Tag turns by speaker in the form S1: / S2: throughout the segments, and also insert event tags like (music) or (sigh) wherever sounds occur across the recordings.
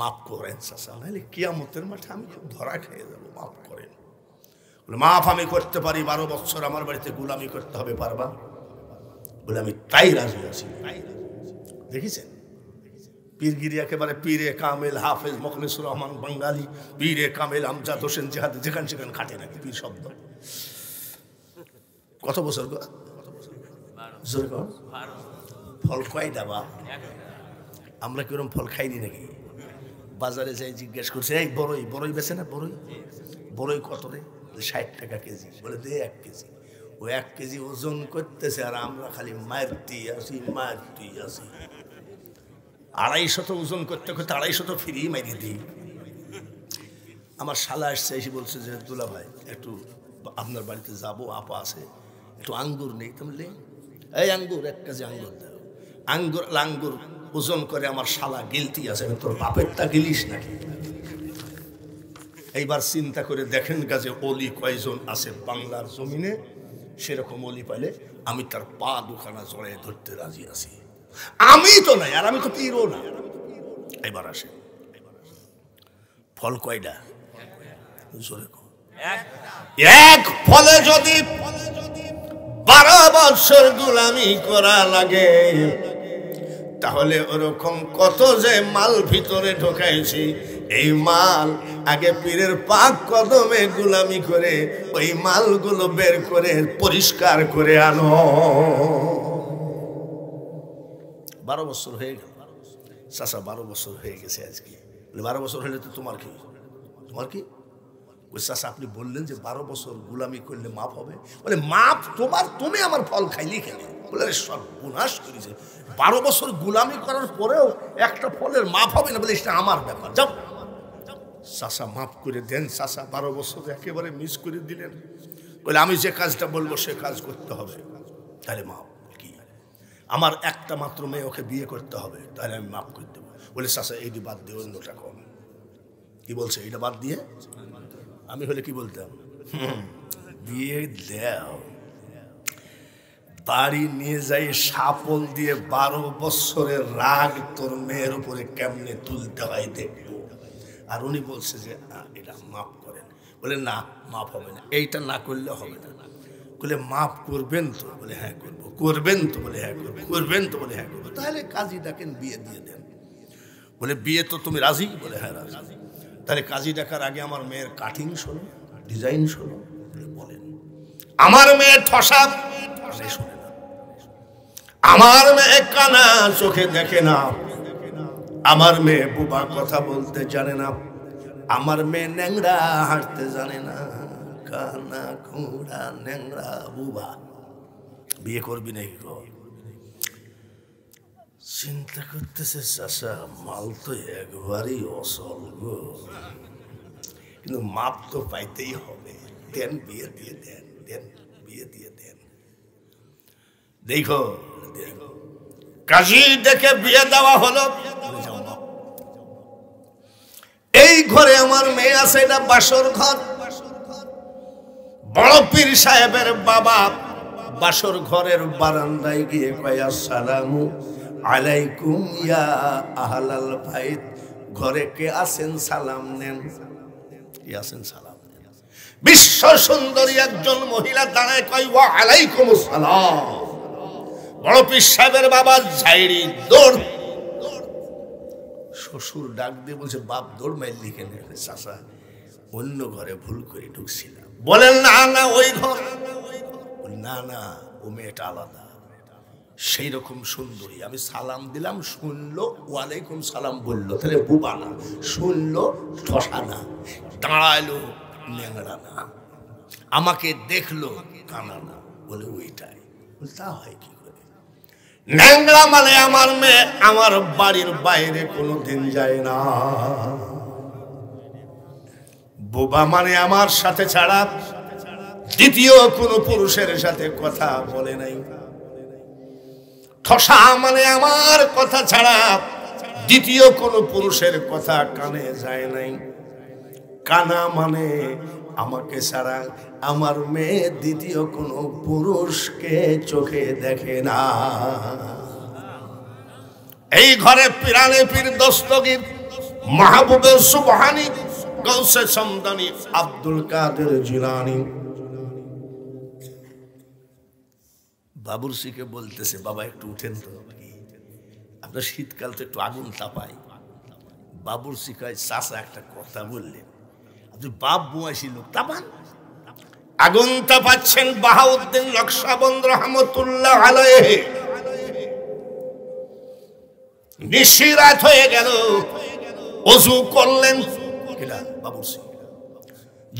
S1: মাফ করেন চাষা নাহলে কিয়ামতের মাঠে আমি খুব ধরা খেয়ে যাবো মাফ করেন বলে মাফ আমি করতে পারি বারো বছর আমার বাড়িতে গুলামি করতে হবে পারবা বলে আমি তাই রাজি আছি দেখেছেন পীরগিরি একেবারে পীরে কামেল হাফেজ মখলেসুর রহমান বাঙালি পীরে কামেল আমজাদ হোসেন জেহাদ যেখানে সেখানে খাটে নাকি পীর শব্দ কত বছর ফল খাই বা আমরা কিরম ফল খাইনি নাকি বাজারে যাই জিজ্ঞেস করছে এই বড়ই বড়ই বেছে না বড়ই বড়ই কত রে ষাট টাকা কেজি বলে দে এক কেজি ও এক কেজি ওজন করতেছে আর আমরা খালি মারতি আসি মারতি আসি শত ওজন করতে করতে শত ফিরি মাইরি দিই আমার শালা আসছে এসে বলছে যে দুলা ভাই একটু আপনার বাড়িতে যাব আপা আছে একটু আঙ্গুর নেই তুমি এই আঙ্গুর এক কেজি আঙ্গুর দাও আঙ্গুর আঙ্গুর ওজন করে আমার শালা গিলতি আছে তোর বাপেরটা গিলিস নাকি এইবার চিন্তা করে দেখেন গাজে অলি কয়জন আছে বাংলার জমিনে সেরকম অলি পাইলে আমি তার পা দুখানা জড়ে ধরতে রাজি আছি আমি তো নাই আর আমি তো পিরো না এবার আসে ফল কয়টা জোরে এক ফলে যদি বারো বছর গুলামি করা লাগে তাহলে ওরকম কত যে মাল ভিতরে ঢোকাইছি এই মাল আগে পীরের পাক কদমে গুলামি করে ওই মালগুলো বের করে পরিষ্কার করে আনো বারো বছর হয়ে গেল চাষা বারো বছর হয়ে গেছে আজকে বারো বছর হলে তো তোমার কি তোমার কি ওই আপনি বললেন যে বারো বছর গুলামি করলে মাপ হবে বলে মাপ তোমার তুমি আমার ফল খাইলি খেলে বলে সর্বনাশ করেছে বারো বছর গুলামি করার পরেও একটা ফলের মাপ হবে না বলে সেটা আমার ব্যাপার যাও চাষা মাফ করে দেন চাষা বারো বছর একেবারে মিস করে দিলেন বলে আমি যে কাজটা বলবো সে কাজ করতে হবে তাহলে মাপ কি আমার একটা মাত্র মেয়ে ওকে বিয়ে করতে হবে তাহলে আমি মাফ করে দেবো বলে চাষা এইটি বাদ দিয়ে অন্যটা কম কি বলছে এইটা বাদ দিয়ে আমি হলে কি বলতাম দিয়ে দেও বাড়ি নিয়ে যাই সাপল দিয়ে বারো বছরের রাগ তোর মেয়ের উপরে কেমনে তুলতে হয় দেখব আর উনি বলছে যে এটা মাফ করেন বলে না মাফ হবে না এইটা না করলে হবে না বলে মাফ করবেন তো বলে হ্যাঁ করবো করবেন তো বলে হ্যাঁ করবো করবেন তো বলে হ্যাঁ করবো তাহলে কাজী ডাকেন বিয়ে দিয়ে দেন বলে বিয়ে তো তুমি রাজি বলে হ্যাঁ রাজি তাহলে কাজী দেখার আগে আমার মেয়ের কাটিং শোনো ডিজাইন শোনো বলেন আমার মেয়ের ঠসা শোনে না আমার মেয়ে কানা চোখে দেখে না আমার মেয়ে বোবা কথা বলতে জানে না আমার মেয়ে ন্যাংরা হাঁটতে জানে না কানা ঘোড়া ন্যাংরা বুবা বিয়ে করবি নাকি চিন্তা করতেছে চাষা মাল তো একবারই অসল গো কিন্তু মাপ তো পাইতেই হবে দেন বিয়ে দিয়ে দেন দেন বিয়ে দিয়ে দেন দেখো কাজী দেখে বিয়ে দেওয়া হলো এই ঘরে আমার মেয়ে আছে এটা বাসর ঘর বড় পীর সাহেবের বাবা বাসর ঘরের বারান্দায় গিয়ে পাইয়া সালামু আলাইকুম ইয়া আহলাল বাইত ঘরে কে আছেন সালাম নেন আছেন সালাম বিশ্ব সুন্দরী একজন মহিলা দাঁড়ায় কয় ওয়া আলাইকুম সালাম বড় পীর সাহেবের বাবা ঝাইড়ি দৌড় শ্বশুর ডাক দিয়ে বলছে বাপ দৌড় মাইল লিখে নেবে চাষা অন্য ঘরে ভুল করে ঢুকছিলাম বলেন না না ওই ঘর না না ও মেয়েটা আলাদা সেই রকম সুন্দরী আমি সালাম দিলাম শুনলো ওয়ালাইকুম সালাম বলল তাহলে বোবা না শুনলো ঠসা না দাঁড়ালো ন্যাংরা না আমাকে দেখলো কানা না বলে ওইটাই তা হয় কি করে
S2: ন্যাংরা মানে আমার
S1: মেয়ে আমার বাড়ির বাইরে কোনো দিন যায় না বোবা মানে আমার সাথে ছাড়া দ্বিতীয় কোনো পুরুষের সাথে কথা বলে নাই ঠসা মানে আমার কথা ছাড়া দ্বিতীয় কোনো পুরুষের কথা কানে যায় নাই কানা মানে আমাকে ছাড়া আমার মেয়ে দ্বিতীয় কোনো পুরুষকে চোখে দেখে না এই ঘরে পিরানে পীর দস্তগীর মাহবুবের সুবহানি গৌসে সন্দানি আব্দুল কাদের জিলানি বাবুরসিকে বলতেছে বাবা একটু উঠেন তো আপনার শীতকাল তো একটু আগুন তাপাই বাবুরসি চাষা একটা কথা বললেন আপনি বাপ বয়সী লোক তাপান আগুন তাপাচ্ছেন বাহাউদ্দিন লক্ষাবন্দ রহমতুল্লাহ আলয়ে নিশিরাত হয়ে গেল অজু করলেন বাবুরসি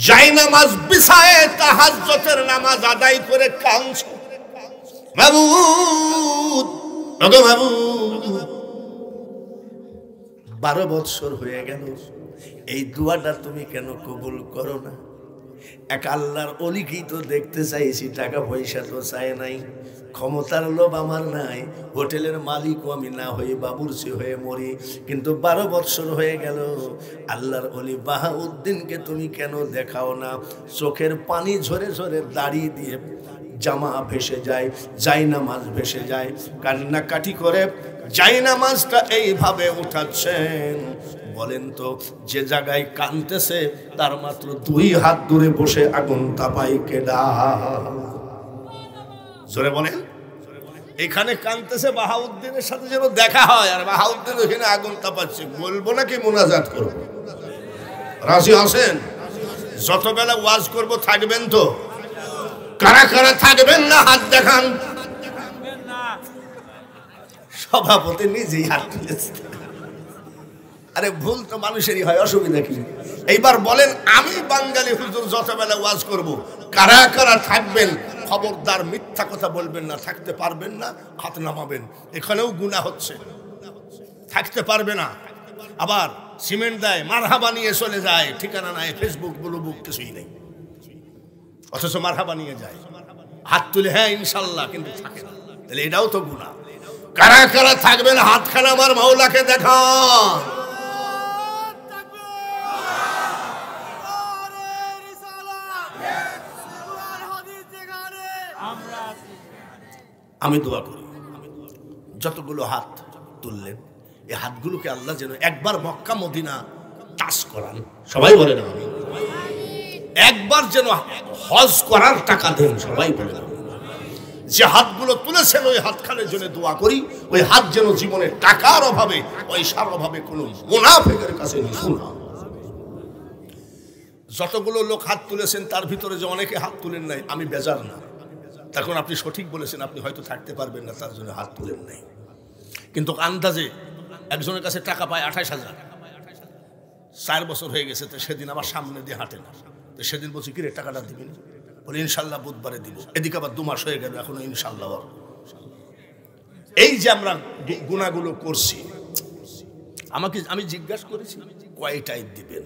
S1: যাই নামাজ বিছায় তাহাজ্জতের নামাজ আদায় করে কাউন্সিল বারো বৎসর হয়ে গেল এই দুয়াটা তুমি কেন কবুল করো না এক আল্লাহর অলিখি তো দেখতে চাইছি টাকা পয়সা তো চায় নাই ক্ষমতার লোভ আমার নাই হোটেলের মালিকও আমি না হয়ে সে হয়ে মরি কিন্তু বারো বৎসর হয়ে গেল আল্লাহর অলি বাহাউদ্দিনকে তুমি কেন দেখাও না চোখের পানি ঝরে ঝরে দাঁড়িয়ে দিয়ে জামা ভেসে যায় যাই নামাজ ভেসে যায় কান্নাকাটি করে যাই নামাজটা এইভাবে উঠাচ্ছেন বলেন তো যে জায়গায় কানতেছে তার মাত্র দুই হাত দূরে বসে আগুন তাপাই কেডা জোরে বলেন এখানে কানতেছে বাহাউদ্দিনের সাথে যেন দেখা হয় আর বাহাউদ্দিন ওখানে আগুন তাপাচ্ছে বলবো নাকি মোনাজাত করবো রাজি হোসেন যতবেলা ওয়াজ করব থাকবেন তো কারা কারা থাকবেন না হাত দেখান সভাপতি নিজেই হাত আরে ভুল তো মানুষেরই হয় অসুবিধা কি এইবার বলেন আমি বাঙালি হুজুর যতবেলা ওয়াজ করব। কারা কারা থাকবেন খবরদার মিথ্যা কথা বলবেন না থাকতে পারবেন না হাত নামাবেন এখানেও গুণা হচ্ছে থাকতে পারবে না আবার সিমেন্ট দেয় মারহাবা নিয়ে চলে যায় ঠিকানা নাই ফেসবুক বলুবুক কিছুই নেই অথচ মারহাবা নিয়ে যায় হাত তুলে হ্যাঁ ইনশাল্লাহ কিন্তু থাকে না তাহলে এটাও তো গুণা কারা কারা থাকবেন হাতখানা আমার মাওলাকে দেখান আমি দোয়া করি যতগুলো হাত তুললেন এই হাতগুলোকে আল্লাহ যেন একবার মক্কা মদিনা টাচ করান সবাই বলেন আমি একবার যেন হজ করার টাকা দেন সবাই বলে যে হাতগুলো তুলেছেন ওই হাতখানের জন্য দোয়া করি ওই হাত যেন জীবনে টাকার অভাবে পয়সার অভাবে কোনো মোনাফেকের কাছে নিশুন যতগুলো লোক হাত তুলেছেন তার ভিতরে যে অনেকে হাত তুলেন নাই আমি বেজার না তখন আপনি সঠিক বলেছেন আপনি হয়তো থাকতে পারবেন না তার জন্য হাত তুলেন নাই কিন্তু আন্দাজে একজনের কাছে টাকা পায় আঠাশ হাজার চার বছর হয়ে গেছে তো সেদিন আমার সামনে দিয়ে হাঁটে না সেদিন বলছি কিরে টাকাটা দিবি বলে ইনশাল্লাহ বুধবারে দিব এদিকে আবার দু মাস হয়ে গেল এখনো ইনশাল্লাহ এই যে আমরা গুণাগুলো করছি আমাকে আমি জিজ্ঞাসা করেছি কয় টাইপ দিবেন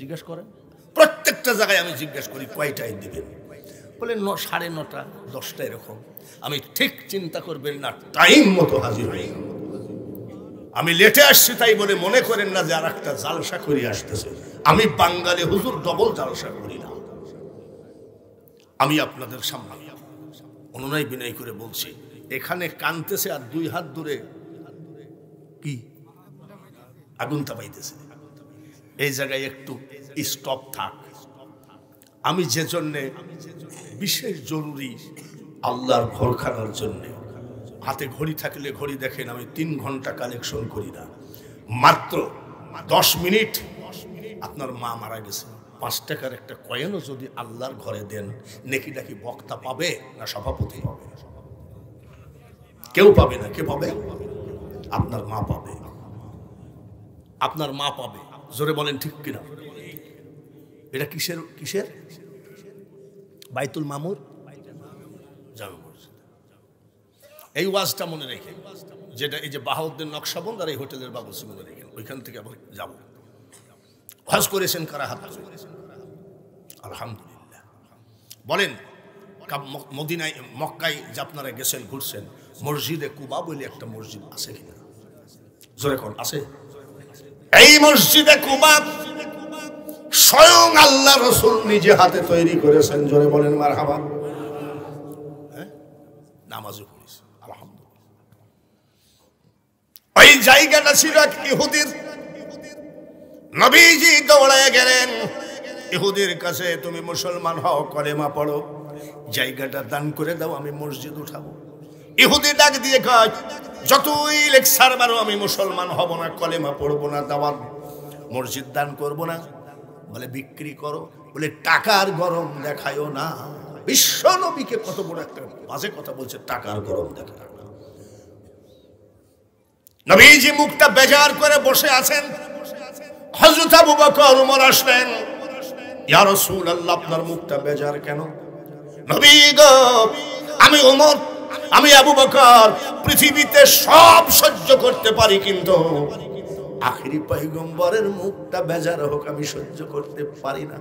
S1: জিজ্ঞাসা করেন প্রত্যেকটা জায়গায় আমি জিজ্ঞাসা করি কয় ঈদ দিবেন বলে ন সাড়ে নটা দশটা এরকম আমি ঠিক চিন্তা করবেন না টাইম মতো হাজির হয়ে আমি লেটে আসছি তাই বলে মনে করেন না যে আর একটা জালসা করে আসতেছে আমি বাঙালি হুজুর ডবল জালসা করি না আমি আপনাদের সামনে অনুনয় বিনয় করে বলছি এখানে কানতেছে আর দুই হাত ধরে কি আগুন তাপাইতেছে এই জায়গায় একটু স্টপ থাক আমি যে জন্যে বিশেষ জরুরি আল্লাহর ঘর খানার জন্যে হাতে ঘড়ি থাকলে ঘড়ি দেখেন আমি তিন ঘন্টা কালেকশন করি না মাত্র দশ মিনিট আপনার মা মারা গেছে পাঁচ টাকার একটা কয়েনও যদি আল্লাহর ঘরে দেন নেকি নাকি বক্তা পাবে না সভাপতি পাবে কেউ পাবে না কে পাবে আপনার মা পাবে আপনার মা পাবে জোরে বলেন ঠিক কিনা এটা কিসের কিসের বাইতুল মামুর এই ওয়াজটা মনে রেখে যেটা এই যে বাহাউদ্দিন নকশাবন্দ আর এই হোটেলের বাবু মনে রেখেন ওইখান থেকে আবার যাবো হজ করেছেন কারা হাত আলহামদুলিল্লাহ বলেন মদিনায় মক্কায় যে আপনারা গেছেন ঘুরছেন মসজিদে কুবা বলে একটা মসজিদ আছে কিনা জোরে কোন আছে এই মসজিদে কুবা স্বয়ং আল্লাহ রসুল নিজে হাতে তৈরি করেছেন জোরে বলেন মার হাবা হ্যাঁ? নামাজও পড়েছে আলহামদুলিল্লাহ ওই জায়গাটা ছিল এক ইহুদির নবীজি দৌড়ায় গেলেন ইহুদির কাছে তুমি মুসলমান হও কলেমা পড়ো জায়গাটা দান করে দাও আমি মসজিদ উঠাবো ইহুদি ডাক দিয়ে কাজ যতই লেকচার মারো আমি মুসলমান হব না কলেমা পড়বো না দাওয়াত মসজিদ দান করব না বলে বিক্রি করো বলে টাকার গরম দেখায়ও না বিশ্ব নবীকে কত বড় একটা বাজে কথা বলছে টাকার গরম দেখায় না নবীজি মুখটা বেজার করে বসে আছেন হজরত আবু বকর উমর আসলেন ইয়া রাসূলুল্লাহ আপনার মুখটা বেজার কেন নবী গো আমি ওমর আমি আবু বকর পৃথিবীতে সব সহ্য করতে পারি কিন্তু আখিরি পয়গম্বরের মুখটা বেজার হোক আমি সহ্য করতে পারি না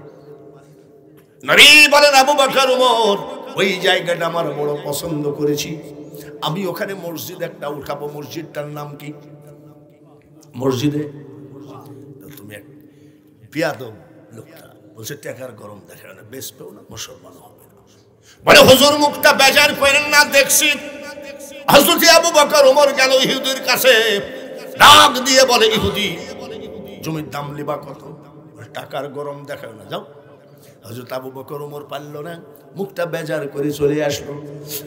S1: নবী বলেন আবু বকর ওমর ওই জায়গাটা আমার বড় পছন্দ করেছি আমি ওখানে মসজিদ একটা উঠাবো মসজিদটার নাম কি মসজিদে বিয়াদব লোকটা বলছে টেকার গরম দেখে না বেচবেও না মুসলমান হবে না বলে হুজুর মুখটা বেজার করেন না দেখছি হজরতি আবু বকর ওমর গেল ইহুদির কাছে
S2: ডাক দিয়ে বলে
S1: ইহুদি জমির দাম লিবা কত টাকার গরম দেখায় না যাও হজরত আবু বকর ওমর পারল না মুখটা বেজার করে চলে আসলো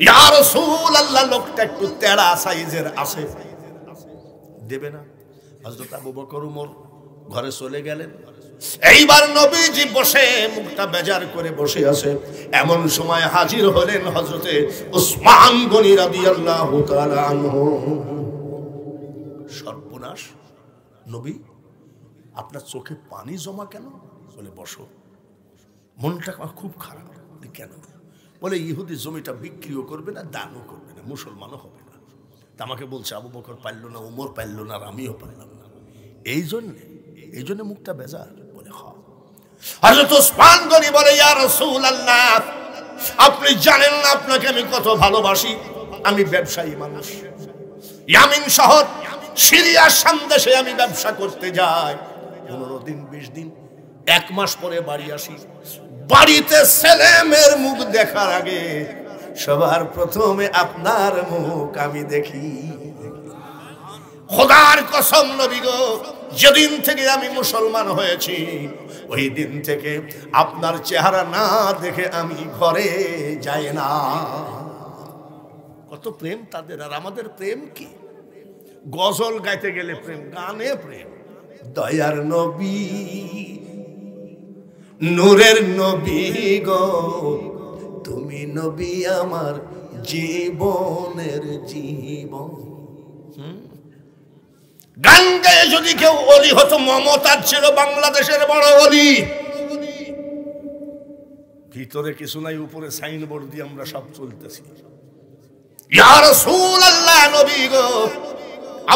S1: ইয়ার সুল আল্লাহ লোকটা একটু তেড়া সাইজের আছে দেবে না হজরত আবু বকর ওমর ঘরে চলে গেলেন এইবার নবীজি বসে মুখটা বেজার করে বসে আছে এমন সময় হাজির হলেন হজরতে উসমান গনি রাদিয়াল্লাহু আল্লাহ সর্বনাশ নবী আপনার চোখে পানি জমা কেন বলে বসো মনটা আমার খুব খারাপ কেন বলে ইহুদি জমিটা বিক্রিও করবে না দানও করবে না মুসলমানও হবে না তা আমাকে বলছে আবু বকর পারল না উমর পারল না আর আমিও পারলাম না এই জন্যে এই জন্যে মুখটা বেজার হজরত উসমান গনি বলে ইয়া রসুল আপনি জানেন না আপনাকে আমি কত ভালোবাসি আমি ব্যবসায়ী মানুষ ইয়ামিন শহর সিরিয়ার সন্দেশে আমি ব্যবসা করতে যাই পনেরো দিন বিশ দিন এক মাস পরে বাড়ি আসি বাড়িতে সেলেমের মুখ দেখার আগে সবার প্রথমে আপনার মুখ আমি দেখি খোদার কসম নবী গো যেদিন থেকে আমি মুসলমান হয়েছি ওই দিন থেকে আপনার চেহারা না দেখে আমি ঘরে যাই না কত প্রেম তাদের আর আমাদের প্রেম কি গজল গাইতে গেলে প্রেম গানে প্রেম দয়ার নবী নূরের নবী গো তুমি নবী আমার জীবনের জীবন হুম গাঙ্গায় যদি কেউ অলি হতো মমতার ছিল বাংলাদেশের বড় অলি ভিতরে কিছু নাই উপরে সাইনবোর্ড দিয়ে আমরা সব চলতেছি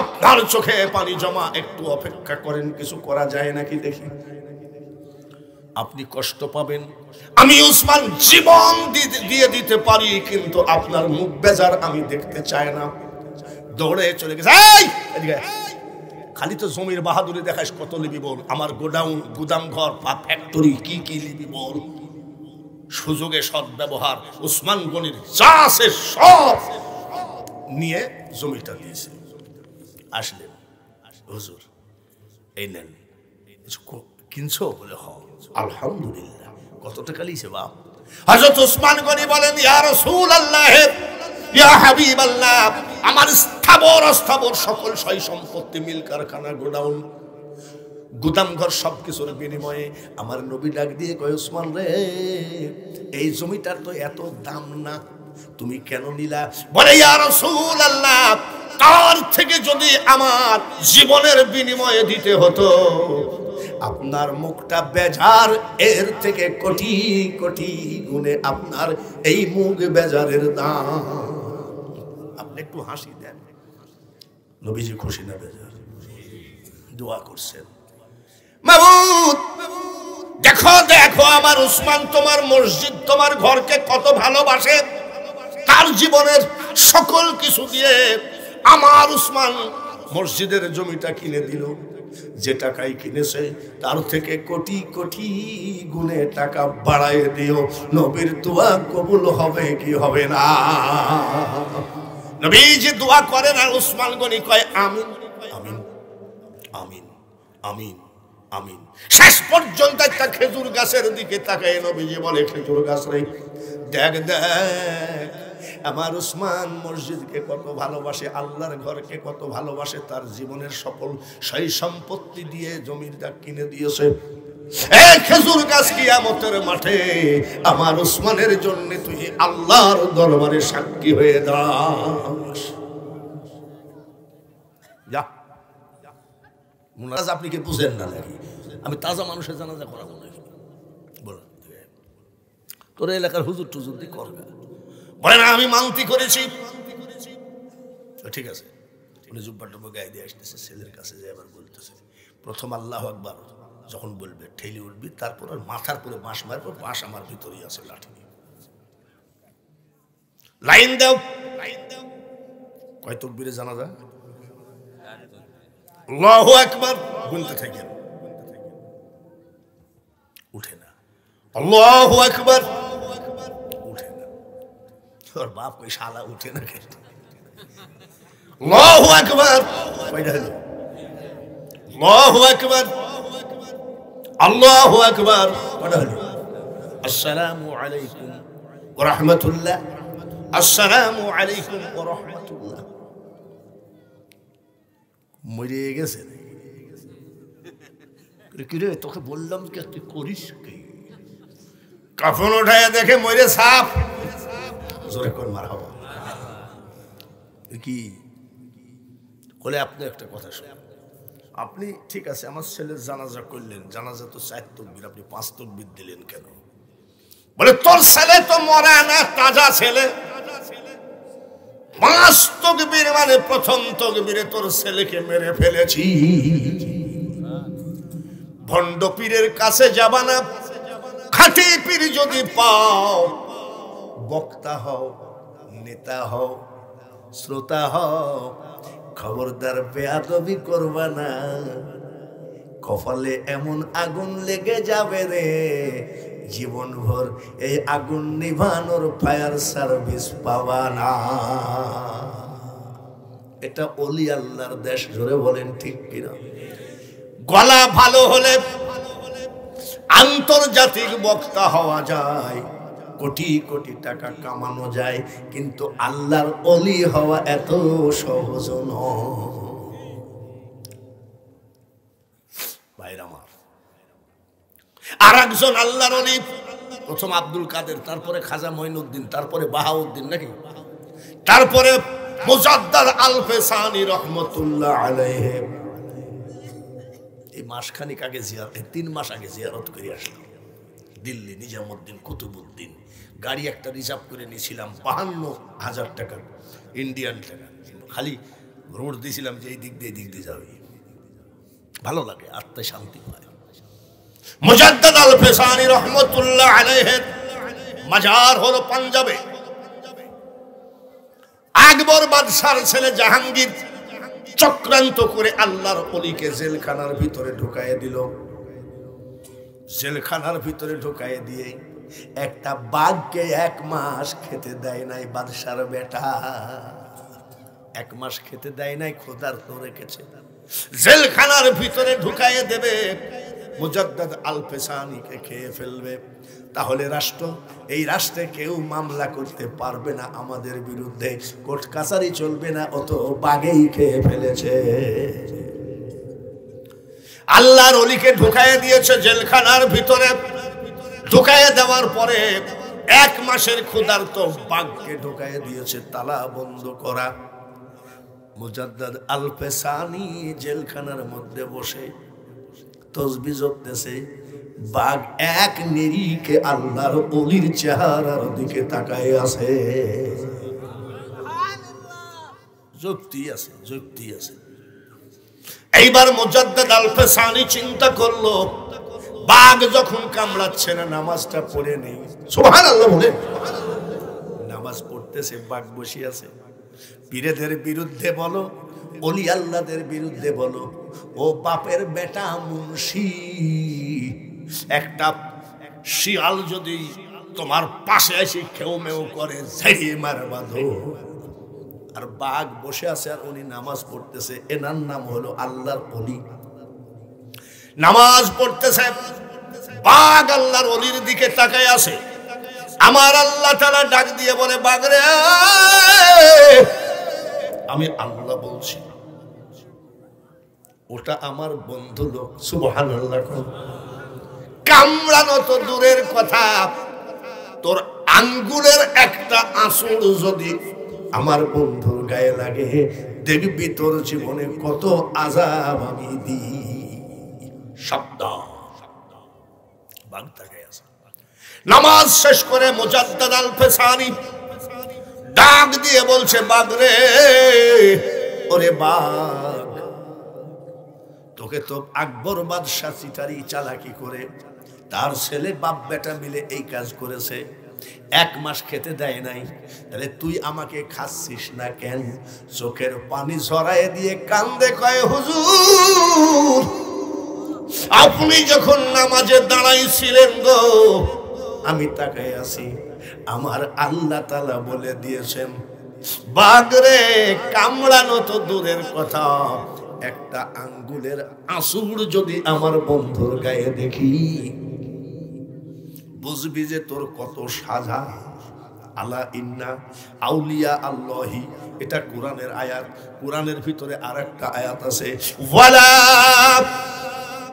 S1: আপনার চোখে পানি জমা একটু অপেক্ষা করেন কিছু করা যায় নাকি দেখি আপনি কষ্ট পাবেন আমি উসমান জীবন দিয়ে দিতে পারি কিন্তু আপনার মুখ বেজার আমি দেখতে চাই না দৌড়ে চলে গেছে খালি তো জমির বাহাদুরি দেখাস কত নিবি বল আমার গোডাউন গুদাম ঘর বা ফ্যাক্টরি কি কি নিবি বল সুযোগে সৎ ব্যবহার উসমান গনির চাষের সব নিয়ে জমিটা দিয়েছে আসলেন হুজুর এই নেন কিনছো বলে হ হ্যাঁ, আলহামদুলিল্লাহ কত টাকা লিয়েছে বাপ হজরত উসমান গনি বলেন ইয়া রসুল আল্লাহের ইয়া হাবিব আল্লাহ আমার স্থাবর অস্থাবর সকল সই সম্পত্তি মিল কারখানা গোডাউন গুদামঘর সব কিছুর বিনিময়ে আমার নবী ডাক দিয়ে কয় উসমান রে এই জমিটার তো এত দাম না তুমি কেন নিলা বলে ইয়া রসুল আল্লাহ তার থেকে যদি আমার জীবনের বিনিময়ে দিতে হতো আপনার মুখটা বেজার এর থেকে কোটি কোটি গুণে আপনার এই মুখ বেজারের দাম আপনি একটু হাসি দেন নবীজি খুশি না বেজার দোয়া করছেন দেখো দেখো আমার উসমান তোমার মসজিদ তোমার ঘরকে কত ভালোবাসে তার জীবনের সকল কিছু দিয়ে আমার উসমান মসজিদের জমিটা কিনে দিল যে টাকাই কিনেছে তার থেকে কোটি কোটি গুণে টাকা বাড়ায় দিও নবীর দোয়া কবুল হবে কি হবে না নবী যে দোয়া করেন আর উসমান গনি কয় আমিন আমিন আমিন আমিন আমিন শেষ পর্যন্ত একটা খেজুর গাছের দিকে তাকায় যে বলে খেজুর গাছ রে দেখ দেখ আমার উসমান মসজিদকে কত ভালোবাসে আল্লাহর ঘরকে কত ভালোবাসে তার জীবনের সকল সেই সম্পত্তি দিয়ে জমিটা কিনে দিয়েছে খেজুর গাছ কি কিয়ামতের মাঠে আমার উসমানের জন্য তুই আল্লাহর দরবারে সাক্ষী হয়ে দাস যা মুনাজ আপনি কি বুঝেন না নাকি আমি তাজা মানুষের জানাজা করাবো নাকি বলুন তোর এলাকার হুজুর টুজুর দিয়ে করবে বলে না আমি মান্তি করেছি ঠিক আছে উনি জুব্বা টুব্বা গায়ে দিয়ে আসতেছে ছেলের কাছে যে এবার বলতেছে প্রথম আল্লাহ একবার যখন বলবে ঠেলে উঠবি তারপর আর মাথার পরে বাঁশ মারবার বাঁশ আমার ভিতরেই আছে লাঠি লাইন দেও লাইন দেও কয় তকবিরে জানা যায় আল্লাহু একবার গুনতে থাকেন উঠে না আল্লাহু একবার তোর বাপ শালা উঠে না লহু লহু আল্লাহু আসসালামু আলাইকুম আসসালামু আলাইকুম মরে গেছে কিরে তোকে বললাম কি তুই করিস কি কাফন উঠায় দেখে মরে সাফ জোরে মার হবা কি বলে আপনি একটা কথা শুনুন আপনি ঠিক আছে আমার ছেলের জানাজা করলেন জানাজা তো চার তকবির আপনি পাঁচ তকবির দিলেন কেন বলে তোর ছেলে তো মরা না তাজা ছেলে পাঁচ তকবির মানে প্রথম তকবিরে তোর ছেলেকে মেরে ফেলেছি ভণ্ড পীরের কাছে যাবানা খাঁটি খাটি পীর যদি পাও বক্তা হও নেতা হও শ্রোতা হও খবরদার বেয়াদবি করবা না কপালে এমন আগুন লেগে যাবে রে জীবনভর এই আগুন নিভানোর ফায়ার সার্ভিস পাবা না এটা অলি আল্লাহর দেশ ধরে বলেন ঠিক কিনা গলা ভালো হলে আন্তর্জাতিক বক্তা হওয়া যায় কোটি কোটি টাকা কামানো যায় কিন্তু আল্লাহর অলি হওয়া এত সহজ নয় ভাইরামার আর একজন আল্লাহর অলি প্রথম আব্দুল কাদের তারপরে খাজা মঈনুদ্দিন তারপরে বাহাউদ্দিন নাকি তারপরে মুজাদ্দার আলফেসানি রহমতুল্লাহ আলাইহে এই মাসখানিক আগে জিয়ার তিন মাস আগে জিয়ারত করে আসলাম দিল্লি নিজামুদ্দিন কুতুবুদ্দিন গাড়ি একটা রিজার্ভ করে নিয়েছিলাম বাহান্ন হাজার টাকা ইন্ডিয়ান টাকা খালি রোড দিয়েছিলাম যে এই দিক দিয়ে দিক দিয়ে যাবে ভালো লাগে আত্মায় শান্তি পায় মুজাদ্দাদ আল ফেসানি রহমতুল্লাহ আলাইহের মাজার হলো পাঞ্জাবে আকবর বাদশার ছেলে জাহাঙ্গীর চক্রান্ত করে আল্লাহর অলিকে জেলখানার ভিতরে ঢুকাইয়ে দিল জেলখানার ভিতরে ঢুকাইয়ে দিয়ে একটা বাঘকে এক মাস খেতে দেয় নাই বাদশার বেটা এক মাস খেতে দেয় নাই খোদার তো রেখেছে জেলখানার ভিতরে ঢুকাইয়ে দেবে মুজদ্দাদ আলফেসানিকে খেয়ে ফেলবে তাহলে রাষ্ট্র এই রাষ্ট্রে কেউ মামলা করতে পারবে না আমাদের বিরুদ্ধে কোর্ট কাছারি চলবে না অত বাগেই খেয়ে ফেলেছে আল্লাহর অলিকে ঢুকাইয়ে দিয়েছে জেলখানার ভিতরে
S2: ঢোকায় দেওয়ার পরে
S1: এক মাসের ক্ষুধার্ত বাঘকে ঢোকায় দিয়েছে তালা বন্ধ করা মুজাদ্দাদ আলফেসানি জেলখানার মধ্যে বসে তসবি জপতেছে বাঘ এক নিরিখে আল্লাহর অলির চেহারার দিকে তাকায় আছে যুক্তি আছে যুক্তি আছে এইবার মুজাদ্দাদ আলফেসানি চিন্তা করলো বাঘ যখন কামড়াচ্ছে না নামাজটা পড়ে নেই সোহান নামাজ পড়তেছে বাঘ বসিয়াছে আছে পীরেদের বিরুদ্ধে বলো অলি আল্লাদের বিরুদ্ধে বলো ও বাপের বেটা মুন্সি একটা শিয়াল যদি তোমার পাশে এসে খেউ মেউ করে আর বাঘ বসে আছে আর উনি নামাজ পড়তেছে এনার নাম হলো আল্লাহর অলি নামাজ পড়তেছে বাঘ আল্লাহর অলির দিকে তাকায় আসে আমার আল্লাহ তারা ডাক দিয়ে বলে বাঘরে আমি আল্লাহ বলছি ওটা আমার বন্ধু লোক সুবহান আল্লাহ কামড়ানো তো দূরের কথা তোর আঙ্গুলের একটা আঁচড় যদি আমার বন্ধুর গায়ে লাগে দেখবি তোর জীবনে কত আজাব আমি দিই শব্দ নামাজ শেষ করে মোজাদ্দাদ ডাক দিয়ে বলছে বাগরে রে ওরে বাঘ তোকে তো আকবর বাদশাহ চিটারি চালাকি করে তার ছেলে বাপ বেটা মিলে এই কাজ করেছে এক মাস খেতে দেয় নাই তাহলে তুই আমাকে খাচ্ছিস না কেন চোখের পানি ছড়ায় দিয়ে কান্দে কয় হুজুর আপনি যখন নামাজে দাঁড়াইছিলেন গো আমি তাকাই আছি আমার আল্লাহ তালা বলে দিয়েছেন বাগরে কামড়ানো তো দূরের কথা একটা আঙ্গুলের আসুর যদি আমার বন্ধুর গায়ে দেখি বুঝবি যে তোর কত সাজা আলা ইন্না আউলিয়া আল্লাহি এটা কোরআনের আয়াত কোরআনের ভিতরে আর একটা আয়াত আছে ওয়ালা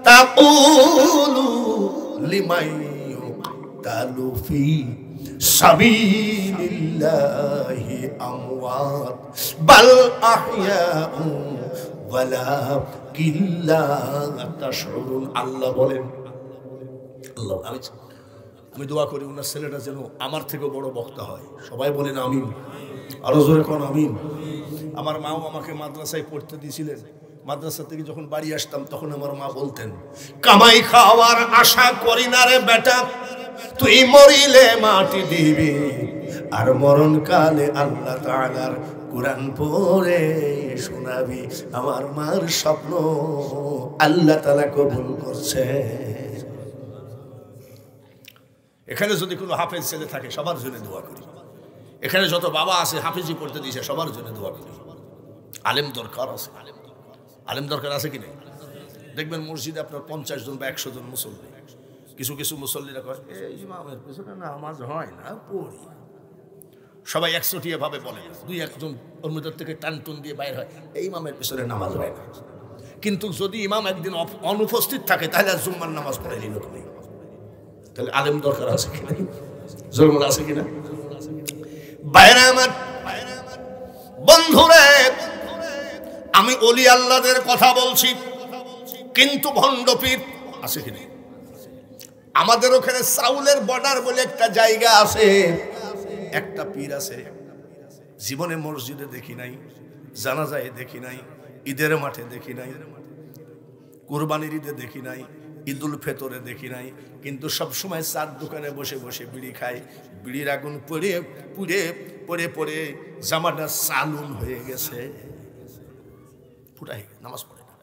S1: তাকুলু লিমাই ইউকাতালু ফি সাবিলিল্লাহি আমওয়াত বাল আহইয়াউ ওয়ালা কিল্লা তাশউরুন আল্লাহ বলেন আল্লাহ আমি আমি দোয়া করি ওনার ছেলেটা যেন আমার থেকেও বড় বক্তা হয় সবাই বলেন আমিন আরো জোরে কোন আমিন আমার মাও আমাকে মাদ্রাসায় পড়তে দিয়েছিলেন মাদ্রাসা থেকে যখন বাড়ি আসতাম তখন আমার মা বলতেন কামাই খাওয়ার আশা করি না রে বেটা তুই মরিলে মাটি দিবি আর মরণকালে আল্লাহ তাআলার কোরআন পড়ে শোনাবি আমার মার স্বপ্ন আল্লাহ তালা কবুল করছে এখানে যদি কোনো হাফেজ ছেলে থাকে সবার জন্য দোয়া করি এখানে যত বাবা আছে হাফেজি পড়তে দিয়েছে সবার জন্য দোয়া করি আলেম দরকার আছে আলেম আলেম দরকার আছে কি নেই দেখবেন মসজিদে আপনার পঞ্চাশ জন বা একশো জন মুসল্লি কিছু কিছু মুসল্লিরা কয় এই ইমামের পেছনে নামাজ হয় না পড়ি সবাই একচটিয়া ভাবে বলে দুই একজন অন্যদের থেকে টান টুন দিয়ে বাইর হয় এই ইমামের পেছনে নামাজ হয় না কিন্তু যদি ইমাম একদিন অনুপস্থিত থাকে তাহলে আর জুম্মার নামাজ পড়ে নিল তুমি তাহলে আলেম দরকার আছে কি নাই জরুর আছে কিনা বাইরে আমার বন্ধুরা আমি অলি আল্লাদের কথা বলছি কিন্তু ভণ্ডপীঠ আছে কিনে আমাদের ওখানে সাউলের বর্ডার বলে একটা জায়গা আছে একটা পীর আছে জীবনে মসজিদে দেখি নাই জানাজায় দেখি নাই ঈদের মাঠে দেখি নাই কোরবানির ঈদে দেখি নাই ঈদুল ফেতরে দেখি নাই কিন্তু সবসময় চার দোকানে বসে বসে বিড়ি খায় বিড়ির আগুন পড়ে পুড়ে পড়ে পড়ে জামাটা সালুন হয়ে গেছে ফুটাই নামাজ পড়ে না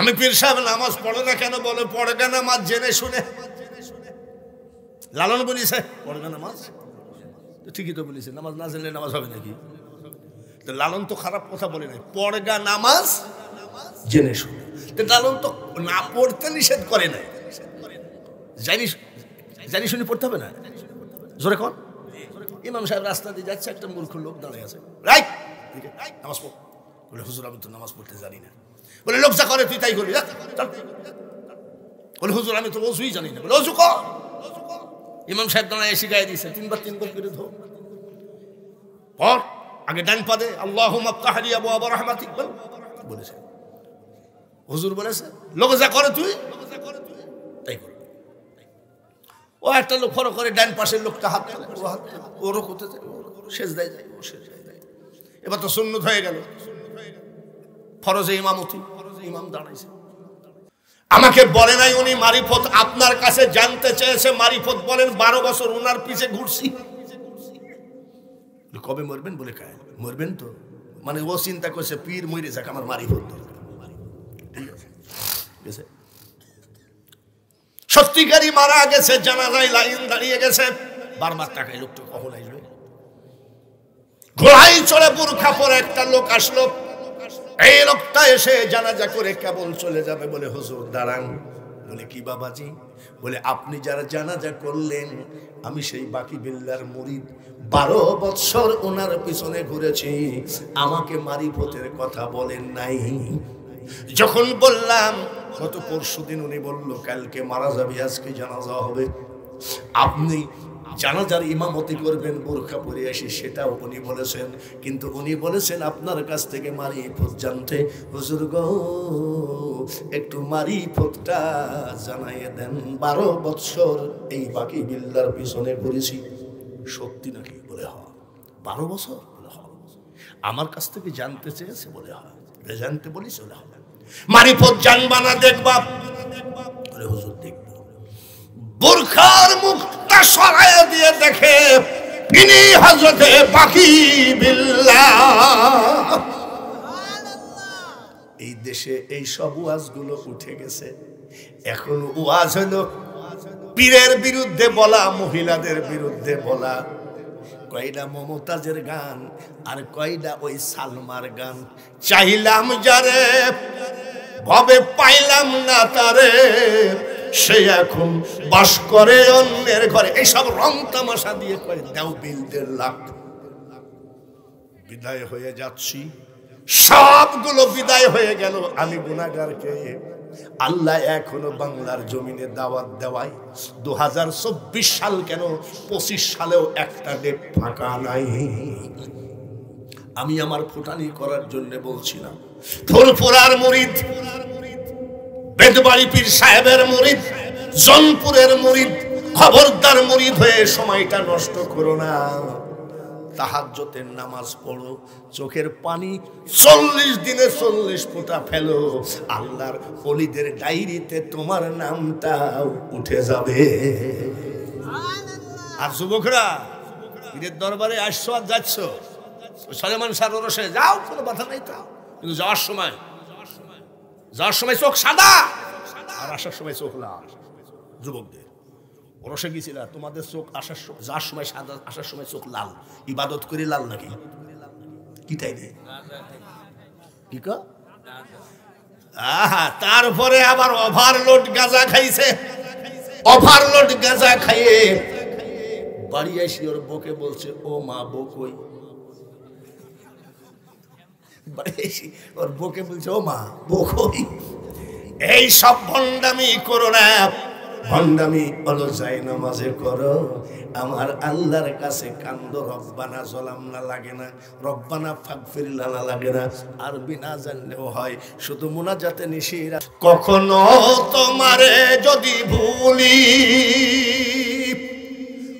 S1: আমি পীর সাহেব নামাজ পড়ে না কেন বলে পড়ে না নামাজ জেনে শুনে লালন বলিছে পড়ে না নামাজ ঠিকই তো বলিছে নামাজ না জেনে নামাজ হবে নাকি তো লালন তো খারাপ কথা বলে নাই পড়গা নামাজ জেনে শুনে লালন তো না পড়তে নিষেধ করে নাই জানি শুনি পড়তে হবে না জোরে কন ইমাম সাহেব রাস্তা দিয়ে যাচ্ছে একটা মূর্খ লোক দাঁড়িয়ে আছে রাইট নামাজ পড় বলে হুজুর আমি তো নামাজ পড়তে জানি না বলে লোক যা করে তুই তাই করবি বলে হুজুর আমি তো অজুই জানি না বলে অজু কর ইমাম সাহেব দাঁড়ায় এসে গায়ে দিয়েছে তিনবার তিনবার করে ধো পর আগে ডান পাদে আল্লাহ মাপ্তাহারি আবু আবার রহমাতি বলেছে হুজুর বলেছে লোক যা করে তুই তাই করবি ও একটা লোক ফরো করে ডান পাশের লোকটা হাত ওর কোথায় যায় ও শেষ দেয় যায় ও এবার তো সুন্নত হয়ে গেল ফরজে ইমামতি ফরজে ইমাম দাঁড়াইছে আমাকে বলে নাই উনি মারিফত আপনার কাছে জানতে চেয়েছে মারিফত বলেন বারো বছর ওনার পিছে ঘুরছি কবে মরবেন বলে কায় মরবেন তো মানে ও চিন্তা করছে পীর মরে যাক আমার মারিফত ঠিক আছে সত্যিকারই মারা গেছে জানা যায় লাইন দাঁড়িয়ে গেছে বারবার তাকাই লোকটা কখন আইল ঘোড়াই চড়ে বুরখা পরে একটা লোক আসলো এই লোকটা এসে জানাজা করে কেবল চলে যাবে বলে হুজুর দাঁড়ান বলে কি বাবাজি বলে আপনি যারা জানাজা করলেন আমি সেই বাকি বিল্লার মুরিদ বারো বৎসর ওনার পিছনে ঘুরেছি আমাকে মারিফতের কথা বলেন নাই যখন বললাম গত পরশু দিন উনি বলল কালকে মারা যাবে আজকে জানাজা হবে আপনি জানাজার ইমামতি করবেন বোরখা পরে আসি সেটাও উনি বলেছেন কিন্তু উনি বলেছেন আপনার কাছ থেকে মারি মারিফত জানতে হুজুর গো একটু মারি ফোঁতটা জানাইয়ে দেন বারো বৎসর এই বাকি বিল্লার পিছনে ঘুরেছি সত্যি নাকি বলে হয় বারো বছর বলে হয় আমার কাছ থেকে জানতে চেয়েছে বলে হয় জানতে বলিস বলে মারি ফোঁত জানবা না দেখবা হুজুর দেখবা বোরখার মুখটা সরাই দিয়ে দেখে ইনি হজরতে পাখি বিল্লা এই দেশে এই সব ওয়াজগুলো উঠে গেছে এখন ওয়াজ হলো পীরের বিরুদ্ধে বলা মহিলাদের বিরুদ্ধে বলা কয়টা মমতাজের গান আর কয়টা ওই সালমার গান চাইলাম যারে ভবে পাইলাম না তারে সে এখন বাস করে অন্যের ঘরে এইসব রং তামাশা দিয়ে করে দেও বিল দেড় লাখ বিদায় হয়ে যাচ্ছি সবগুলো বিদায় হয়ে গেল আমি গুণাগারকে আল্লাহ এখনো বাংলার জমিনে দাওয়াত দেওয়ায় দু হাজার চব্বিশ সাল কেন পঁচিশ সালেও একটা ডেপ ফাঁকা নাই আমি আমার ফুটানি করার জন্য বলছিলাম ফুরফুরার মরিদ বেদবাড়ি পীর সাহেবের মুরিদ জনপুরের মুরিদ খবরদার মুরিদ হয়ে সময়টা নষ্ট করো না তাহাজ্যতের নামাজ পড়ো চোখের পানি চল্লিশ দিনে চল্লিশ ফোঁটা ফেলো আল্লাহর হলিদের ডায়েরিতে তোমার নামটা উঠে যাবে আর যুবকরা ঈদের দরবারে আসছো আর যাচ্ছ সলেমান সার ওরসে যাও কোনো বাধা নাই তাও কিন্তু যাওয়ার সময় যাওয়ার সময় চোখ সাদা আর আসার সময় চোখ লাল যুবকদের রসে গিয়েছিল তোমাদের চোখ আসার যাওয়ার সময় সাদা আসার সময় চোখ লাল ইবাদত করে লাল নাকি কি তাই নেই কি আহা তারপরে আবার ওভারলোড গাঁজা খাইছে ওভারলোড গাঁজা খাইয়ে বাড়ি আসি ওর বকে বলছে ও মা বকই ওর বউকে বলছে ও মা এই সব ভণ্ডামি করো না ভণ্ডামি বলো যাই নামাজে করো আমার আল্লাহর কাছে কান্দ রব্বানা লাগে না রব্বানা লাগে না আর বিনা জানলেও হয় শুধু যাতে নিশিরা কখনো তোমারে যদি ভুলি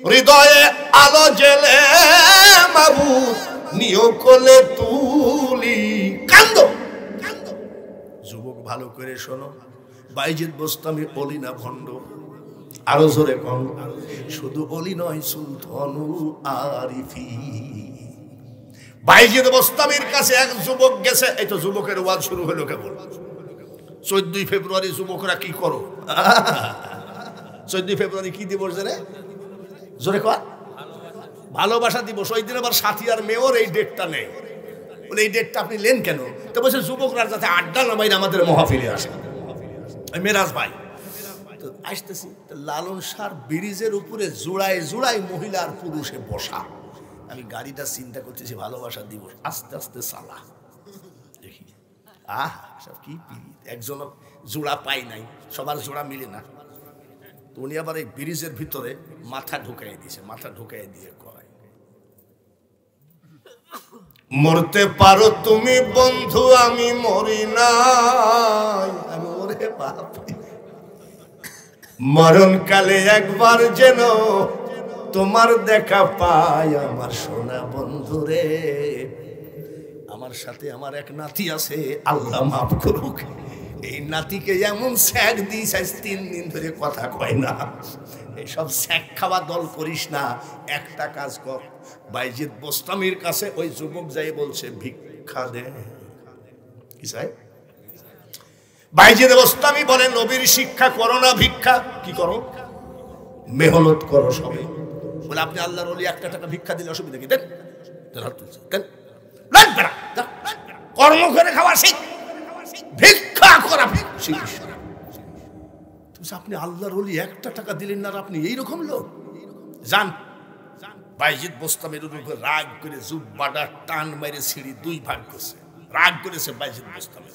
S1: হৃদয়ে আলো জেলে মাবুত নিয় তুলি যুবক ভালো করে শোনো বাইজিৎ বস্তামি অলি না ভণ্ড আরো জোরে কম শুধু অলি নয় সুলতানু আরিফি বাইজিদ বস্তামির কাছে এক যুবক গেছে এই তো যুবকের ওয়াজ শুরু হলো কেবল চোদ্দই ফেব্রুয়ারি যুবকরা কি করো চোদ্দই ফেব্রুয়ারি কি দিবস জানে জোরে কর ভালোবাসা দিবস ওই দিন আবার সাথিয়ার মেয়র এই ডেটটা নেই বলে এই ডেটটা আপনি লেন কেন তো বলছে যুবকরা যাতে আড্ডা নামাই আমাদের মহাফিরে আসে মেরাজ ভাই তো আসতেছি লালন সার ব্রিজের উপরে জোড়ায় জোড়ায় মহিলা আর পুরুষে বসা আমি গাড়িটা চিন্তা করতেছি ভালোবাসা দিবস আস্তে আস্তে চালা দেখি আহ সব কি একজন জোড়া পাই নাই সবার জোড়া মিলে না তো উনি আবার এই ব্রিজের ভিতরে মাথা ঢুকাই দিয়েছে মাথা ঢুকাই দিয়ে মরতে পারো তুমি বন্ধু আমি মরি না মরণ কালে মরণকালে একবার যেন তোমার দেখা পাই আমার সোনা বন্ধু রে আমার সাথে আমার এক নাতি আছে আল্লাহ মাফ করুক এই নাতিকে যেমন স্যাক দিস আজ তিন দিন ধরে কথা কয় না এইসব স্যাক খাওয়া দল করিস না একটা কাজ কর বাইজিৎ বোস্তামির কাছে ওই যুবক যাই বলছে ভিক্ষা দে কি বাইজিদ বোস্তামি বলে নবীর শিক্ষা করো না ভিক্ষা কি করো মেহনত করো সবে বলে আপনি আল্লাহর অলি একটা টাকা ভিক্ষা দিলে অসুবিধা কি দেন দেন কর্ম করে খাওয়া শিখ ভিক্ষা করা শ্রীকৃষ্ণ আপনি আল্লাহর অলি একটা টাকা দিলেন না আপনি এইরকম লোক যান বাইজিৎ বোস্তামের উপর রাগ করে জুব্বাটা টান মেরে সিঁড়ি দুই ভাগ করছে রাগ করেছে বাইজিৎ বোস্তামের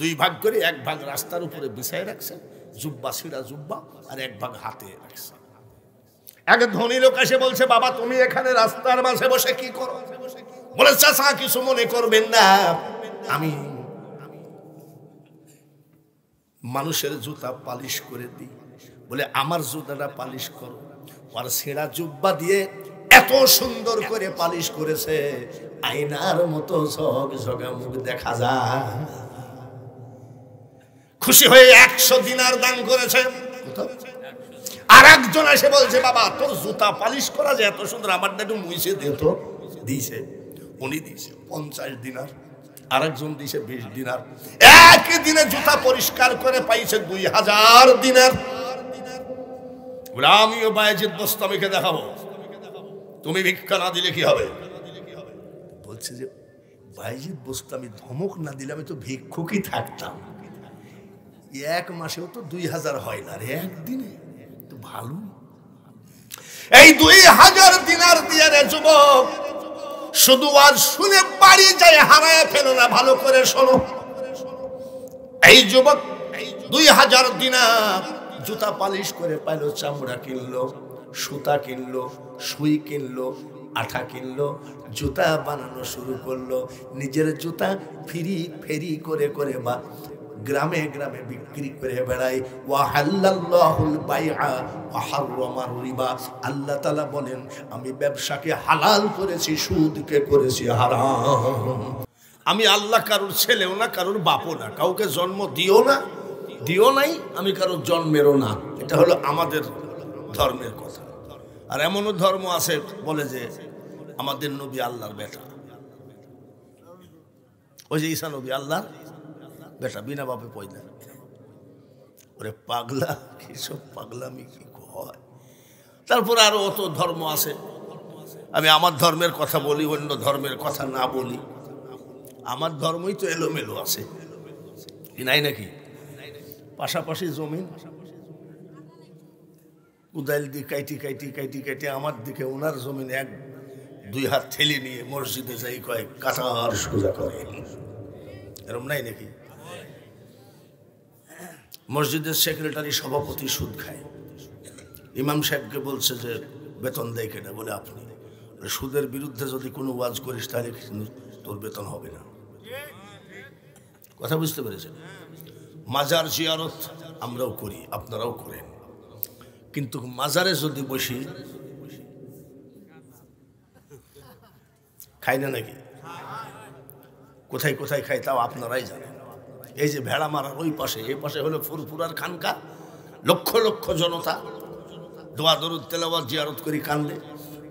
S1: দুই ভাগ করে এক ভাগ রাস্তার উপরে বিছায় রাখছে জুব্বা সিঁড়া জুব্বা আর এক ভাগ হাতে রাখছে এক ধনী লোক এসে বলছে বাবা তুমি এখানে রাস্তার মাঝে বসে কি করো বলে চাষা কিছু মনে করবেন না আমি মানুষের জুতা পালিশ করে দিই বলে আমার জুতাটা পালিশ করো আর সেরা জুব্বা দিয়ে এত সুন্দর করে পালিশ করেছে আয়নার মতো সব জগা মুখ দেখা যায় খুশি হয়ে একশো দিনার দান করেছে আর একজন এসে বলছে বাবা তোর জুতা পালিশ করা যে এত সুন্দর আমার একটু মুইছে দিত দিয়েছে উনি দিয়েছে পঞ্চাশ দিনার আরেকজন দিছে বিশ দিনার এক দিনে জুতা পরিষ্কার করে পাইছে দুই হাজার দিনের আমিও বায়েজিৎ বস্তামিকে দেখাবো তুমি ভিক্ষা না দিলে কি হবে বলছে যে বাইজিৎ বস্তামি ধমক না দিলে আমি তো ভিক্ষুকই থাকতাম এক মাসেও তো দুই হাজার হয় না রে একদিনে তো ভালো এই দুই হাজার দিনার দিয়ে রে যুবক শুধু আর শুনে বাড়ি যায় হারায় ফেলো না ভালো করে শোনো এই যুবক দুই হাজার দিনা জুতা পালিশ করে পাইলো চামড়া কিনলো সুতা কিনলো সুই কিনলো আঠা কিনলো জুতা বানানো শুরু করলো নিজের জুতা ফিরি ফেরি করে করে বা গ্রামে গ্রামে বিক্রি করে বেড়ায় ওয়াহাল্লাহুল বাইআ ওয়াহাররামার রিবা আল্লাহ তালা বলেন আমি ব্যবসাকে হালাল করেছি সুদকে করেছি হারাম আমি আল্লাহ কারোর ছেলেও না কারোর বাপও না কাউকে জন্ম দিও না দিও নাই আমি কারোর জন্মেরও না এটা হলো আমাদের ধর্মের কথা আর এমনও ধর্ম আছে বলে যে আমাদের নবী আল্লাহর বেটা ওই যে ঈশা নবী আল্লাহ বেটা বিনা বাপে পয়দা ওরে পাগলা পাগলা পাগলামি কি হয় তারপর আরো অত ধর্ম আছে আমি আমার ধর্মের কথা বলি অন্য ধর্মের কথা না বলি আমার ধর্মই তো এলোমেলো আছে নাই নাকি পাশাপাশি জমিন উদাইল দিয়ে কাইটি কাইটি কাইটি কাইটি আমার দিকে ওনার জমিন এক দুই হাত ঠেলে নিয়ে মসজিদে যাই কয়েক কাঁচা আর সোজা করে এরম নাই নাকি মসজিদের সেক্রেটারি সভাপতি সুদ খায় ইমাম সাহেবকে বলছে যে বেতন দেয় কেটে বলে আপনি সুদের বিরুদ্ধে যদি কোনো ওয়াজ করিস তাহলে তোর বেতন হবে না কথা বুঝতে পেরেছেন মাজার জিয়ারত আমরাও করি আপনারাও করেন কিন্তু মাজারে যদি বসি খাই না নাকি কোথায় কোথায় খাই তাও আপনারাই জানেন এই যে ভেড়া মারার ওই পাশে এই পাশে হলো ফুরফুরার খানকা লক্ষ লক্ষ জনতা দোয়া দরুদ তেলাবাদ জিয়ারত করি কানলে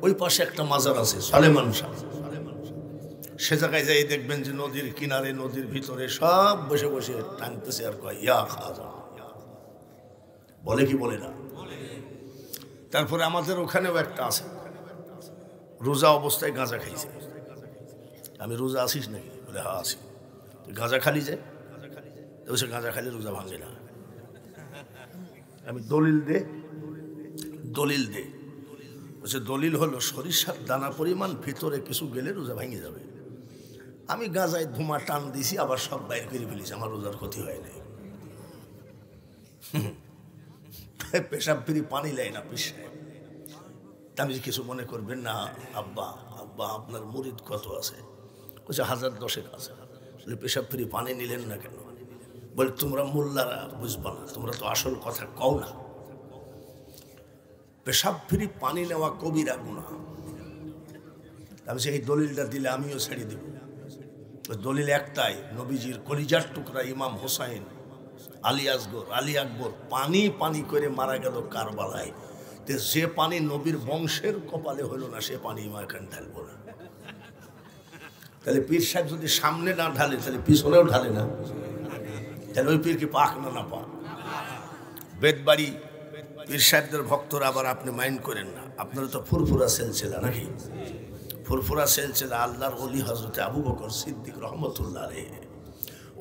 S1: ওই পাশে একটা মাজার আছে সালেমান শাহ সে জায়গায় যাই দেখবেন যে নদীর কিনারে নদীর ভিতরে সব বসে বসে টানতেছে আর কয় ইয়া খাওয়া বলে কি বলে না তারপরে আমাদের ওখানেও একটা আছে রোজা অবস্থায় গাঁজা খাইছে আমি রোজা আসিস নাকি বলে হ্যাঁ আসি গাঁজা খালি যায় সে গাঁজা খাইলে রোজা ভাঙে না আমি দলিল দে দলিল দে সে দলিল হলো সরিষার দানা পরিমাণ ভিতরে কিছু গেলে রোজা ভাঙে যাবে আমি গাঁজায় ধুমা টান দিছি আবার সব বাইর করে ফেলেছি আমার রোজার ক্ষতি হয় নাই (laughs) পেশাব ফিরি পানি লেয় না পিসায় আমি কিছু মনে করবেন না আব্বা আব্বা আপনার মুরিদ কত আছে বলছে হাজার দশেক আছে পেশাব ফিরি পানি নিলেন না কেন বলে তোমরা মোল্লারা বুঝবা না তোমরা তো আসল কথা কও না পেশাব ফিরি পানি নেওয়া কবিরা গুণা আমি সেই দলিলটা দিলে আমিও ছেড়ে দেব দলিল একটাই নবীজির কলিজার টুকরা ইমাম হোসাইন আলী আসগর আলী আকবর পানি পানি করে মারা গেল কারবালায় তে যে পানি নবীর বংশের কপালে হলো না সে পানি ইমাখান ঢালব না তাহলে পীর সাহেব যদি সামনে না ঢালে তাহলে পিছনেও ঢালে না তাহলে ওই পীরকে কি পাক না না পাক বেদবাড়ি পীর সাহেবদের ভক্তরা আবার আপনি মাইন্ড করেন না আপনারা তো ফুরফুরা ছিল নাকি ফুরফুরা ছিল আল্লাহর অলি হজরতে আবু বকর সিদ্দিক রহমতুল্লাহ রে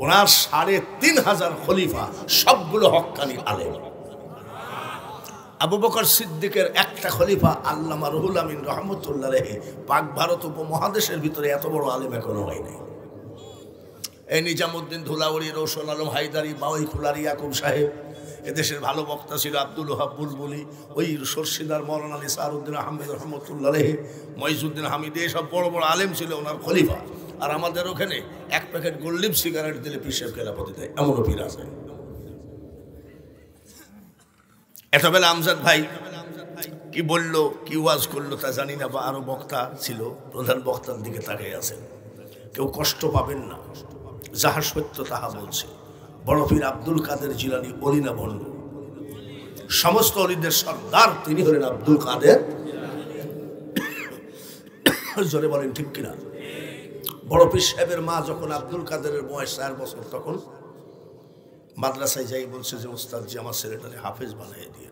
S1: ওনার সাড়ে তিন হাজার খলিফা সবগুলো হকানি আলেম আবু বকর সিদ্দিকের একটা খলিফা আল্লামা রহুল আমিন রহমতুল্লাহ রেহে পাক ভারত উপমহাদেশের ভিতরে এত বড় আলেম এখনো হয় নাই এই নিজামুদ্দিন ধুলাউড়ি রৌশন আলম হায়দারি বাউই খুলারি ইয়াকুব সাহেব এদেশের ভালো বক্তা ছিল আব্দুল হাব বুলবুলি ওই সর্ষিদার মরান আলী সাহরুদ্দিন আহমেদ রহমতুল্লাহ মহিজুদ্দিন হামিদ এসব বড় বড় আলেম ছিল ওনার খলিফা আর আমাদের ওখানে এক প্যাকেট গোল্ডিপ সিগারেট দিলে পিসের খেলাপতি দেয় এমনও ফিরে এত বেলা আমজাদ ভাই কি বলল কি ওয়াজ করলো তা জানি না বা আরও বক্তা ছিল প্রধান বক্তার দিকে তাকিয়ে আছেন কেউ কষ্ট পাবেন না যাহার সত্য তাহা বলছে বড় ফির আব্দুল কাদের জিলানি অলিনা বর্ণ সমস্ত অলিদের সর্দার তিনি হলেন আব্দুল কাদের জোরে বলেন ঠিক কিনা বড় পীর সাহেবের মা যখন আব্দুল কাদেরের বয়স চার বছর তখন মাদ্রাসায় যাই বলছে যে ওস্তাদ জি আমার ছেলেটারে হাফেজ বানাই দিয়ে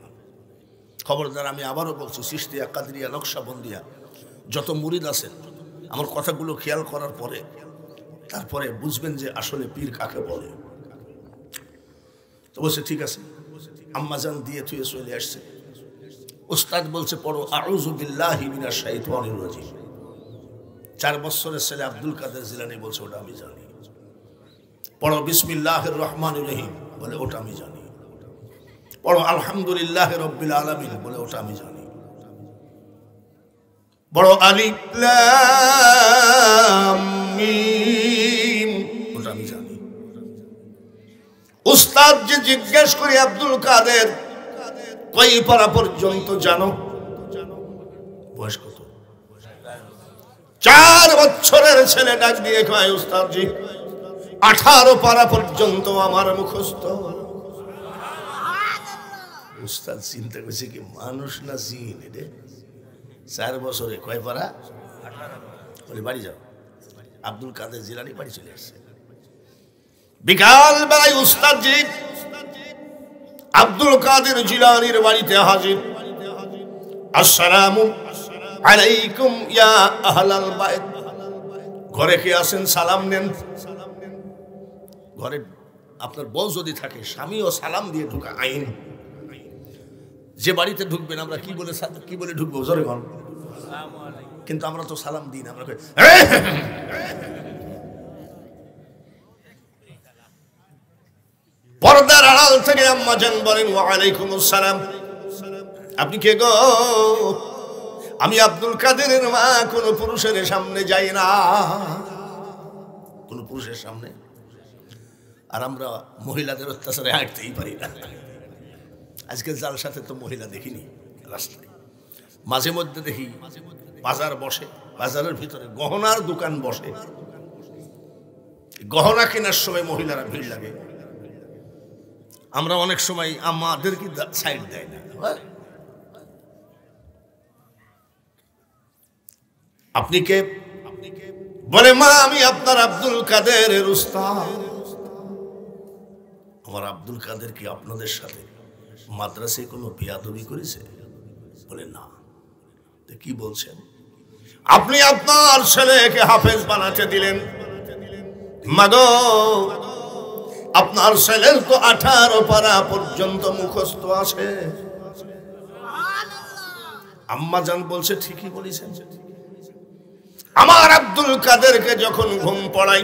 S1: খবরদার আমি আবারও বলছি সৃষ্টিয়া কাদরিয়া নকশা বন্দিয়া যত মুরিদ আছেন আমার কথাগুলো খেয়াল করার পরে তারপরে বুঝবেন যে আসলে পীর কাকে বলে তো বলছে ঠিক আছে আম্মাজান দিয়ে তুই চলে আসছে উস্তাদ বলছে পড়ো আউজুবিল্লাহিমিনা শাহিদানির রাজিম চার বছরের ছেলে আব্দুল কাদের জিলানি বলছে ওটা আমি জানি পড়ো বিসমিল্লাহ রহমান রহিম বলে ওটা আমি জানি পড়ো আলহামদুলিল্লাহ রব্বিল আলমিন বলে ওটা আমি জানি বড় আলিফ উস্তাদ যে জিজ্ঞেস করি আব্দুল কাদের কই পারা পর্যন্ত জানো বয়স কত চার বছরের ছেলে ডাক দিয়ে কয় জি আঠারো পারা পর্যন্ত আমার মুখস্থ উস্তাদ চিন্তা করছে কি মানুষ না জিন রে চার বছরে কয় পারা বাড়ি যাও আব্দুল কাদের জিলানি বাড়ি চলে আসছে বিকাল বেলায় উস্তাদজি আব্দুল কাদের জিলানির বাড়িতে হাজির আসসালামু আলাইকুম ইয়া আহলাল বাইত ঘরে কে আসেন সালাম নেন ঘরে আপনার বউ যদি থাকে ও সালাম দিয়ে ঢুকা আইন যে বাড়িতে ঢুকবেন আমরা কি বলে কি বলে ঢুকবো জোরে ঘর কিন্তু আমরা তো সালাম দিই না আমরা পর্দার আড়াল থেকে আম্মা জান বলেন ওয়ালাইকুম আসসালাম আপনি কে গো আমি আব্দুল কাদের মা কোনো পুরুষের সামনে যাই না কোনো পুরুষের সামনে আর আমরা মহিলাদের অত্যাচারে হাঁটতেই পারি না আজকে যার সাথে তো মহিলা দেখিনি রাস্তায় মাঝে মধ্যে দেখি বাজার বসে বাজারের ভিতরে গহনার দোকান বসে গহনা কেনার সময় মহিলারা ভিড় লাগে আমরা অনেক সময় আমাদেরকে সাইড দেয় না হ্যাঁ? আপনি কে বলে মা আমি আপনার আব্দুল কাদের আমার আব্দুল কাদের কি আপনাদের সাথে মাদ্রাসে কোনো বেয়াদবি করেছে বলে না কি বলছেন আপনি আপনার ছেলেকে হাফেজ বানাতে দিলেন মাগো আপনার ছেলের তো আঠারো পারা পর্যন্ত মুখস্থ আছে আম্মা যান বলছে ঠিকই বলেছেন আমার আব্দুল কাদেরকে যখন ঘুম পড়াই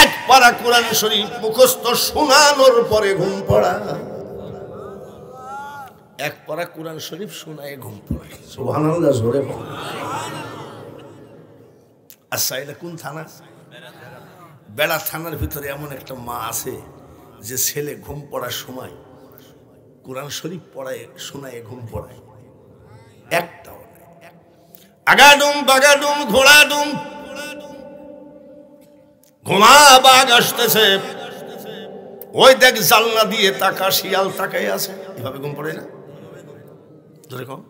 S1: এক পারা কোরআন শরীফ মুখস্থ শোনানোর পরে ঘুম পড়া এক পারা কোরআন শরীফ শোনায় ঘুম পড়ায় সুবহানাল্লাহ জোরে আচ্ছা এটা কোন থানা বেড়া থানার ভিতরে এমন একটা মা আছে যে ছেলে ঘুম পড়ার সময় কোরআন শরীফ পড়ায় শোনায় ঘুম পড়ায় একটাও আগাডুম বাগাডুম ঘোড়াডুম ঘোমা বাঘ আসতেছে ওই দেখ জালনা দিয়ে তাকা শিয়াল তাকাই আছে এভাবে ঘুম পড়ে না যেরকম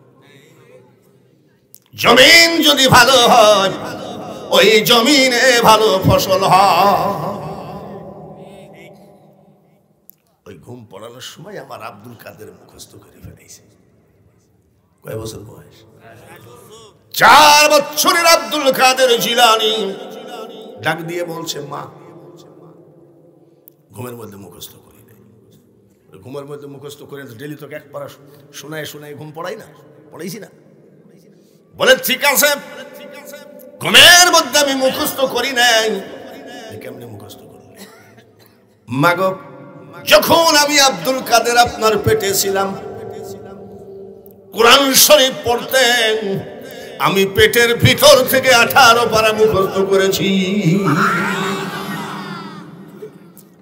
S1: জমিন যদি ভালো হয় ওই জমিনে ভালো ফসল হয় ওই ঘুম পড়ানোর সময় আমার আব্দুল কাদের মুখস্থ করে ফেলেছে কয় বছর বয়স চার বছরের আব্দুল কাদের জিলানি ডাক দিয়ে বলছে মা ঘুমের মধ্যে মুখস্থ করি ঘুমের মধ্যে মুখস্থ করে ডেলি তোকে এক শোনায় শোনায় ঘুম পড়াই না পড়াইছি না বলে ঠিক আছে ঠিক আছে ঘুমের মধ্যে আমি মুখস্থ করি নাই কেমনি মুখস্থ করলেন মাগব যখন আমি আব্দুল কাদের আপনার পেটে ছিলাম কোরআন শরীফ পড়তেন আমি পেটের ভিতর থেকে আঠারো পারা মুখস্থ করেছি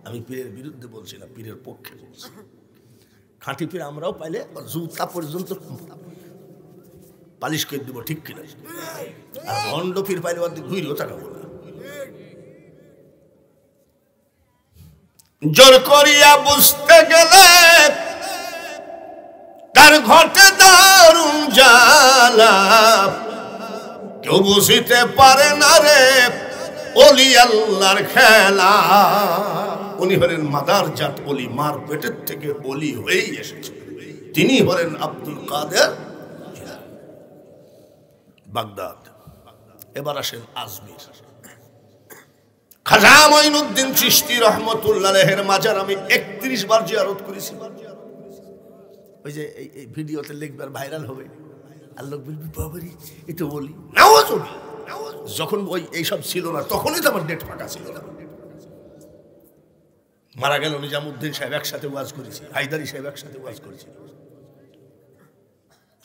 S1: আমি পীরের বিরুদ্ধে বলছি না পীরের পক্ষে বলছি খাঁটি পীর আমরাও পাইলে জুতা পর্যন্ত পালিশ করে দিব ঠিক কিনা আর ভণ্ড ফির পাইলে বাদ ঘুরেও তাকাবো না জোর করিয়া বুঝতে গেলে তার ঘটে দারুণ জ্বালা কেউ বুঝিতে পারে না রে অলি আল্লাহর খেলা উনি হলেন মাদার জাত অলি মার পেটের থেকে অলি হয়েই এসেছে তিনি হলেন আব্দুল কাদের বাগদাদ এবার আসেন আজমির খাজা মঈনুদ্দিন চিশতি রহমতুল্লাহের মাজার আমি একত্রিশ বার জিয়ারত করেছি ওই যে এই ভিডিওতে লিখবার ভাইরাল হবে আর লোক বলবি বাবারি এটা বলি নাও চলি যখন ওই এইসব ছিল না তখনই তো আমার ডেট ফাঁকা ছিল না মারা গেল নিজামুদ্দিন সাহেব একসাথে ওয়াজ করেছি হায়দারি সাহেব একসাথে ওয়াজ করেছিল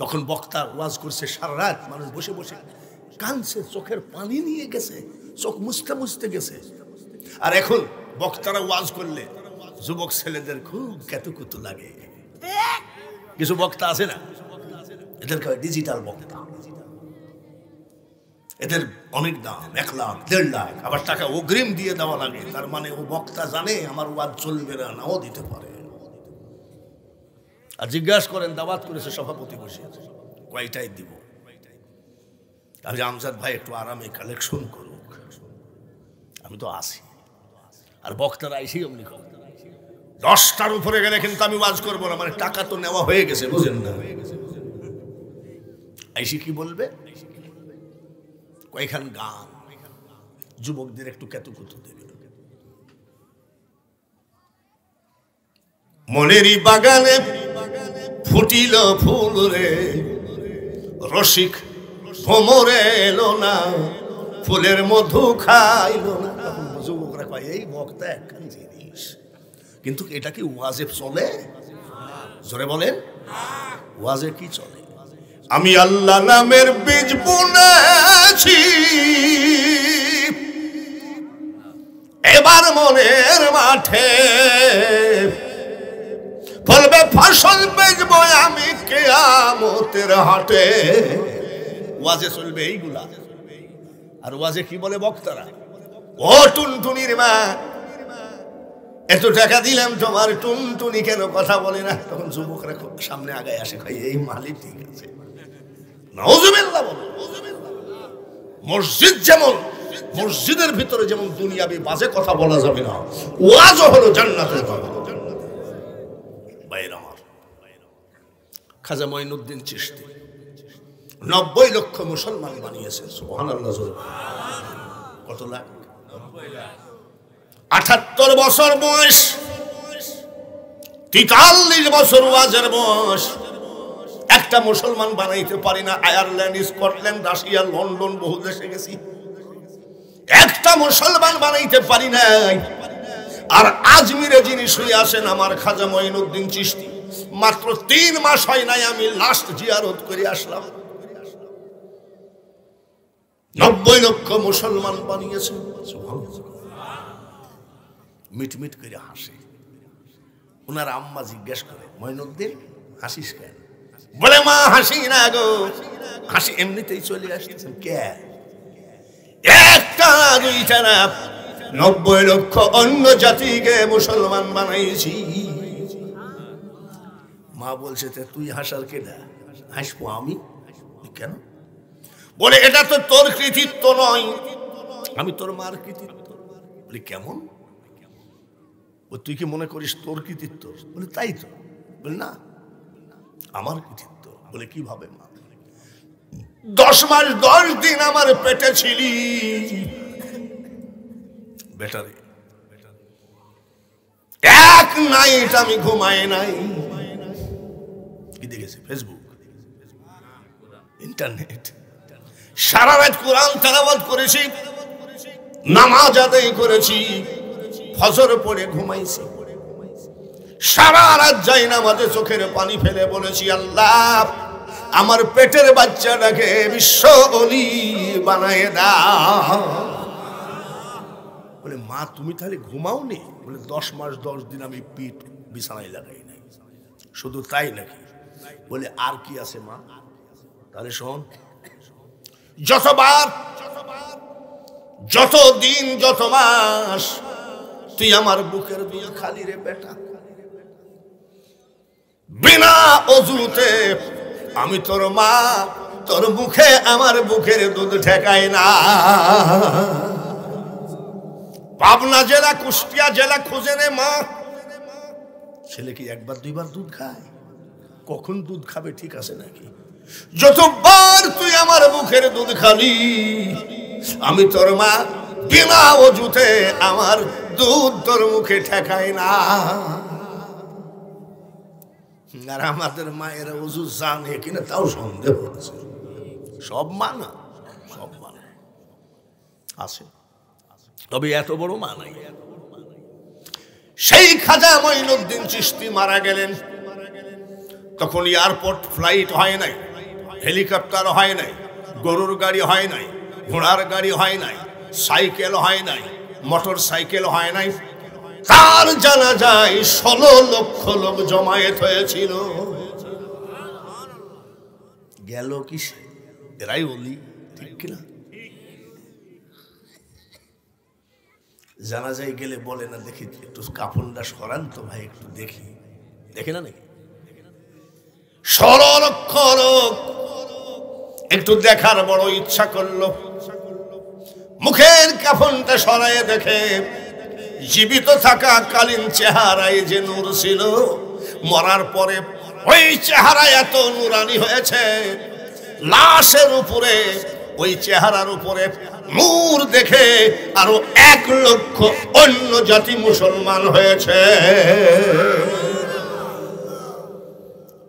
S1: তখন বক্তা ওয়াজ করছে সারা রাত মানুষ বসে বসে কানছে চোখের পানি নিয়ে গেছে চোখ মুছতে মুছতে গেছে আর এখন বক্তারা ওয়াজ করলে যুবক ছেলেদের খুব কেতুকুতু লাগে কিছু বক্তা আছে না এদেরকে ডিজিটাল বক্তা এদের অনেক দাম এক লাখ দেড় লাখ আবার টাকা অগ্রিম দিয়ে দেওয়া লাগে তার মানে ও বক্তা জানে আমার ওয়াজ চলবে না নাও দিতে পারে আর জিজ্ঞাসা করেন দাওয়াত করেছে সভাপতি বসে কয়টাই দিব আমি আমজাদ ভাই একটু আরামে কালেকশন করুক আমি তো আসি আর বক্তারা আইসি অমনি দশটার উপরে গেলে কিন্তু আমি ওয়াজ করবো না মানে টাকা তো নেওয়া হয়ে গেছে বুঝেন না আইসি কি বলবে কয়েকখান গান যুবকদের একটু কুতু দেবে মনেরই বাগানে ফুটিল ফুল রে রসিক ভোমরে এলো না ফুলের মধু খাইল না এই বক্তা একখান জিনিস কিন্তু এটা কি ওয়াজে চলে জোরে বলেন ওয়াজে কি চলে আমি আল্লাহ নামের বীজ বুনেছি এবার মনের মাঠে বলবে ফসল বেজবো আমি কেয়ামতের হাটে ওয়াজে চলবে এইগুলা আর ওয়াজে কি বলে বক্তারা ও টুনটুনির মা এত টাকা দিলাম তোমার টুনটুনি কেন কথা বলে না তখন যুবকরা সামনে আগায় আসে ভাই এই মালিক ঠিক আছে নজুবিল্লা বলো মসজিদ যেমন মসজিদের ভিতরে যেমন দুনিয়াবি বাজে কথা বলা যাবে না ওয়াজও হলো জান্নাতের কথা ভাইয়ের আমার খাজা মঈনুদ্দিন চিস্তি নব্বই লক্ষ মুসলমান বানিয়েছে সোহান কত লাখ আঠাত্তর বছর বয়স তেতাল্লিশ বছর ওয়াজের বয়স একটা মুসলমান বানাইতে পারি না আয়ারল্যান্ড স্কটল্যান্ড রাশিয়া লন্ডন বহু দেশে গেছি একটা মুসলমান বানাইতে পারি নাই আর আজমিরে যিনি শুয়ে আসেন আমার খাজা মহিনুদ্দিন চিস্তি মাত্র তিন মাস হয় নাই আমি লাস্ট জিয়ারত করে আসলাম নব্বই লক্ষ মুসলমান বানিয়েছেন মিটমিট করে হাসে ওনার আম্মা জিজ্ঞেস করে মহিনুদ্দিন হাসিস কেন বলে মা হাসি না গো হাসি এমনিতেই চলে আসতেছেন কে একটা দুইটা না নব্বই লক্ষ অন্য জাতিকে মুসলমান বানাইছি মা বলছে তুই হাসার কেডা হাসবো আমি কেন বলে এটা তো তোর কৃতিত্ব নয় আমি তোর মার কৃতিত্ব বলি কেমন তুই কি মনে করিস তোর কৃতিত্ব বলে তাই তো বলে না আমার কৃতিত্ব বলে কিভাবে মা
S2: দশ মাস দশ দিন আমার পেটে
S1: ছিলি ব্যাটারি এক নাইট আমি ঘুমাই নাই কি দেখেছি ফেসবুক ইন্টারনেট সারা রাত কোরআন তালাবাদ করেছি নামাজ আদায় করেছি ফজর পড়ে ঘুমাইছি সারা রাত যাই নামাজে চোখের পানি ফেলে বলেছি আল্লাহ আমার পেটের বাচ্চাটাকে বিশ্ব অলি বানায় দাও বলে মা তুমি তাহলে ঘুমাও নি বলে দশ মাস দশ দিন আমি পিঠ বিছানায় লাগাই নাই শুধু তাই নাকি বলে আর কি আছে মা তাহলে শোন যতবার যত দিন যত মাস তুই আমার বুকের দিয়ে খালি রে বেটা বিনা অজুতে আমি তোর মা তোর মুখে আমার বুকের দুধ ঠেকাই না পাবনা জেলা কুষ্টিয়া জেলা খুঁজে নে মা ছেলে কি একবার দুইবার দুধ খায় কখন দুধ খাবে ঠিক আছে নাকি যতবার তুই আমার মুখের দুধ খালি আমি তোর মা বিনা অজুতে আমার দুধ তোর মুখে ঠেকাই না আর আমাদের মায়ের অজু জানে কিনা তাও সন্দেহ আছে সব মানা সব মানা আছে তবে এত বড় মা নাই সেই খাজা মঈনুদ্দিন চিস্তি মারা গেলেন তখন এয়ারপোর্ট ফ্লাইট হয় নাই হেলিকপ্টার হয় নাই গরুর গাড়ি হয় নাই ঘোড়ার গাড়ি হয় নাই সাইকেল হয় নাই মোটর সাইকেল হয় নাই তার জানা যায় ষোলো লক্ষ লোক জমায়েত হয়েছিল গেল কিসে এরাই অলি ঠিক কিনা জানাজাই গেলে বলে না দেখি একটু কাপড়টা সরান তো ভাই একটু দেখি দেখে না নাকি সরল একটু দেখার বড় ইচ্ছা করলো মুখের কাফনটা সরায় দেখে জীবিত থাকা কালীন চেহারায় যে নূর ছিল মরার পরে ওই চেহারায় এত নুরানি হয়েছে লাশের উপরে ওই চেহারার উপরে নূর দেখে আরো এক লক্ষ অন্য জাতি মুসলমান হয়েছে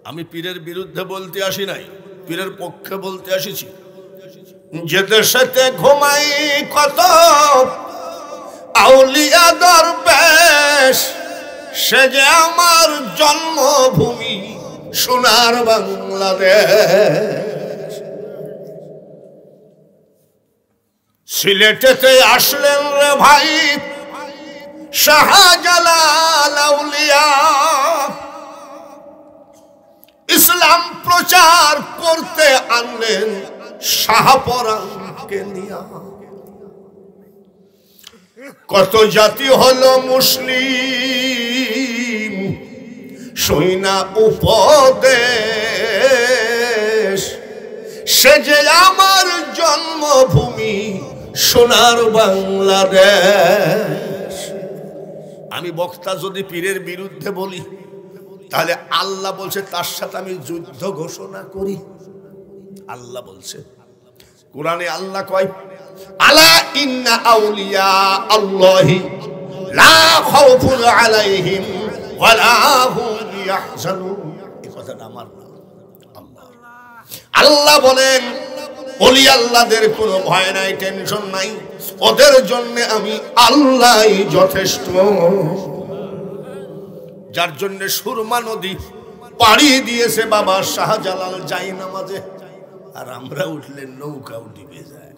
S1: আমি পীরের বিরুদ্ধে বলতে আসি নাই পীরের পক্ষে বলতে আসিছি যে দেশেতে ঘুমাই কত আউলিয়া দরবেশ সে যে আমার জন্মভূমি সোনার বাংলাদেশ সিলেটেতে আসলেন রে ভাই শাহজালাল ইসলাম প্রচার করতে আনলেন শাহপরানকে নিয়া কত জাতি হল মুসলিম সৈনা উপদেশ সে যে আমার জন্মভূমি সোনার বাংলাদেশ আমি বক্তা যদি পীরের বিরুদ্ধে বলি তাহলে আল্লাহ বলছে তার সাথে আমি যুদ্ধ ঘোষণা করি আল্লাহ বলছে কোরআনে আল্লাহ কয় আলা ইন্না আউলিয়া আল্লাহি লা খাউফুন আলাইহিম ওয়ালা হুম ইয়াহজানুন এই কথাটা আমার আল্লাহ আল্লাহ বলেন অলি কোনো ভয় নাই টেনশন নাই ওদের জন্য আমি আল্লাহ যথেষ্ট যার জন্য সুরমা নদী পাড়ি দিয়েছে বাবা শাহজালাল যাই নামাজে আর আমরা উঠলে নৌকাও ডিবে যায়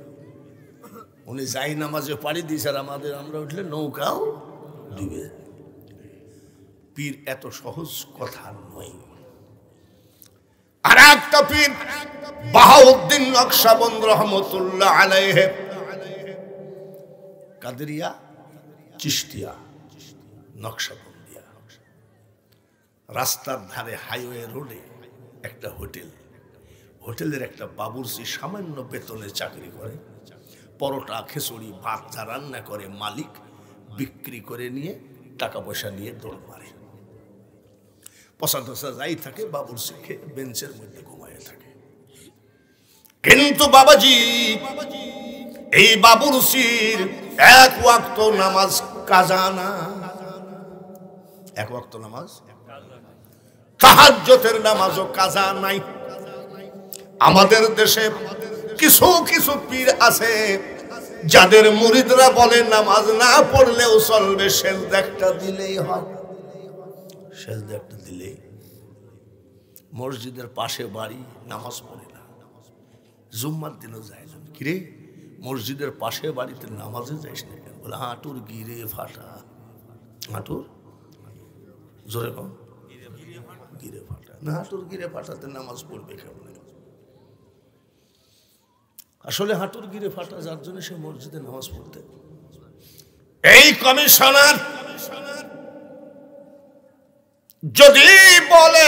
S1: উনি যাই নামাজে পাড়ি দিয়েছে আর আমাদের আমরা উঠলে নৌকাও ডিবে যায় পীর এত সহজ কথা নয় আর এক পীর বাহাউদ্দিন নকশাবন্দ রহমতুল্লাহ আলাইহে কাদেরিয়া চিস্তিয়া নকশাবন্দিয়া রাস্তার ধারে হাইওয়ে রোডে একটা হোটেল হোটেলের একটা বাবুর্চি সামান্য বেতনে চাকরি করে পরোটা খেসড়ি ভাত যা রান্না করে মালিক বিক্রি করে নিয়ে টাকা পয়সা নিয়ে দৌড় মারে পশা থাকে বাবুর শিখে বেঞ্চের মধ্যে ঘুমায় থাকে কিন্তু বাবাজি এই বাবুর শির এক ওয়াক্ত নামাজ এক ওয়াক্ত নামাজ তাহাজ্যতের নামাজও কাজা নাই আমাদের দেশে কিছু কিছু পীর আছে যাদের মুরিদরা বলে নামাজ না পড়লেও চলবে দেখটা দিলেই হয় দিলে মসজিদের পাশে বাড়ি নামাজ পড়ে না জুম্মার দিনও যায় কিরে মসজিদের পাশে বাড়িতে নামাজে যাইস না কেন বলে হাঁটুর গিরে ফাটা হাঁটুর জোরে কম গিরে ফাটা না হাঁটুর গিরে ফাটাতে নামাজ পড়বে কেমন আসলে হাঁটুর গিরে ফাটা যার জন্য সে মসজিদে নামাজ পড়তে এই কমিশনার যদি বলে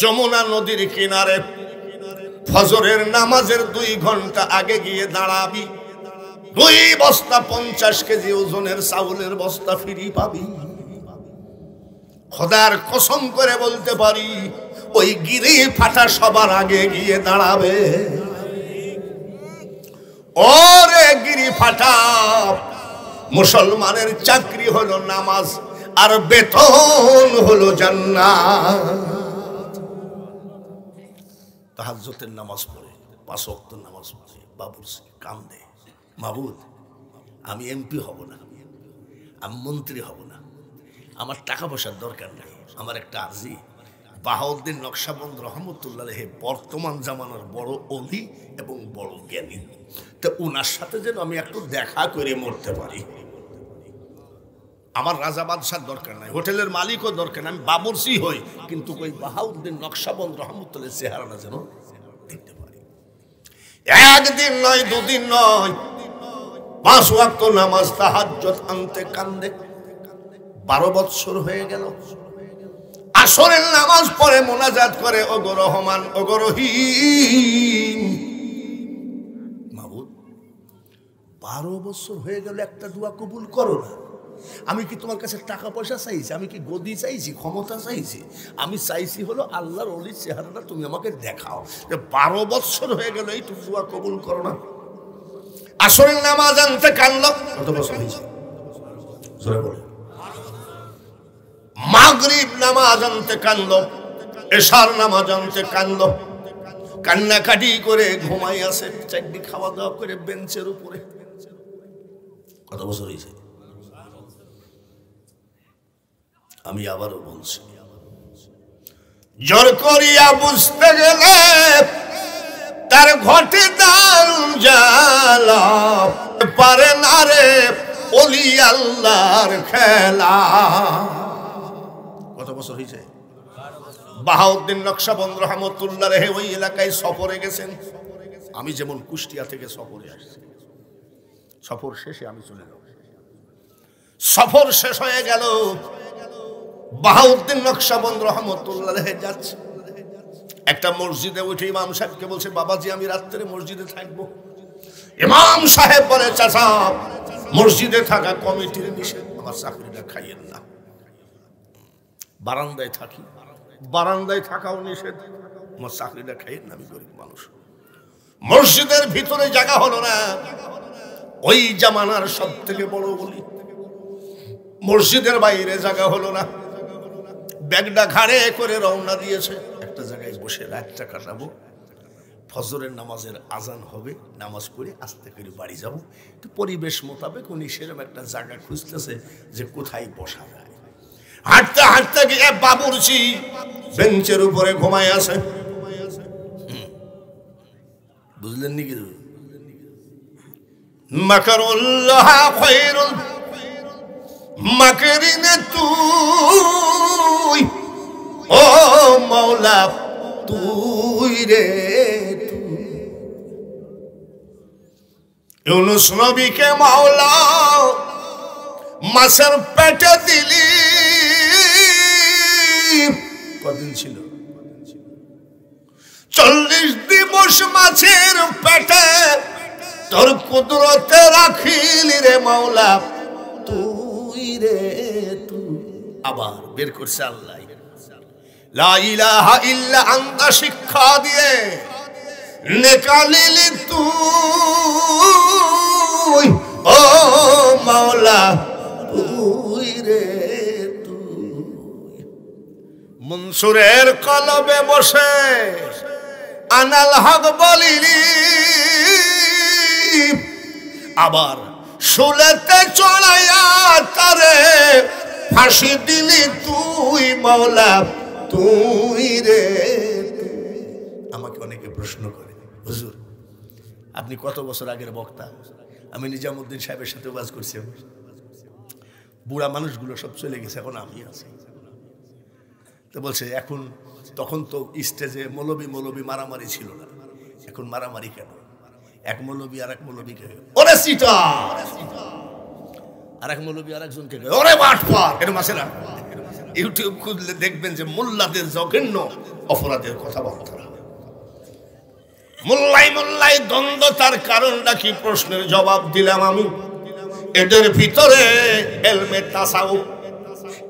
S1: যমুনা নদীর কিনারে ফজরের নামাজের দুই ঘন্টা আগে গিয়ে দাঁড়াবি দুই বস্তা পঞ্চাশ কেজি ওজনের চাউলের বস্তা ফিরি পাবি খোদার কসম করে বলতে পারি ওই গিরি ফাটা সবার আগে গিয়ে দাঁড়াবে ওরে গিরি ফাটা মুসলমানের চাকরি হলো নামাজ আর বেতন হলো জান্নাত তাহাজ্জতের নামাজ পড়ে পাঁচ অক্ত নামাজ পড়ে বাবুর কাম দেয় আমি এমপি হব না আমি মন্ত্রী হব না আমার টাকা পয়সার দরকার নেই আমার একটা আর্জি বাহাউদ্দিন নকশাবন্দ রহমতুল্লাহ হে বর্তমান জামানার বড় অলি এবং বড় জ্ঞানী তো ওনার সাথে যেন আমি একটু দেখা করে মরতে পারি আমার রাজা বাদশার দরকার নাই হোটেলের মালিকও দরকার আমি বাবরসি হই কিন্তু ওই বাহাউদ্দিন নকশাবন্দ রহমতুল্লের না যেন দেখতে পারি একদিন নয় দুদিন নয় পাঁচ ওয়াক্ত নামাজ তাহাজ্জত আনতে কান্দে বারো বৎসর হয়ে গেল আসরের নামাজ পরে মোনাজাত করে ওগো রহমান ওগো বারো বছর হয়ে গেল একটা দোয়া কবুল করো না আমি কি তোমার কাছে টাকা পয়সা চাইছি আমি কি গদি চাইছি ক্ষমতা চাইছি আমি চাইছি হলো আল্লাহর অলির চেহারাটা তুমি আমাকে দেখাও যে বারো বছর হয়ে গেল এই তুফুয়া কবুল করো না আসল নামাজ আনতে কান্দ কত বছর হয়েছে মাগরিব নামাজ আনতে কান্দ এশার নামাজ আনতে কান্দ কান্নাকাটি করে ঘুমাই আছে চাকরি খাওয়া দাওয়া করে বেঞ্চের উপরে কত বছর হয়েছে আমি আবারও বলছি জোর করিয়া বুঝতে গেলে তার ঘটে দাল জালা পারে না রে অলি আল্লাহর খেলা কত বছর হয়েছে বাহাউদ্দিন নকশাবন্দ রহমতুল্লাহ রেহে ওই এলাকায় সফরে গেছেন আমি যেমন কুষ্টিয়া থেকে সফরে আসছি সফর শেষে আমি চলে যাব সফর শেষ হয়ে গেল বাহাউদ্দিন নকশাবন্দ রহমতুল্লাহ যাচ্ছে একটা মসজিদে উঠে ইমাম সাহেবকে বলছে বাবাজি আমি রাত্রে মসজিদে থাকবো ইমাম সাহেব বলে চাষা মসজিদে থাকা কমিটির নিষেধ আমার চাকরিটা খাইয়েন না বারান্দায় থাকি বারান্দায় থাকাও নিষেধ আমার চাকরিটা খাইয়েন না আমি গরিব মানুষ মসজিদের ভিতরে জায়গা হলো না ওই জামানার সব থেকে বড় বলি মসজিদের বাইরে জায়গা হলো না ব্যাগটা ঘাড়ে করে রওনা দিয়েছে একটা জায়গায় বসে রাতটা কাটাবো ফজরের নামাজের আজান হবে নামাজ পড়ে আস্তে করে বাড়ি যাব তো পরিবেশ মোতাবেক উনি সেরকম একটা জায়গা খুঁজতেছে যে কোথায় বসা যায় হাঁটতে হাঁটতে গিয়ে বাবুরচি
S2: বেঞ্চের উপরে ঘুমায় আছে
S1: বুঝলেন নাকি মাকারুল্লাহ মাকেরিনে তুই ও মৌলা তুই রে ইউনুস নবীকে মাওলা মাছের পেটে দিলি কদিন ছিল চল্লিশ দিবস মাছের পেটে তোর কুদরতে রাখিলি রে মাওলা তুই রে তু আবার বের করছে আল্লাহ ইল্লা শিক্ষা দিয়ে নেকালিলি তুই ও মাওলা তুই রে মনসুরের কলবে বসে আনাল হক বলিলি আবার শুলেতে চড়াইয়া তারে ফাঁসি দিলি তুই মাওলা তুই রে আমাকে অনেকে প্রশ্ন করে হুজুর আপনি কত বছর আগের বক্তা আমি নিজামুদ্দিন সাহেবের সাথে বাজ করছি বুড়া মানুষগুলো সব চলে গেছে এখন আমি আছি তো বলছে এখন তখন তো স্টেজে মৌলবি মৌলবী মারামারি ছিল না এখন মারামারি কেন এক মৌলবী আর এক মৌলবীকে ওরে সিটা আর এক মৌলবী আর একজনকে ওরে মাঠ পার এর মাসেরা ইউটিউব খুঁজলে দেখবেন যে মোল্লাদের জঘন্য অপরাধের কথা কথাবার্তা মোল্লাই মোল্লাই দ্বন্দ্ব তার কারণটা কি প্রশ্নের জবাব দিলাম আমি এদের ভিতরে এলমে তাসাউ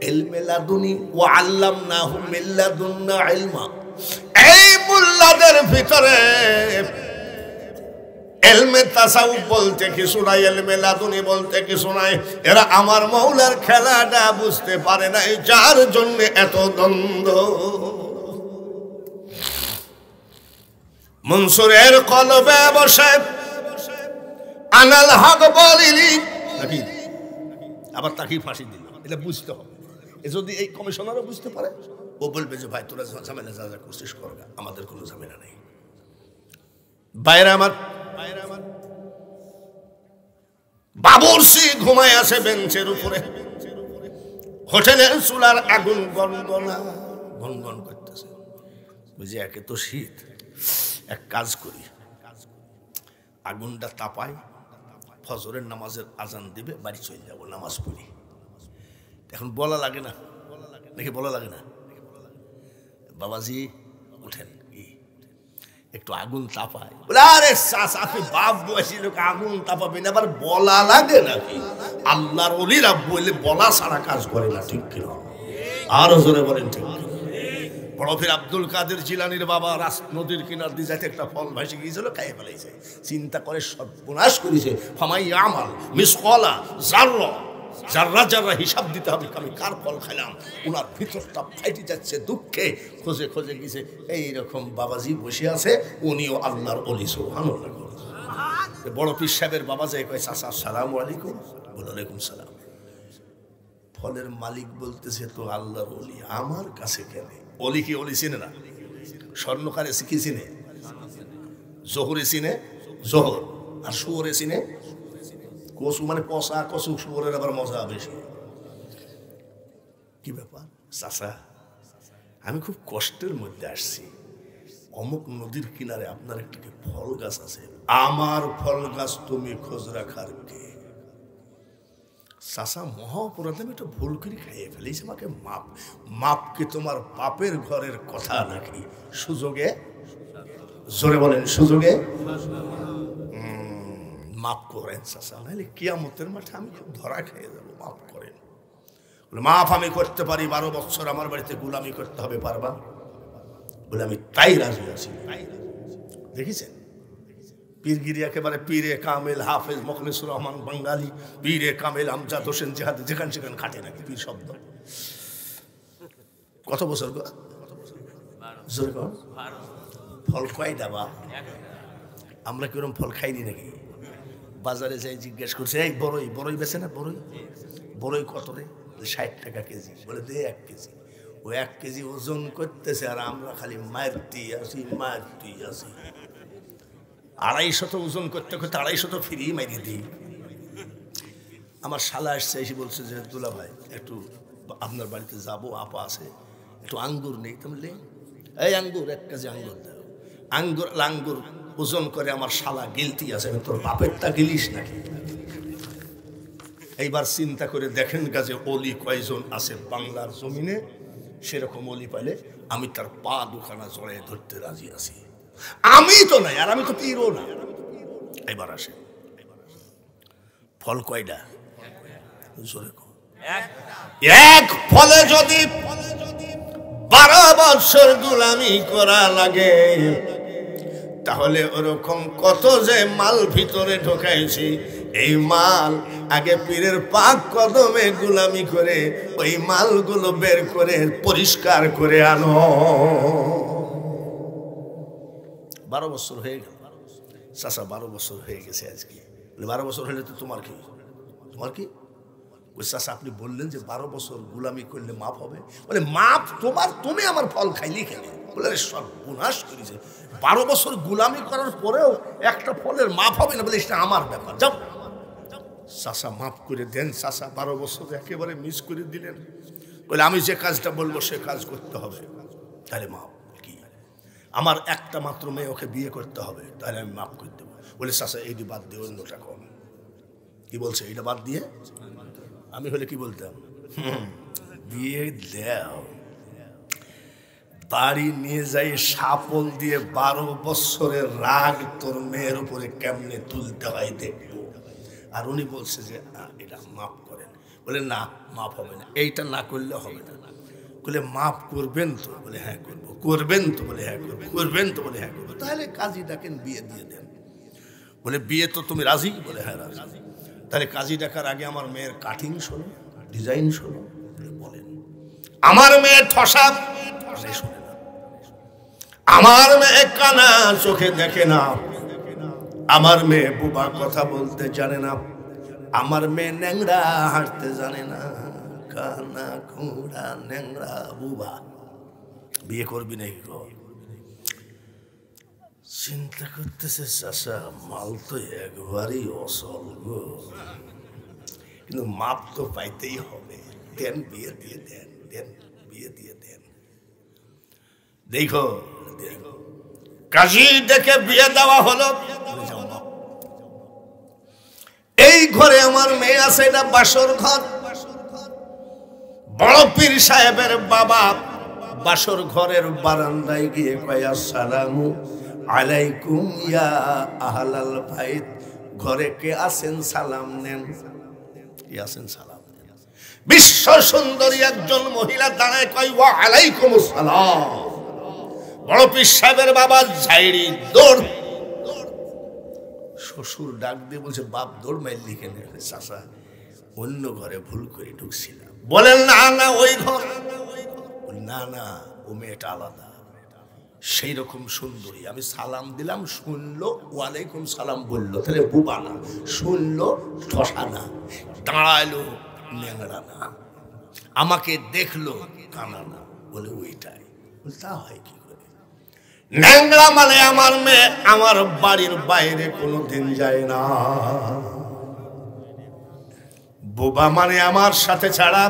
S1: এলমে লাদুনি ও আল্লাম না হুম ইল্লাদুন্না ইলমা এই মোল্লাদের ভিতরে এলমে তাসাউফ বলতে কিছু নাই এলমে লাদুনি বলতে কিছু নাই এরা আমার মৌলার খেলাটা বুঝতে পারে নাই যার জন্য এত দ্বন্দ্ব মনসুরের কলবে বসে আনাল হক বলিনি নাকি আবার তাকে ফাঁসি দিল এটা বুঝতে হবে এ যদি এই কমিশনারও বুঝতে পারে ও বলবে যে ভাই তোরা ঝামেলা যা যা করছিস করবে আমাদের কোনো ঝামেলা নেই বাইরে আমার সি ঘুমায় আছে বেঞ্চের উপরে হোটেলের চুলার আগুন গনগনা গনগন করতেছে বুঝি একে তো শীত এক কাজ করি আগুনটা তাপাই ফজরের নামাজের আজান দিবে বাড়ি চলে যাবো নামাজ পড়ি এখন বলা লাগে না নাকি বলা লাগে না বাবাজি উঠেন একটু আগুন তাপায় বলে আরে সাফি বাপ বয়সী লোক আগুন তাপাবেন আবার বলা লাগে নাকি আল্লাহর অলিরা বলে বলা সারা কাজ করে না ঠিক কিনা আরো জোরে বলেন ঠিক আব্দুল কাদের জিলানির বাবা রাস নদীর কিনার দিয়ে যাতে একটা ফল ভাসে গিয়েছিল খাইয়ে ফেলেছে চিন্তা করে সর্বনাশ করেছে ফামাই আমাল মিসকলা যাররা যাররা হিসাব দিতে হবে আমি কার ফল খাইলাম ওনার ভিতরটা ফাইটে যাচ্ছে দুঃখে খোঁজে খোঁজে গেছে এইরকম বাবাজি বসে আছে উনিও আল্লাহর অলি সোহানো বড় পীর সাহেবের বাবা যায় কয়েছে আসা সালাম আলাইকুম ওয়ালাইকুম সালাম ফলের মালিক বলতেছে তো আল্লাহর অলি আমার কাছে কেন অলি কি অলি চিনে না স্বর্ণকারে কি চিনে জহরে চিনে জহর আর শুয়োরে চিনে কচু মানে পচা কচু শুয়োরের আবার মজা বেশি কি ব্যাপার চাষা আমি খুব কষ্টের মধ্যে আসছি অমুক নদীর কিনারে আপনার একটি ফল গাছ আছে আমার ফল গাছ তুমি খোঁজ রাখার কে চাষা মহা আমি একটা ভুল করে খাইয়ে ফেলেছি আমাকে মাপ মাপকে তোমার বাপের ঘরের কথা নাকি সুযোগে জোরে বলেন সুযোগে মাফ করেন চাষা নাহলে কিয়ামতের মাঠে আমি খুব ধরা খেয়ে যাবো মাফ করেন বলে মাফ আমি করতে পারি বারো বছর আমার বাড়িতে গুলামি করতে হবে পারবা বলে আমি তাই রাজি আছি দেখেছেন পীরগিরি একেবারে পীরে কামেল হাফেজ মখলেসুর রহমান বাঙালি পীরে কামেল আমজাদ হোসেন জেহাদ যেখান সেখানে খাটে নাকি পীর শব্দ কত বছর ফল খাই বা আমরা কিরম ফল খাইনি নাকি বাজারে যাই জিজ্ঞেস করছে এই বড়ই বড়ই বেছে না বড়ই বড়ই কত রে ষাট টাকা কেজি বলে দে এক কেজি ও এক কেজি ওজন করতেছে আর আমরা খালি মারতি আসি মারতি আসি শত ওজন করতে করতে শত ফিরি মাইরি দিই আমার শালা আসছে এসে বলছে যে দুলা ভাই একটু আপনার বাড়িতে যাব আপা আছে একটু আঙ্গুর নেই তুমি এই আঙ্গুর এক কেজি আঙ্গুর দেয় আঙ্গুর লাঙ্গুর ওজন করে আমার শালা গিলতি আছে তোর বাপেরটা গিলিস নাকি এইবার চিন্তা করে দেখেন গাছে অলি কয়জন আছে বাংলার জমিনে সেরকম অলি পাইলে আমি তার পা দুখানা জড়ে ধরতে রাজি আছি আমি তো নাই আর আমি তো পিরো না এবার আসে ফল কয়টা জোরে এক ফলে যদি বারো বছর গুলামি করা লাগে তাহলে ওরকম কত যে মাল ভিতরে ঢোকাইছি এই মাল আগে পীরের পাক কদমে গুলামি করে ওই মালগুলো বের করে পরিষ্কার করে আনো বারো বছর হয়ে গেল চাষা বারো বছর হয়ে গেছে আজকে বারো বছর হলে তো তোমার কি তোমার কি ওই আপনি বললেন যে বারো বছর গুলামি করলে মাপ হবে বলে মাপ তোমার তুমি আমার ফল খাইলি খেলে বলে সর্বনাশ করেছে বারো বছর গুলামি করার পরেও একটা ফলের মাপ হবে না বলে সেটা আমার ব্যাপার যাও চাষা মাফ করে দেন চাষা বারো বছর একেবারে মিস করে দিলেন বলে আমি যে কাজটা বলবো সে কাজ করতে হবে তাহলে মাপ কি আমার একটা মাত্র মেয়ে ওকে বিয়ে করতে হবে তাহলে আমি মাফ করে দেবো বলে চাষা এইটি বাদ দিয়ে অন্যটা কম কি বলছে এইটা বাদ দিয়ে আমি হলে কি বলতাম দিয়ে দেও বাড়ি নিয়ে যাই সাপল দিয়ে বারো বছরের রাগ তোর মেয়ের উপরে কেমনে তুলতে হয় দেখব আর উনি বলছে যে এটা মাফ করেন বলে না মাফ হবে না এইটা না করলে হবে না বলে মাফ করবেন তো বলে হ্যাঁ করবো করবেন তো বলে হ্যাঁ করবো করবেন তো বলে হ্যাঁ করবো তাহলে কাজী ডাকেন বিয়ে দিয়ে দেন বলে বিয়ে তো তুমি রাজি বলে হ্যাঁ রাজি তাহলে কাজী দেখার আগে আমার মেয়ের কাটিং শোনো ডিজাইন শোনো বলেন আমার মেয়ের ঠসা শোনে না আমার মেয়ে কানা চোখে দেখে না আমার মেয়ে বোবা কথা বলতে জানে না আমার মেয়ে ন্যাংরা হাঁটতে জানে না কানা ঘোড়া ন্যাংরা বুবা বিয়ে করবি নাকি চিন্তা করতেছে চাষা মাল তো একবারই অসল গো কিন্তু মাপ তো পাইতেই হবে দেন বিয়ে দিয়ে দেন দেন বিয়ে দিয়ে দেন দেখো কাজী দেখে বিয়ে দেওয়া হলো এই ঘরে আমার মেয়ে আছে এটা বাসর ঘর বড় পীর সাহেবের বাবা বাসর ঘরের বারান্দায় গিয়ে কয়া সালামু আলাইকুম ইয়া আহলাল বাইত ঘরে কে আছেন সালাম নেন আছেন সালাম বিশ্ব সুন্দরী একজন মহিলা দাঁড়ায় কয় ওয়া আলাইকুম আসসালাম বড় পীর সাহেবের বাবা ঝাইড়ি দৌড় শ্বশুর ডাক দিয়ে বলছে বাপ দৌড় মাইল লিখে কেন চাষা অন্য ঘরে ভুল করে ঢুকছিলাম বলেন না না ওই ঘর না না ও মেয়েটা আলাদা সেই রকম সুন্দরী আমি সালাম দিলাম শুনলো ওয়ালাইকুম সালাম বলল তাহলে বোবা না শুনলো ঠসানা দাঁড়ালো ল্যাংড়া না আমাকে দেখলো কানা না বলে ওইটাই তা হয় কি করে
S2: ন্যাংরা মানে আমার
S1: মেয়ে আমার বাড়ির বাইরে কোনো দিন যায় না বোবা মানে আমার সাথে ছাড়া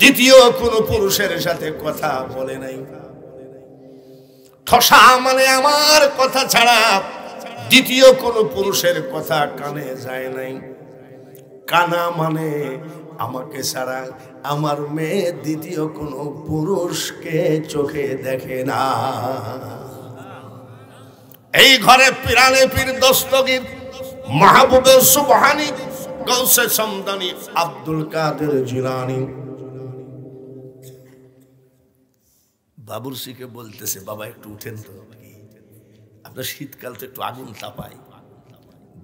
S1: দ্বিতীয় কোনো পুরুষের সাথে কথা বলে নাই ঠসা মানে আমার কথা ছাড়া দ্বিতীয় কোনো পুরুষের কথা কানে যায় নাই কানা মানে আমাকে ছাড়া আমার মেয়ে দ্বিতীয় কোনো পুরুষকে চোখে দেখে না এই ঘরে পিরানে পীর দস্তগীর মাহবুবের সুবহানি গৌসে সমদানি আব্দুল কাদের জিলানি বাবুরসিকে বলতেছে বাবা একটু উঠেন তো আপনার শীতকাল তো একটু আগুন তাপায়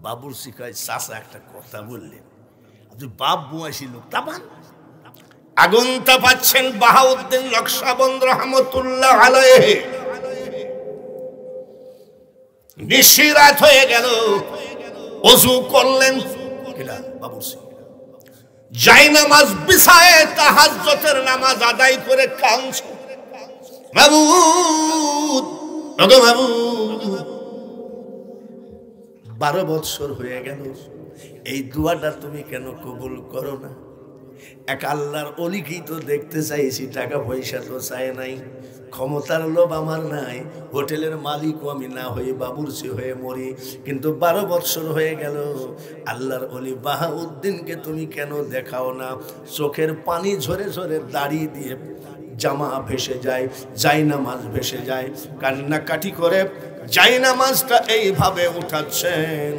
S1: বাবুরসি চাষা একটা কথা বললেন আপনি বাপ বয়সী লোক তাপান আগুন তাপাচ্ছেন বাহাউদ্দিন লক্ষাবন্দ রহমতুল্লাহ আলয়ে নিশিরাত হয়ে গেল অজু করলেন বাবুরসি যাই নামাজ বিছায় তাহাজ্জতের নামাজ আদায় করে কাউন্সিল বারো বৎসর হয়ে গেল এই দুয়াটা তুমি কেন কবুল করো না এক আল্লাহর অলিখি তো দেখতে চাইছি টাকা পয়সা তো চায় নাই ক্ষমতার লোভ আমার নাই হোটেলের মালিকও আমি না হয়ে সে হয়ে মরি কিন্তু বারো বৎসর হয়ে গেল আল্লাহর অলি বাহাউদ্দিনকে তুমি কেন দেখাও না চোখের পানি ঝরে ঝরে দাঁড়িয়ে দিয়ে জামা ভেসে যায় যাই নামাজ ভেসে যায় কান্নাকাটি করে যাই নামাজটা এইভাবে উঠাচ্ছেন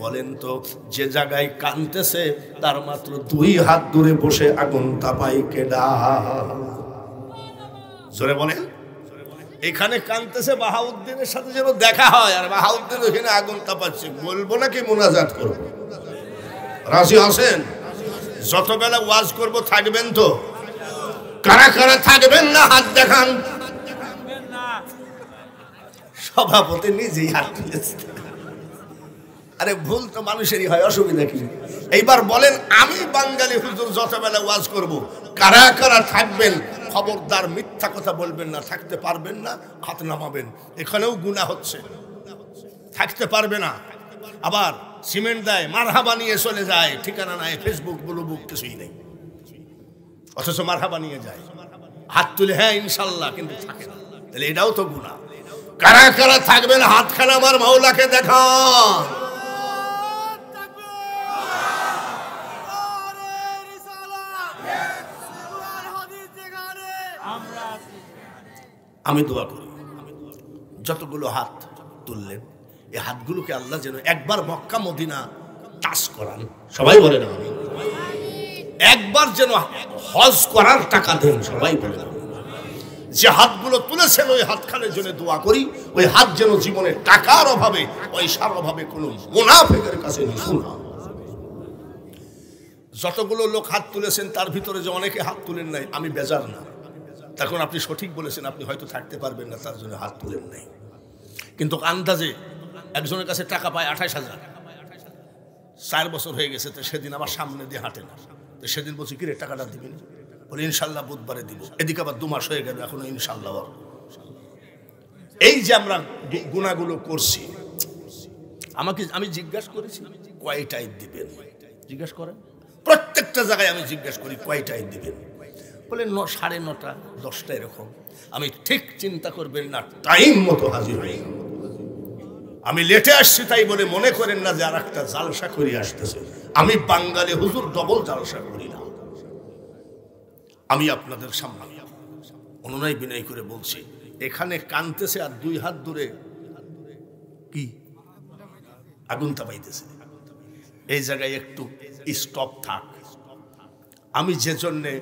S1: বলেন তো যে জায়গায় কানতেছে তার মাত্র দুই হাত দূরে বসে আগুন তাপাই কেডা জোরে বলেন এখানে কানতেছে বাহাউদ্দিনের সাথে যেন দেখা হয় আর বাহাউদ্দিন ওখানে আগুন তাপাচ্ছে বলবো নাকি মোনাজাত করবো রাজি হাসেন যতবেলা ওয়াজ করব থাকবেন তো কারা কারা থাকবেন না হাত দেখান সভাপতি নিজেই হাত আরে ভুল তো মানুষেরই হয় অসুবিধা কি এইবার বলেন আমি বাঙালি হুজুর যতবেলা ওয়াজ করব। কারা কারা থাকবেন খবরদার মিথ্যা কথা বলবেন না থাকতে পারবেন না হাত নামাবেন এখানেও গুণা হচ্ছে থাকতে পারবে না আবার সিমেন্ট দেয় মারহা বানিয়ে চলে যায় ঠিকানা নাই ফেসবুক বলুবুক কিছুই নেই অথচ মারহাবা নিয়ে যায় হাত তুলে হ্যাঁ ইনশাল্লাহ কিন্তু থাকে না তাহলে এটাও তো গুণা কারা কারা থাকবেন হাতখানা আমার মাওলাকে দেখান আমি দোয়া করি যতগুলো হাত তুললেন এই হাতগুলোকে আল্লাহ যেন একবার মক্কা মদিনা টাস করান সবাই বলেন আমি একবার যেন হজ করার টাকা দেন সবাই বলে যে হাতগুলো তুলেছেন ওই হাতখানের জন্য দোয়া করি ওই হাত যেন জীবনে টাকার অভাবে পয়সার অভাবে কোনো মুনাফেকের কাছে যতগুলো লোক হাত তুলেছেন তার ভিতরে যে অনেকে হাত তুলেন নাই আমি বেজার না তখন আপনি সঠিক বলেছেন আপনি হয়তো থাকতে পারবেন না তার জন্য হাত তুলেন নাই কিন্তু আন্দাজে একজনের কাছে টাকা পায় আঠাশ হাজার চার বছর হয়ে গেছে তো সেদিন আমার সামনে দিয়ে হাঁটে না সেদিন বলছি কিরে টাকাটা দিবেন বলে ইনশাল্লাহ বুধবারে দিব এদিকে আবার দু মাস হয়ে গেল এখনো ইনশাল্লাহ এই যে আমরা গুণাগুলো করছি আমাকে আমি জিজ্ঞাসা করেছি কয় টাইপ দিবেন জিজ্ঞাসা করেন প্রত্যেকটা জায়গায় আমি জিজ্ঞাসা করি কয় টাইপ দিবেন বলে ন সাড়ে নটা দশটা এরকম আমি ঠিক চিন্তা করবেন না টাইম মতো হাজির হয়ে আমি লেটে আসছি তাই বলে মনে করেন না যে আর একটা জালসা করি আসতেছে আমি বাঙালি হুজুর ডবল জালসা করি না আমি আপনাদের সামনে অনুনয় বিনয় করে বলছি এখানে কানতেছে আর দুই হাত দূরে কি আগুন তাপাইতেছে এই জায়গায় একটু স্টপ থাক আমি যে জন্যে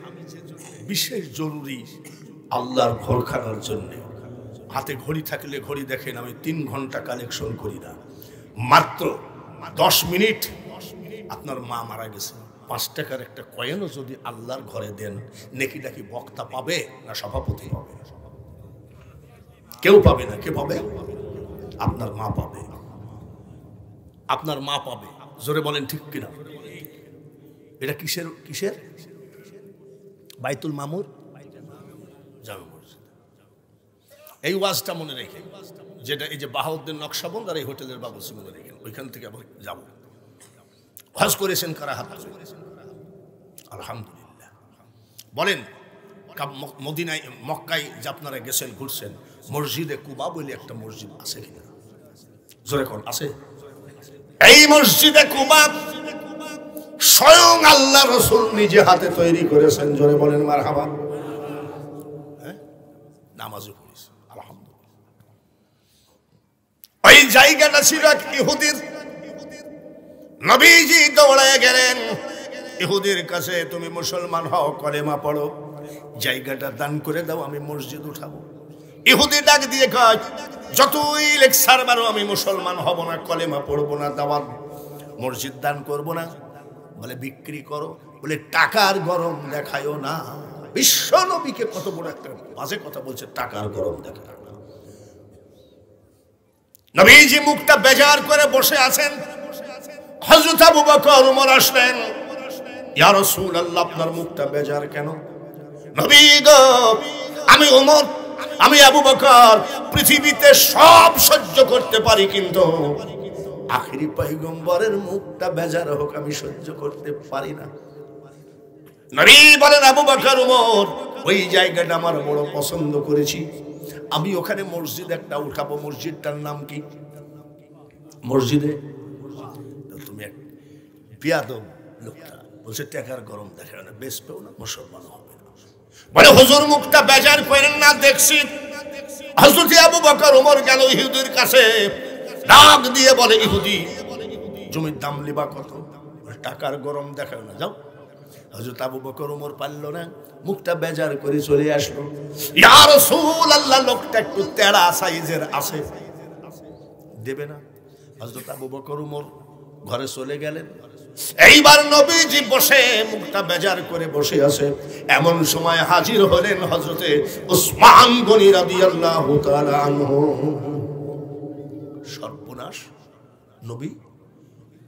S1: বিশেষ জরুরি আল্লাহর ঘর খানার জন্যে হাতে ঘড়ি থাকলে ঘড়ি দেখেন আমি তিন ঘন্টা কালেকশন করি না মাত্র দশ মিনিট আপনার মা মারা গেছে পাঁচ টাকার একটা কয়েনও যদি আল্লাহর ঘরে দেন নেকি নাকি বক্তা পাবে না সভাপতি পাবে কেউ পাবে না কে পাবে আপনার মা পাবে আপনার মা পাবে জোরে বলেন ঠিক কিনা এটা কিসের কিসের বাইতুল মামুর জানো এই ওয়াজটা মনে রেখে যেটা এই যে বাহাউদ্দিন নকশাবন্দ আর এই হোটেলের বাবুসি মনে রেখেন ওইখান থেকে আবার যাব হজ করেছেন কারা হাত আলহামদুলিল্লাহ বলেন মদিনায় মক্কায় যে আপনারা গেছেন ঘুরছেন মসজিদে কুবা বলে একটা মসজিদ আছে কিনা জোরে কোন আছে এই মসজিদে কুবা স্বয়ং আল্লাহ রসুল নিজে হাতে তৈরি করেছেন জোরে বলেন মার হাবা হ্যাঁ? নামাজ ওই জায়গাটা ছিল এক ইহুদির নবীজি দৌড়ায় গেলেন ইহুদির কাছে তুমি মুসলমান হও কলেমা পড়ো জায়গাটা দান করে দাও আমি মসজিদ উঠাবো ইহুদি ডাক দিয়ে কাজ যতই লেকচার মারো আমি মুসলমান হব না কলেমা পড়বো না দাবার মসজিদ দান করব না বলে বিক্রি করো বলে টাকার গরম দেখায়ও না বিশ্ব নবীকে কত বড় একটা বাজে কথা বলছে টাকার গরম দেখায় নবীজি মুখটা বেজার করে বসে আছেন হজরত আবু বকর উমর আসলেন ইয়া রাসূলুল্লাহ আপনার মুখটা বেজার কেন নবী গো আমি উমর আমি আবু বকর পৃথিবীতে সব সহ্য করতে পারি কিন্তু আখিরি পয়গম্বরের মুখটা বেজার হোক আমি সহ্য করতে পারি না নবী বলেন আবু বকর উমর ওই জায়গাটা আমার বড় পছন্দ করেছি আমি ওখানে মসজিদ একটা উঠাবো মসজিদটার নাম কি মসজিদে তুমি এক পিয়াদব লোকটা বলছে টেকার গরম দেখে না বেসবেও না মুসলমান হবে বলে হুজুর মুখটা বেজার করেন না দেখছি হজরত আবু বকর ওমর গেল ইহুদির কাছে ডাক দিয়ে বলে ইহুদি জমির দাম লিবা কত টাকার গরম দেখায় না যাও হজরত আবু বকর ওমর পারল না মুখটা বেজার করে চলে আসলো ইয়ার সুল আল্লাহ লোকটা একটু তেড়া সাইজের আছে দেবে না হজরত আবু বকর ওমর ঘরে চলে গেলেন এইবার নবীজি বসে মুখটা বেজার করে বসে আছে এমন সময় হাজির হলেন হজরতে উসমান গনি রাদিয়াল্লাহু তাআলা আনহু সর্বনাশ নবী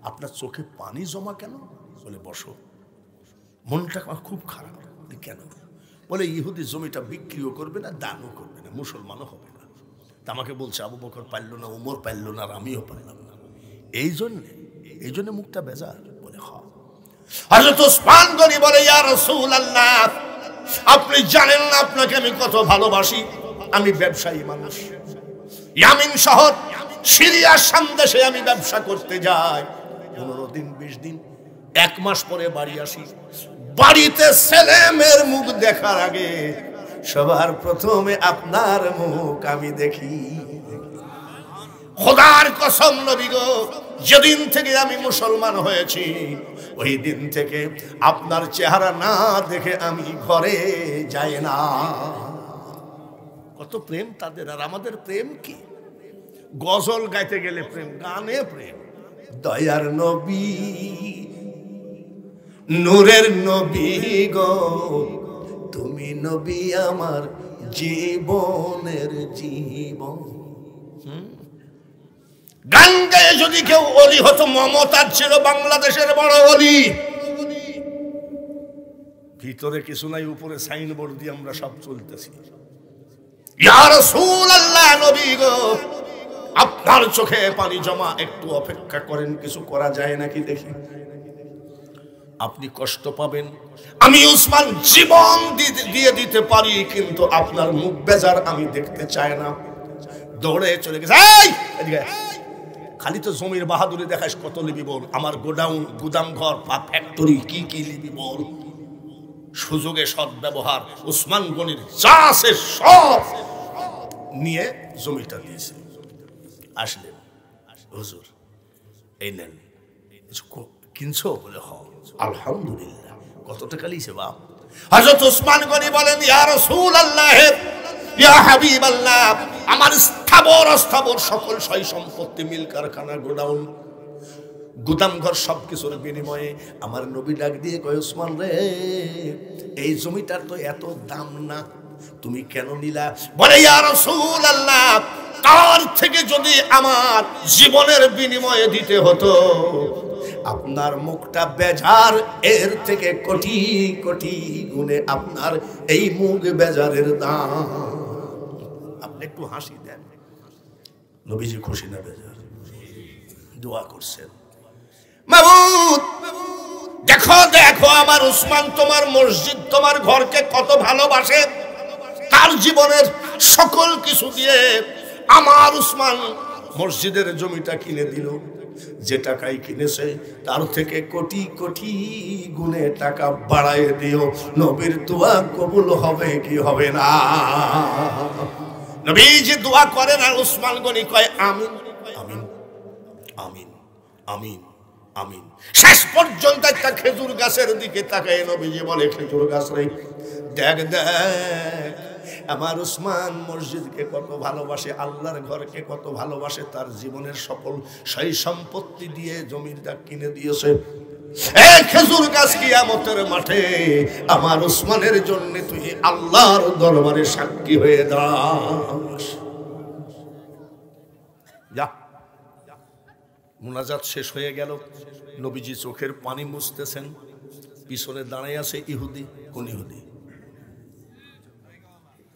S1: আপনার চোখে পানি জমা কেন বলে বসো মনটা আমার খুব খারাপ কেন বলে ইহুদি জমিটা বিক্রিও করবে না দানও করবে না মুসলমানও হবে না তা আমাকে বলছে আবু বকর পারল না উমর পারল না আর আমিও পারলাম না এই জন্যে এই জন্যে মুখটা বেজার বলে হ হ্যাঁ। বলে আপনি জানেন না আপনাকে আমি কত ভালোবাসি আমি ব্যবসায়ী মানুষ ইয়ামিন শহর সিরিয়ার সন্দেশে আমি ব্যবসা করতে যাই পনেরো দিন বিশ দিন এক মাস পরে বাড়ি আসি বাড়িতে ছেলেমের মুখ দেখার আগে সবার প্রথমে আপনার মুখ আমি দেখি খোদার কসম নবী গো যেদিন থেকে আমি মুসলমান হয়েছি ওই দিন থেকে আপনার চেহারা না দেখে আমি ঘরে যাই না কত প্রেম তাদের আর আমাদের প্রেম কি গজল গাইতে গেলে প্রেম গানে প্রেম দয়ার নবী নূরের নবী গো তুমি নবী আমার জীবনের জীবন গান যদি কেউ অলি হতো মমতার ছিল বাংলাদেশের বড় অলি ভিতরে কিছু নাই উপরে সাইনবোর্ড দিয়ে আমরা সব চলতেছি আপনার চোখে পানি জমা একটু অপেক্ষা করেন কিছু করা যায় নাকি দেখি আপনি কষ্ট পাবেন আমি উসমান জীবন দিয়ে দিতে পারি কিন্তু আপনার মুখ বেজার আমি দেখতে চাই না দৌড়ে চলে গেছে খালি তো জমির বাহাদুরি দেখাস কত নিবি বল আমার গোডাউন গুদাম ঘর বা ফ্যাক্টরি কি কি নিবি বল সুযোগে সৎ ব্যবহার উসমান গনির চাষের সব নিয়ে জমিটা দিয়েছে আসলেন হুজুর এই নেন কিনছো বলে হও আলহামদুলিল্লাহ কতটা কালি সে বাপ হজরত ওসমান গনি বলেন ইয়া রসুল আল্লাহের
S2: ইয়া হাবিব আল্লাহ আমার
S1: স্থাবর অস্থাবর সকল সয় সম্পত্তি মিল কারখানা গোডাউন গুদামঘর সব কিছুর বিনিময়ে আমার নবী ডাক দিয়ে কয় ওসমান রে এই জমিটার তো এত দাম না তুমি কেন নিলা বলে ইয়া রসুল আল্লাহ তার থেকে যদি আমার জীবনের বিনিময়ে দিতে হতো আপনার মুখটা বেজার এর থেকে কোটি কোটি গুণে আপনার এই মুখ বেজারের দাম আপনি একটু হাসি দেন নবীজি খুশি না বেজার দোয়া করছেন দেখো দেখো আমার উসমান তোমার মসজিদ তোমার ঘরকে কত ভালোবাসে তার জীবনের সকল কিছু দিয়ে আমার উসমান মসজিদের জমিটা কিনে দিল যে টাকাই কিনেছে তার থেকে কোটি কোটি গুণে টাকা বাড়ায় দিও নবীর দোয়া কবুল হবে কি হবে না নবী যে দোয়া করেন আর উসমান গনি কয় আমিন আমিন আমিন আমিন আমিন শেষ পর্যন্ত একটা খেজুর গাছের দিকে তাকায় যে বলে খেজুর গাছ রে দেখ দেখ আমার উসমান মসজিদকে কত ভালোবাসে আল্লাহর ঘরকে কত ভালোবাসে তার জীবনের সকল সেই সম্পত্তি দিয়ে জমিটা কিনে দিয়েছে খেজুর গাছ কিয়ামতের মাঠে আমার উসমানের জন্য তুই আল্লাহর দরবারে সাক্ষী হয়ে দাস যা মোনাজাত শেষ হয়ে গেল নবীজি চোখের পানি মুছতেছেন পিছনে দাঁড়ায় আছে ইহুদি কোন ইহুদি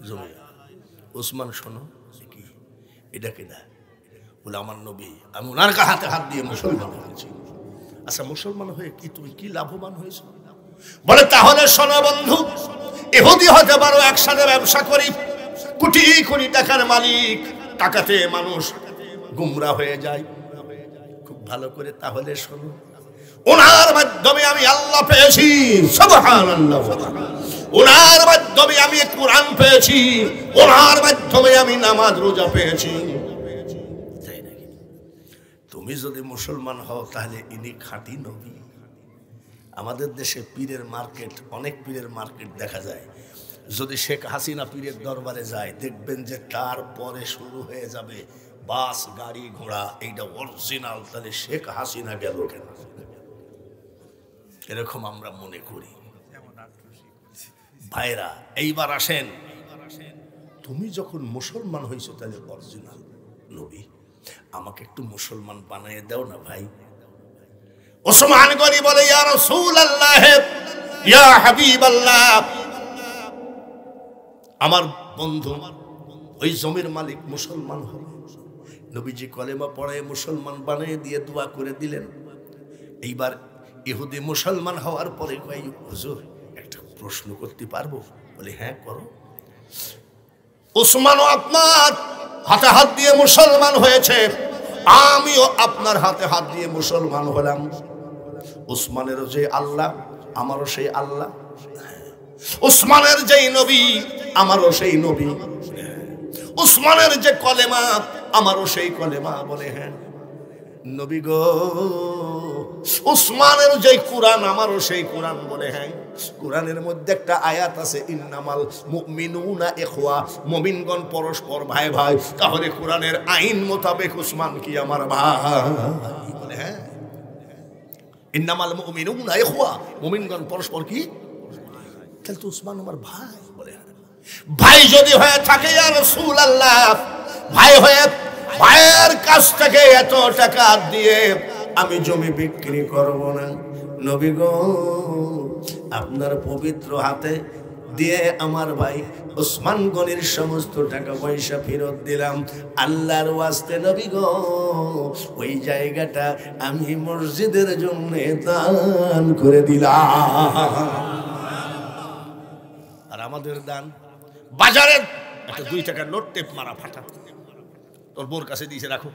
S1: জমে ওসমান শোনো কি এটা কেনা বলে আমার নবী আমি ওনার হাতে হাত দিয়ে মুসলমান হয়েছি আচ্ছা মুসলমান হয়ে কি তুমি কি লাভবান হয়েছো বলে তাহলে শোনো বন্ধু এহুদি হতে পারো একসাথে ব্যবসা করি কোটি কোটি টাকার মালিক টাকাতে মানুষ গুমরা হয়ে যায় খুব ভালো করে তাহলে শোনো ওনার মাধ্যমে আমি আল্লাহ পেয়েছি সব আল্লাহ ওনার মাধ্যমে আমি কোরআন পেয়েছি ওনার মাধ্যমে আমি নামাজ রোজা পেয়েছি তুমি যদি মুসলমান হও তাহলে ইনি খাঁটি নবী আমাদের দেশে পীরের মার্কেট অনেক পীরের মার্কেট দেখা যায় যদি শেখ হাসিনা পীরের দরবারে যায় দেখবেন যে তার পরে শুরু হয়ে যাবে বাস গাড়ি ঘোড়া এইটা অরিজিনাল তাহলে শেখ হাসিনা গেল কেন এরকম আমরা মনে করি ভাইরা এইবার আসেন তুমি যখন মুসলমান হয়েছো তাহলে অরিজিনাল নবী আমাকে একটু মুসলমান বানিয়ে দাও না ভাই ওসমান গনি বলে ইয়া রাসূল আল্লাহ ইয়া হাবিব আল্লাহ আমার বন্ধু ওই জমির মালিক মুসলমান হবে নবীজি কলেমা পড়ে মুসলমান বানিয়ে দিয়ে দোয়া করে দিলেন এইবার ইহুদি মুসলমান হওয়ার পরে কয় হুজুর প্রশ্ন করতে পারবো বলে হ্যাঁ করো ওসমান আপনার হাতে হাত দিয়ে মুসলমান হয়েছে আমিও আপনার হাতে হাত দিয়ে মুসলমান হলাম উসমানেরও যে আল্লাহ আমারও সেই আল্লাহ উসমানের যেই নবী আমারও সেই নবী উসমানের যে কলেমা আমারও সেই কলেমা বলে হ্যাঁ নবী গো উসমানের যেই কোরআন আমারও সেই কোরআন বলে হ্যাঁ কোরআনের মধ্যে একটা আয়াত আছে ইন্নামাল মুমিনুনা এখোয়া মমিনগণ পরস্পর ভাই ভাই তাহলে কোরআনের আইন মোতাবেক উসমান কি আমার ভাই বলে হ্যাঁ ইন্নামাল মুমিনুনা এখোয়া মমিনগণ পরস্পর কি তাহলে তো উসমান আমার ভাই বলে ভাই যদি হয়ে থাকে আর সুল আল্লাহ ভাই হয়ে ভাইয়ের কাছ থেকে এত টাকা দিয়ে আমি জমি বিক্রি করব না নবী গো আপনার পবিত্র হাতে দিয়ে আমার ভাই ওসমান গনির সমস্ত টাকা পয়সা ফেরত দিলাম আল্লাহর ওয়াস্তে নবী গো ওই জায়গাটা আমি মসজিদের জন্য দান করে দিলাম আর আমাদের দান বাজারে একটা দুই টাকার নোট টেপ মারা ফাটা তোর বোর কাছে দিয়েছে রাখো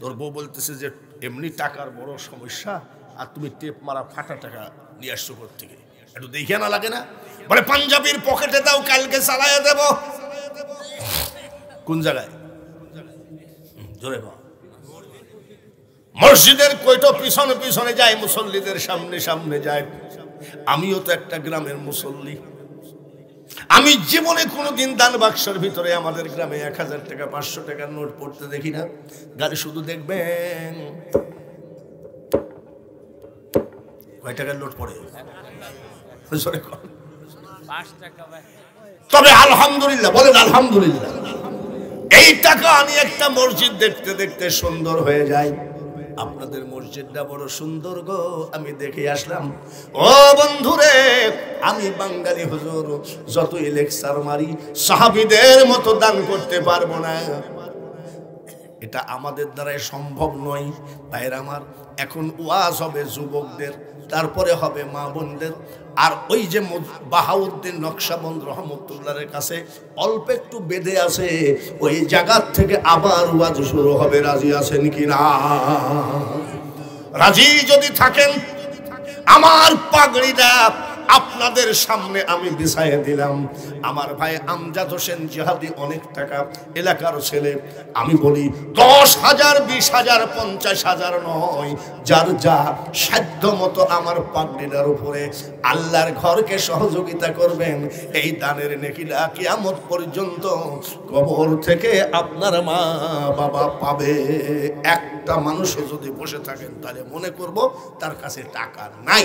S1: তোর বউ বলতেছে যে এমনি টাকার বড় সমস্যা আর তুমি টেপ মারা ফাটা টাকা নিয়ে আসছো থেকে একটু দেখে না লাগে না বলে পাঞ্জাবির পকেটে দাও কালকে চালায় দেব কোন জায়গায় মসজিদের কয়টো পিছনে পিছনে যায় মুসল্লিদের সামনে সামনে যায় আমিও তো একটা গ্রামের মুসল্লি আমি জীবনে কোনো দিন দান বাক্সর ভিতরে আমাদের গ্রামে এক হাজার টাকা পাঁচশো টাকার নোট পড়তে দেখি না গাড়ি শুধু দেখবেন কয় টাকার নোট পড়ে তবে আলহামদুলিল্লাহ বলেন আলহামদুলিল্লাহ এই টাকা আমি একটা মসজিদ দেখতে দেখতে সুন্দর হয়ে যায় আপনাদের মসজিদটা বড় সুন্দর গো আমি দেখে আসলাম ও বন্ধুরে আমি বাঙালি হুজুর যতই লেকচার মারি সাহাবিদের মতো দান করতে পারবো না এটা আমাদের দ্বারাই সম্ভব নয় তাই আমার এখন ওয়াজ হবে যুবকদের তারপরে হবে মা বোনদের আর ওই যে বাহাউদ্দিন নকশাবন্দ রহমতুল্লাহের কাছে অল্প একটু বেঁধে আছে ওই জায়গার থেকে আবার ওয়াজ শুরু হবে রাজি আছেন কি না রাজি যদি থাকেন আমার পাগড়িটা আপনাদের সামনে আমি বিছাইয়ে দিলাম আমার ভাই আমজাদ হোসেন জিহাদি অনেক টাকা এলাকার ছেলে আমি বলি দশ হাজার বিশ হাজার পঞ্চাশ হাজার নয় যার যা সাধ্য মতো আমার পাগড়িটার উপরে আল্লাহর ঘরকে সহযোগিতা করবেন এই দানের নেকিলা কিয়ামত পর্যন্ত কবর থেকে আপনার মা বাবা পাবে একটা মানুষে যদি বসে থাকেন তাহলে মনে করব তার কাছে টাকা নাই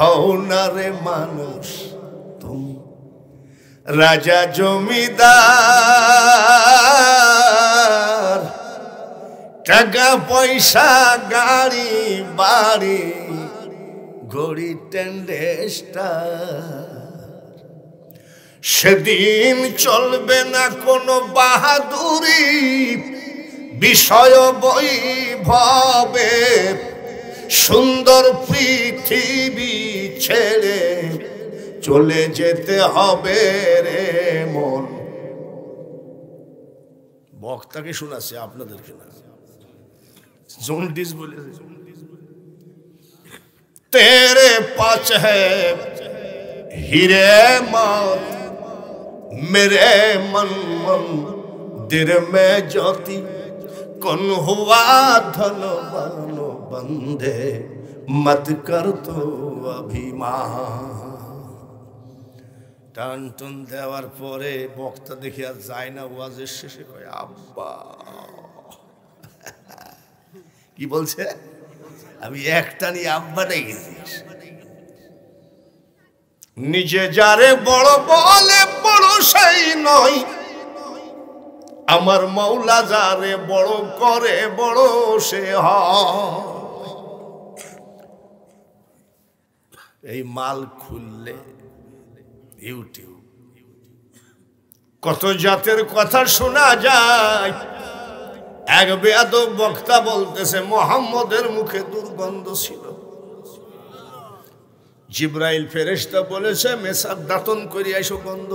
S1: হও না রে মানুষ তুমি রাজা জমিদার টাকা পয়সা গাড়ি বাড়ি গড়ি টেন্ডেস্টা সেদিন চলবে না কোনো বাহাদুরি বিষয় বৈভবে সুন্দর পৃথিবী ছেড়ে চলে যেতে হবে রে মন বক্তাকে শোনাছে আপনাদেরকে না জন্ডিস বলে তেরে পাঁচ হিরে মাত মেরে মন মন দির মে জ্যোতি কন হুয়া বন बंदे मत कर तो अभिमान টান টুন দেওয়ার পরে বক্তা দেখি আর যায় না ওয়াজের শেষে কয় আব্বা কি বলছে আমি একটা নিয়ে আব্বাটাই গেছি নিজে যারে বড় বলে বড় সেই নয় আমার মৌলা যারে বড় করে বড় সে হয় এই মাল খুললে ইউটিউব কত জাতের কথা শোনা যায় এক বেয়াদ বক্তা বলতেছে মোহাম্মদের মুখে দুর্গন্ধ ছিল জিব্রাইল ফেরেস্তা বলেছে মেসার দাতন করি এসো গন্ধ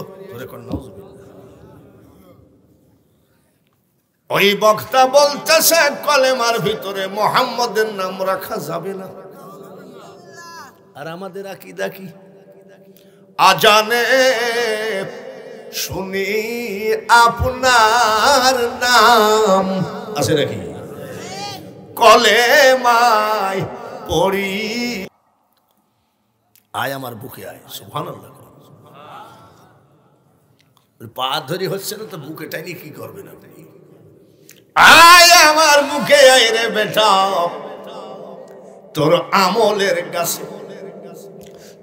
S1: ওই বক্তা বলতেছে কলেমার ভিতরে মোহাম্মদের নাম রাখা যাবে না আর আমাদের আকি কি আজানে শুনি আপনার নাম আছে নাকি কলে মাই পড়ি আয় আমার বুকে আয় সুভান পা ধরি হচ্ছে না তো বুকে টাইনি কি করবেন আপনি আয় আমার মুখে আয় রে বেটা তোর আমলের কাছে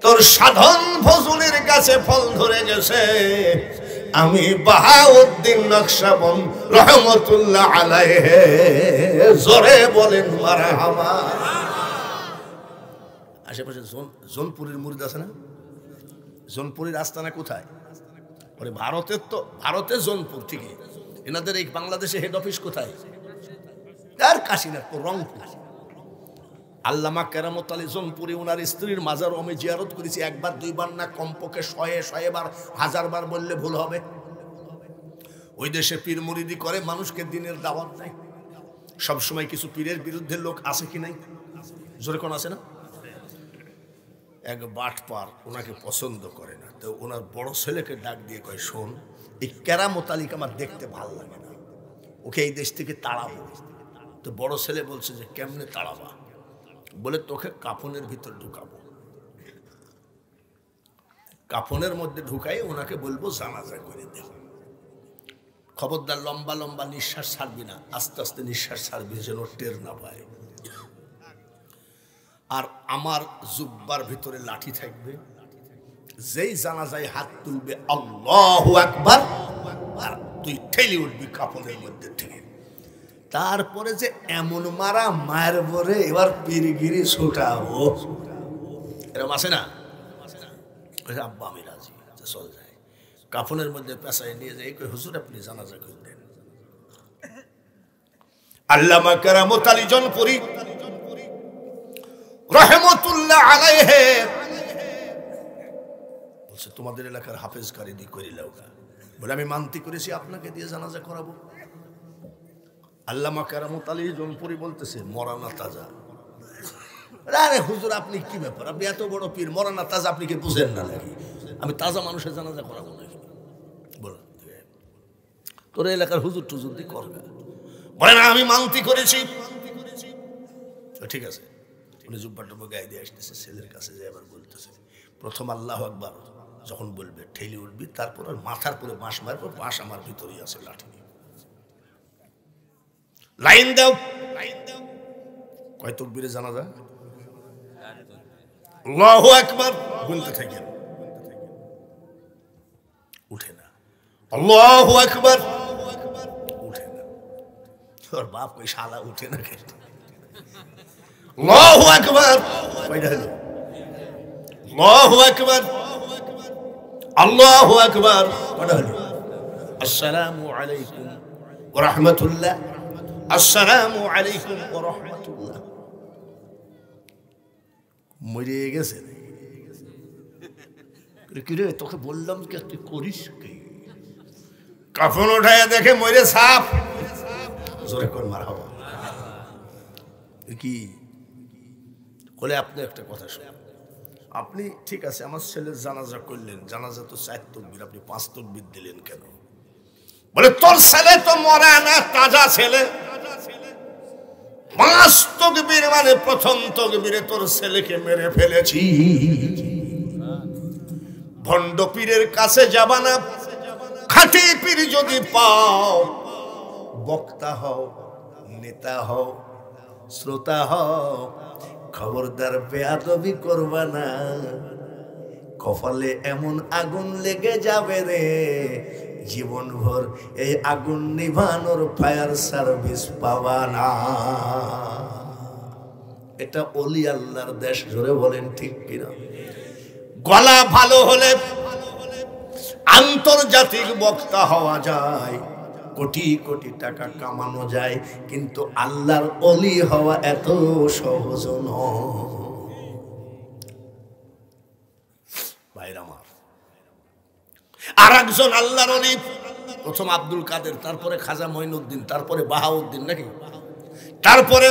S1: তোর সাধন ফজুলের কাছে ফল ধরে গেছে আমি বাহাউদ্দিন নকশাবন রহমতুল্লাহ আলাইহে জোরে বলেন মারা আশেপাশে জোনপুরের মুরিদ আছে না জোনপুরের আস্তানা কোথায় ওরে ভারতের তো ভারতের জোনপুর থেকে এনাদের এই বাংলাদেশে হেড অফিস কোথায় তার কাশিনাথপুর রংপুর আল্লামা কেরামত আলী জনপুরে ওনার স্ত্রীর মাজার আমি জিয়ারত করেছি একবার দুইবার না কমপক্ষে শয়ে শয়েবার বার বললে ভুল হবে ওই দেশে পীর মুরিদি করে মানুষকে দিনের দাওয়াত দেয় সবসময় কিছু পীরের বিরুদ্ধে লোক আছে কি নাই জোরে কোন আছে না এক পার ওনাকে পছন্দ করে না তো ওনার বড় ছেলেকে ডাক দিয়ে কয় শোন এই কেরামত আলীকে আমার দেখতে ভাল লাগে না ওকে এই দেশ থেকে তাড়াবো তো বড় ছেলে বলছে যে কেমনে তাড়াবা বলে তোকে কাফনের ভিতর ঢুকাবো কাফনের মধ্যে ঢুকাই ওনাকে বলবো জানাজা করে দেব খবরদার লম্বা লম্বা নিঃশ্বাস ছাড়বি না আস্তে আস্তে নিঃশ্বাস ছাড়বি যেন টের না পায় আর আমার জুব্বার ভিতরে লাঠি থাকবে যেই জানাজায় হাত তুলবে আল্লাহ একবার আর তুই ঠেলি উঠবি কাপড়ের মধ্যে তারপরে যে এমন মারা মায়ের পরে এবার পীরগিরি ছোটাবো এরম আছে না আব্বা আমি রাজি চল যায় কাফনের মধ্যে পেশায় নিয়ে যাই হুজুর আপনি জানাজা করতেন আল্লামা কেরামত আলী জনপুরী রহমতুল্লাহ আলাইহে বলছে তোমাদের এলাকার হাফেজ কারিদি করিলাও বলে আমি মানতি করেছি আপনাকে দিয়ে জানাজা করাবো আল্লামা কেরামত আলী জনপুরি বলতেছে মরানা তাজা আরে হুজুর আপনি কি ব্যাপার আপনি এত বড় পীর মরানা তাজা আপনি কি বুঝেন না নাকি আমি তাজা মানুষের জানাজা করাবো নাকি বলো তোর এলাকার হুজুর টুজুর দিয়ে করবে বলে না আমি মান্তি করেছি ঠিক আছে উনি জুব্বা টুব্বা গায়ে দিয়ে আসতেছে ছেলের কাছে যে এবার বলতেছে প্রথম আল্লাহ একবার যখন বলবে ঠেলে উঠবি তারপর মাথার পরে বাঁশ মারবে বাঁশ আমার ভিতরেই আছে লাঠি লাইন দাও লাইন দাও কয় তকবিরে জানা যায় লহ একবার গুনতে থাকেন উঠে না আল্লাহ একবার উঠে না তোর বাপ ওই শালা উঠে না কেন লহ একবার কয়টা হলো
S2: লহ একবার
S1: আল্লাহ একবার কটা হলো আসসালামু আলাইকুম আসসালামু আলাইকুম ও রহমতুল্লাহ মরে গেছে কিরে তোকে বললাম কি তুই করিস কি কাফন উঠায় দেখে মরে সাফ জোরে কর মারা হওয়া কি বলে আপনি একটা কথা শুনুন আপনি ঠিক আছে আমার ছেলের জানাজা করলেন জানাজা তো চার তকবির আপনি পাঁচ তকবির দিলেন কেন বলে তোর ছেলে তো মরা না তাজা ছেলে পাঁচ তকবির মানে প্রথম তকবিরে তোর ছেলেকে মেরে ফেলেছি ভণ্ড পীরের কাছে যাবা না খাটি পীর যদি পাও বক্তা হও নেতা হও শ্রোতা হও খবরদার বেয়াদবি করবা না কপালে এমন আগুন লেগে যাবে রে জীবনভর এই আগুন নিভানোর ফায়ার সার্ভিস পাওয়া না এটা অলি আল্লাহর দেশ জোরে বলেন ঠিক কিনা গলা ভালো হলে আন্তর্জাতিক বক্তা হওয়া যায় কোটি কোটি টাকা কামানো যায় কিন্তু আল্লাহর অলি হওয়া এত সহজ নয় আর একজন আল্লাহর প্রথম আব্দুল কাদের তারপরে খাজা মঈনুদ্দিন তারপরে বাহাউদ্দিন নাকি তারপরে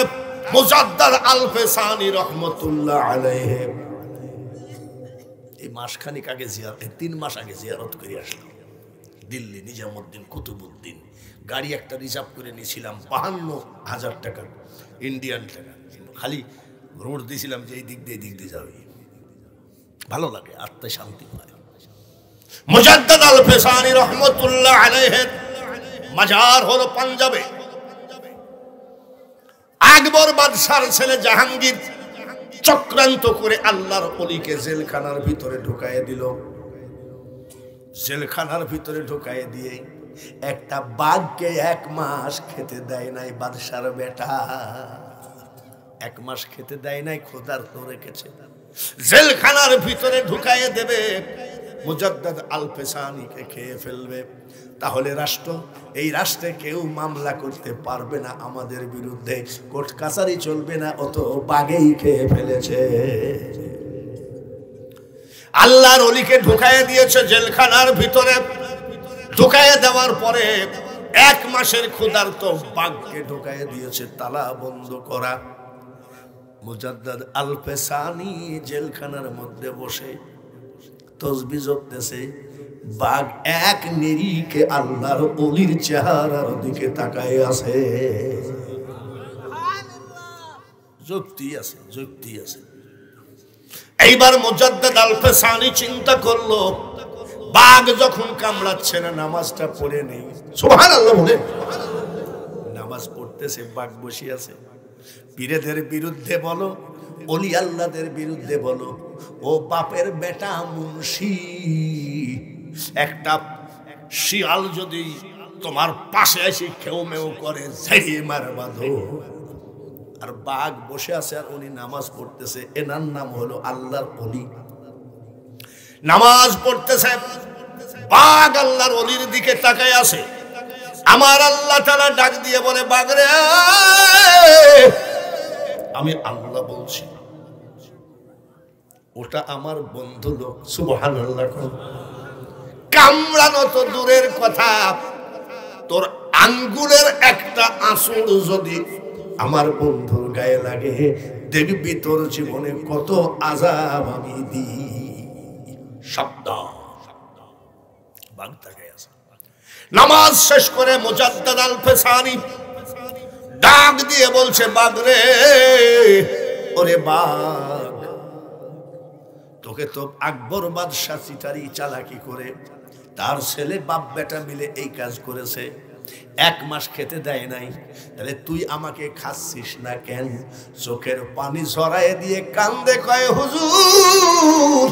S1: এই মাসখানিক আগে জিয়ার এই তিন মাস আগে জিয়ারত করে আসলাম দিল্লি নিজামুদ্দিন কুতুবুদ্দিন গাড়ি একটা রিজার্ভ করে নিয়েছিলাম বাহান্ন হাজার টাকা ইন্ডিয়ান টাকা খালি রোড দিয়েছিলাম যে এই দিক দিয়ে দিক দিয়ে যাবে ভালো লাগে আত্মায় শান্তি পায় আল ফেসানি রহমতুল্লাহ মাজার হলো পাঞ্জাবে আকবর বাদশার ছেলে জাহাঙ্গীর চক্রান্ত করে আল্লাহর অলিকে জেলখানার ভিতরে ঢুকাইয়ে দিল জেলখানার ভিতরে ঢুকাইয়ে দিয়ে একটা বাঘকে এক মাস খেতে দেয় নাই বাদশার বেটা এক মাস খেতে দেয় নাই খোদার তো রেখেছে জেলখানার ভিতরে ঢুকাইয়ে দেবে মুজাদ্দ আল পেসানিকে খেয়ে ফেলবে তাহলে রাষ্ট্র এই রাষ্ট্রে কেউ মামলা করতে পারবে না আমাদের বিরুদ্ধে কোর্ট কাছারি চলবে না অত বাগেই খেয়ে ফেলেছে আল্লাহর অলিকে ঢুকাইয়ে দিয়েছে জেলখানার ভিতরে ঢুকাইয়ে দেওয়ার পরে এক মাসের ক্ষুধার্ত বাঘকে ঢুকাইয়ে দিয়েছে তালা বন্ধ করা মুজাদ্দাদ আলফেসানি জেলখানার মধ্যে বসে তসবি জপতেছে বাঘ এক নিরিখে আল্লাহর অলির চেহারার দিকে তাকায় আছে যুক্তি আছে যুক্তি আছে এইবার মোজাদ্দাদ আলফে সানি চিন্তা করলো বাঘ যখন কামড়াচ্ছে না নামাজটা পড়ে নেই সোহান আল্লাহ বলে নামাজ পড়তেছে বাঘ বসিয়াছে আছে পীরেদের বিরুদ্ধে বলো অলি আল্লাহদের বিরুদ্ধে বলো ও বাপের বেটা মুন্সি একটা শিয়াল যদি তোমার পাশে এসে খেউ মেউ করে ঝাড়িয়ে মার আর বাঘ বসে আছে আর উনি নামাজ পড়তেছে এনার নাম হলো আল্লাহর অলি নামাজ পড়তেছে বাঘ আল্লাহর অলির দিকে তাকায় আছে আমার আল্লাহ তারা ডাক দিয়ে বলে বাঘ রে আমি আল্লাহ বলছি ওটা আমার বন্ধু লোক সুবহান কামড়ানো তো দূরের কথা তোর আঙ্গুলের একটা আঁচড় যদি আমার বন্ধুর গায়ে লাগে দেখবি তোর জীবনে কত আজাব আমি দিই শব্দ নামাজ শেষ করে মোজাদ্দাদ আল ডাক দিয়ে বলছে বাগরে ওরে বাগ তোকে তো আকবর বাদশাহ চিটারি চালাকি করে তার ছেলে বাপ বেটা মিলে এই কাজ করেছে এক মাস খেতে দেয় নাই তাহলে তুই আমাকে খাচ্ছিস না কেন চোখের পানি ছড়ায় দিয়ে কান্দে কয় হুজুর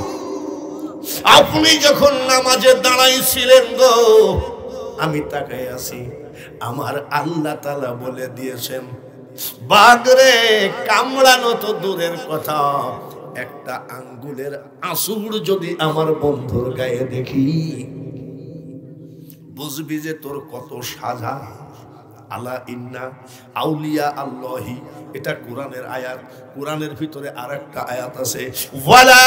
S1: আপনি যখন নামাজে দাঁড়াইছিলেন গো আমি তাকাই আছি আমার আল্লাহ তালা বলে দিয়েছেন বাগরে কামড়ানো তো দূরের কথা একটা আঙ্গুলের আঁসুর যদি আমার বন্ধুর গায়ে দেখি বুঝবি যে তোর কত সাজা আলা ইন্না আউলিয়া আল্লাহি এটা কোরআনের আয়াত কোরআনের ভিতরে আর একটা আয়াত আছে ওয়ালা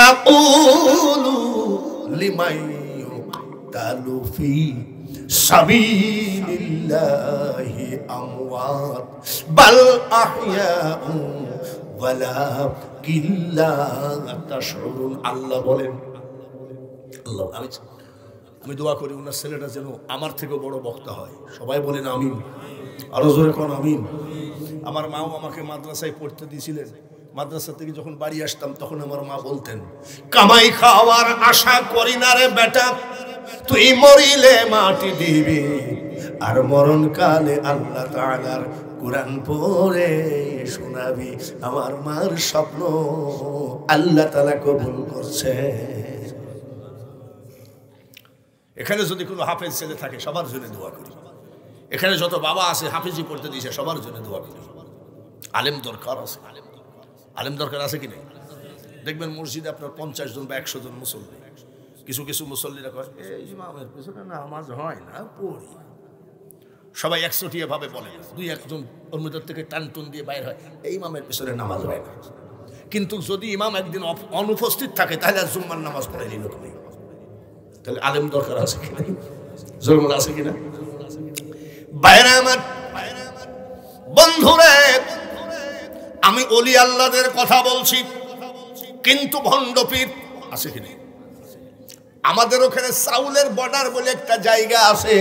S1: তাকুলু লিমাই ইউকাতালু ফি সাবিলিল্লাহি আমওয়াত বাল আহইয়াউ ওয়ালা আল্লাহ বলেন আল্লাহ আমি আচ্ছা, আমি দোয়া করি ওনার ছেলেটা যেন আমার থেকে বড় বক্তা হয় সবাই বলেন আমি আরো জোরে কোন আমি আমার মাও আমাকে মাদ্রাসায় পড়তে দিয়েছিলেন মাদ্রাসা থেকে যখন বাড়ি আসতাম তখন আমার মা বলতেন কামাই খাওয়ার আশা করি না রে বেটা তুই মরিলে মাটি দিবি আর মরণকালে আল্লাহ তাআলার কোরআন পরে শোনাবি আমার মার স্বপ্ন আল্লাহ তালা কবুল করছে এখানে যদি কোনো হাফেজ ছেলে থাকে সবার জন্য দোয়া করি এখানে যত বাবা আছে হাফেজি পড়তে দিয়েছে সবার জন্য দোয়া করি আলেম দরকার আছে আলেম আলেম দরকার আছে কি নেই দেখবেন মসজিদে আপনার পঞ্চাশ জন বা একশো জন মুসল্লি কিছু কিছু মুসল্লিরা কয় এই ইমামের পিছনে নামাজ হয় না পড়ি সবাই ভাবে বলে দুই একজন অন্যদের থেকে টান টুন দিয়ে বাইর হয় এই ইমামের পিছনে নামাজ হয় না কিন্তু যদি ইমাম একদিন অনুপস্থিত থাকে তাহলে আর জুম্মার নামাজ পড়ে নিল নেই তাহলে আলেম দরকার আছে কিনা জরুর আছে কিনা বাইরে আমার বন্ধুরে আমি অলি আল্লাদের কথা বলছি কিন্তু ভণ্ডপীর আছে কিনা আমাদের ওখানে সাউলের বর্ডার বলে একটা জায়গা আছে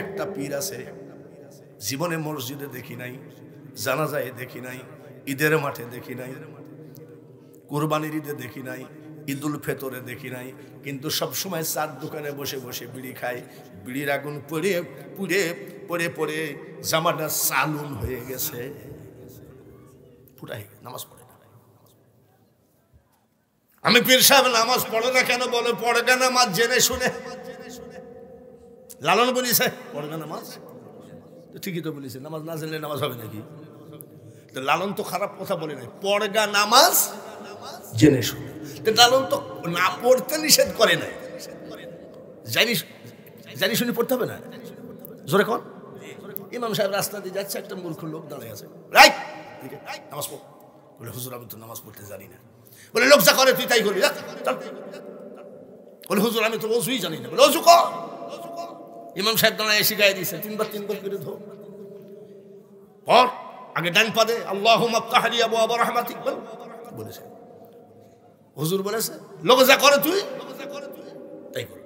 S1: একটা পীর আছে জীবনে মসজিদে দেখি নাই জানাজায় দেখি নাই ঈদের মাঠে দেখি নাই কোরবানির ঈদে দেখি নাই ঈদুল ফেতরে দেখি নাই কিন্তু সবসময় চার দোকানে বসে বসে বিড়ি খায় বিড়ির আগুন পড়ে পুড়ে পরে পরে জামাটা সালুন হয়ে গেছে ফুটাই নামাজ পড়ে আমি পীর সাহেব নামাজ পড়ে না কেন বলে পড়ে না মা জেনে শুনে লালন বলিছে পড়বে নামাজ ঠিকই তো বলেছে নামাজ না জানলে নামাজ হবে নাকি তো লালন তো খারাপ কথা বলে নাই পড়গা নামাজ জেনে শুনে লালন তো না পড়তে নিষেধ করে নাই জানিস জানি শুনি পড়তে হবে না জোরে কন ইমাম সাহেব রাস্তা দিয়ে যাচ্ছে একটা মূর্খ লোক দাঁড়িয়ে আছে রাইট নামাজ পড় বলে হুজুর আমি তো নামাজ পড়তে জানি না বলে লোক যা করে তুই তাই করবি বলে হুজুর আমি তো অজুই জানি না বলে অজু কর ইমাম সাহেব দাঁড়ায় গায়ে দিয়েছে তিনবার তিনবার করে ধো পর আগে ডান পাদে আল্লাহ তাহারি আবু আবার রহমাত ইকবাল বলেছে হুজুর বলেছে লোক যা করে তুই তাই করবে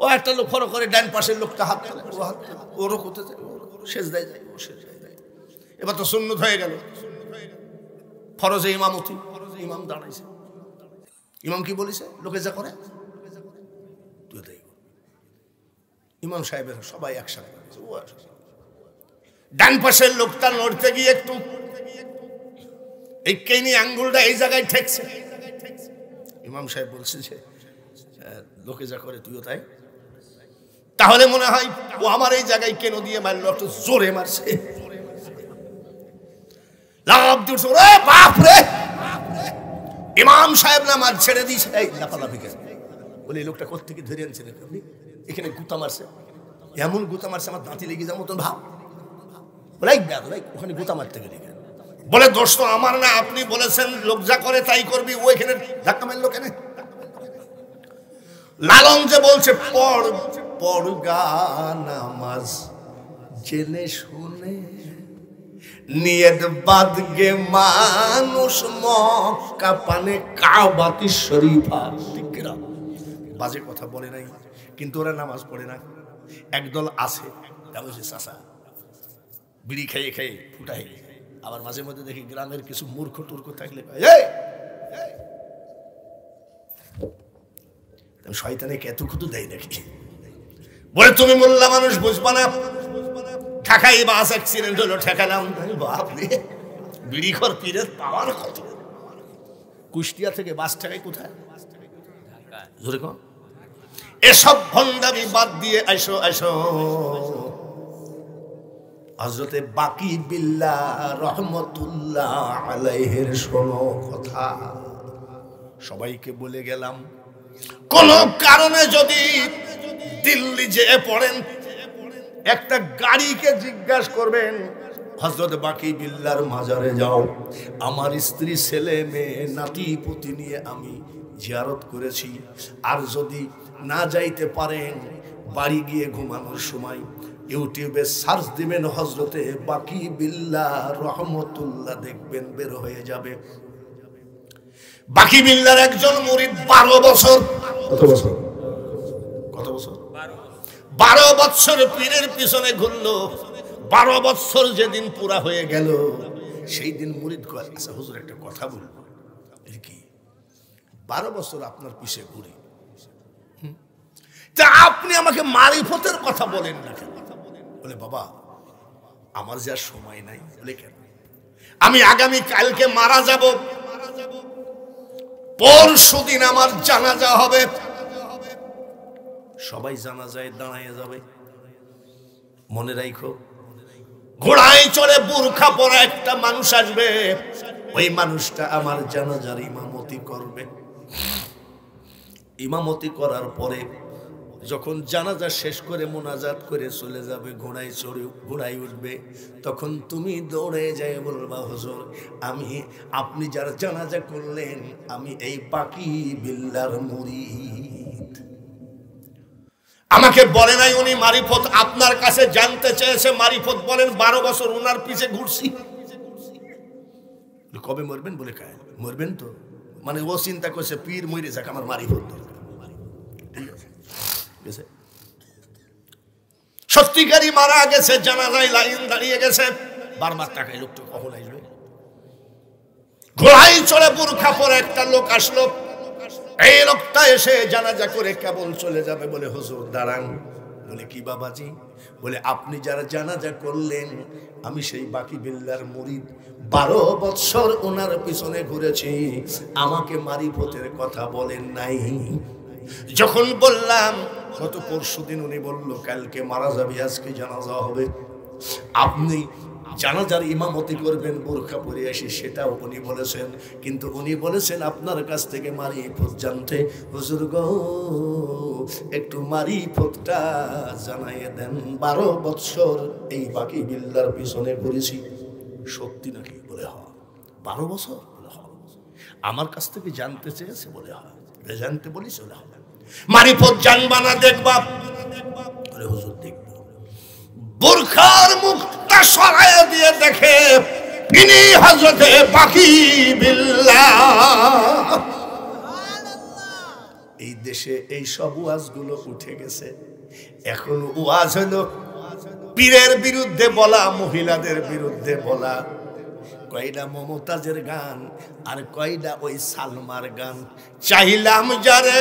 S1: ও একটা লোক ফরো করে ডান পাশের লোকটা হাত ও হাত ওরও কোথায় যায় শেষ দেয় যায় ও শেষ দেয় এবার তো সুন্নত হয়ে গেল ফরজে ফরজে ইমাম দাঁড়াইছে ইমাম কি বলেছে লোকে যা করে ইমাম সাহেবের সবাই একসাথে আচ্ছা, আচ্ছা। ডান পাশের লোকটা নড়তে গিয়ে একটু এই কেনি আঙ্গুলটা এই জায়গায় ঠেকছে ইমাম সাহেব বলছে যে লোকে যা করে তুইও তাই তাহলে মনে হয় ও আমার এই জায়গায় কেন দিয়ে মারলো একটু জোরে মারছে লাভ দিচ্ছে ইমাম সাহেব না মার ছেড়ে দিয়েছে এই লাফালাফি গেছে বলে এই লোকটা কোথেকে ধরে আনছেন আপনি এখানে গুতা মারছে এমন গুতা মারছে আমার দাঁতি লেগে যাওয়ার মতন ভাব লাইক দেখো লাইক ওখানে গুতা মারতে গেলে বলে দোষ আমার না আপনি বলেছেন লোক যা করে তাই করবি ও এখানে ধাক্কা মারলো কেন লালন যে বলছে পড় পড়গা নামাজ জেনে শুনে নিয়ত বাদ গে মানুষ মক্কা পানে কাবাতি শরীফা ঠিক বাজে কথা বলে নাই কিন্তু ওরা নামাজ পড়ে না একদল আছে তা চাষা বিড়ি খেয়ে খেয়ে ফুটাই আবার মাঝে মধ্যে দেখি গ্রামের কিছু মূর্খ টুর্খ থাকলে শয়তানে কেতুকুতু দেয় নাকি বলে তুমি মোল্লা মানুষ বুঝবা না ঠেকাই বাস অ্যাক্সিডেন্ট হলো ঠেকালাম বাপরে ঘর পীরের পাওয়ার কত কুষ্টিয়া থেকে বাস ঠেকাই কোথায় জোরে কো এসব ভণ্ডামি বাদ দিয়ে আইসো আইসো হজরতে বাকি বিল্লা রহমতুল্লাহ আলাইহের শোনো কথা সবাইকে বলে গেলাম কোন কারণে যদি দিল্লি যেয়ে পড়েন একটা গাড়িকে জিজ্ঞাস করবেন হজরত বাকি বিল্লার মাজারে যাও আমার স্ত্রী ছেলে মেয়ে নাতি পুতি নিয়ে আমি জিয়ারত করেছি আর যদি না যাইতে পারেন বাড়ি গিয়ে ঘুমানোর সময় ইউটিউবে সার্চ দিবেন হজরতে বাকি বিল্লা রহমতুল্লাহ দেখবেন বের হয়ে যাবে বাকি বিল্লার একজন মুরিদ বারো বছর কত বছর বারো বছর পীরের পিছনে ঘুরলো বারো বছর যেদিন পুরা হয়ে গেল সেই দিন মুরিদ আচ্ছা হুজুর একটা কথা বলবো বারো বছর আপনার পিছিয়ে ঘুরি তা আপনি আমাকে মারিফতের কথা বলেন না কেন বলে বাবা আমার যা সময় নাই বলে কেন আমি আগামী কালকে মারা যাব পরশু দিন আমার জানাজা হবে সবাই জানাজায় দাঁড়ায় যাবে মনে রাখো ঘোড়ায় চড়ে বোরখা পরা একটা মানুষ আসবে ওই মানুষটা আমার জানাজার ইমামতি করবে ইমামতি করার পরে যখন জানাজা শেষ করে মোনাজাত করে চলে যাবে ঘোড়ায় চড়ে ঘোড়ায় উঠবে তখন তুমি দৌড়ে যাই বলবা হজর আমি আপনি যার জানাজা করলেন আমি এই পাখি বিল্লার মুড়ি আমাকে বলে নাই উনি মারিফত আপনার কাছে জানতে চেয়েছে মারিফত বলেন বারো বছর ওনার পিছে ঘুরছি কবে মরবেন বলে কায় মরবেন তো মানে ও চিন্তা করছে পীর মরে যাক আমার মারি ঠিক আছে সত্যিকারই মারা গেছে যায় লাইন দাঁড়িয়ে গেছে বারবার তাকাই লোকটা কখন আসবে ঘোড়াই চড়ে বুরখা পরে একটা লোক আসলো এই লোকটা এসে জানাজা করে কেবল চলে যাবে বলে হুজুর দাঁড়ান বলে কি বাবাজি বলে আপনি যারা জানা যা করলেন আমি সেই বাকি বিল্লার মরিদ বারো বৎসর ওনার পিছনে ঘুরেছি আমাকে মারিফতের কথা বলেন নাই যখন বললাম গত পরশু দিন উনি বলল কালকে মারা যাবে আজকে জানাজা হবে আপনি যার ইমামতি করবেন বোরখা পরে আসি সেটাও উনি বলেছেন কিন্তু উনি বলেছেন আপনার কাছ থেকে মারি মারিফত জানতে হুজুর গো একটু মারিফতটা জানাইয়ে দেন বারো বৎসর এই বাকি বিল্লার পিছনে ঘুরেছি সত্যি নাকি বলে হ বারো বছর বলে হ আমার কাছ থেকে জানতে চেয়েছে বলে হয় জানতে বলিস বলে হবে মারিফত জানবা না দেখবা বলে হুজুর দেখবো বোরখার মুখটা সরাই দিয়ে দেখে তিনি হজরতে পাখি বিল্লা এই দেশে এই সব ওয়াজগুলো উঠে গেছে এখন ওয়াজ হলো পীরের বিরুদ্ধে বলা মহিলাদের বিরুদ্ধে বলা কয়টা মমতাজের গান আর কয়টা ওই সালমার গান চাইলাম যারে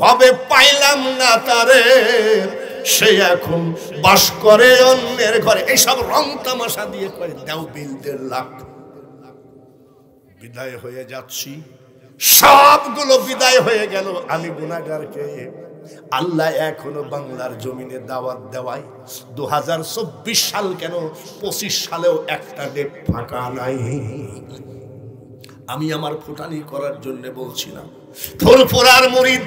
S1: ভবে পাইলাম না তারে সে এখন বাস করে অন্যের ঘরে এইসব রং তামাশা দিয়ে করে দেও বিল দেড় লাখ বিদায় হয়ে যাচ্ছি সবগুলো বিদায় হয়ে গেল আমি গুণাগারকে আল্লাহ এখনো বাংলার জমিনে দাওয়াত দেওয়ায় দু সাল কেন পঁচিশ সালেও একটা ডেট ফাঁকা নাই আমি আমার ফুটানি করার জন্য বলছিলাম ফুরফুরার মুরিদ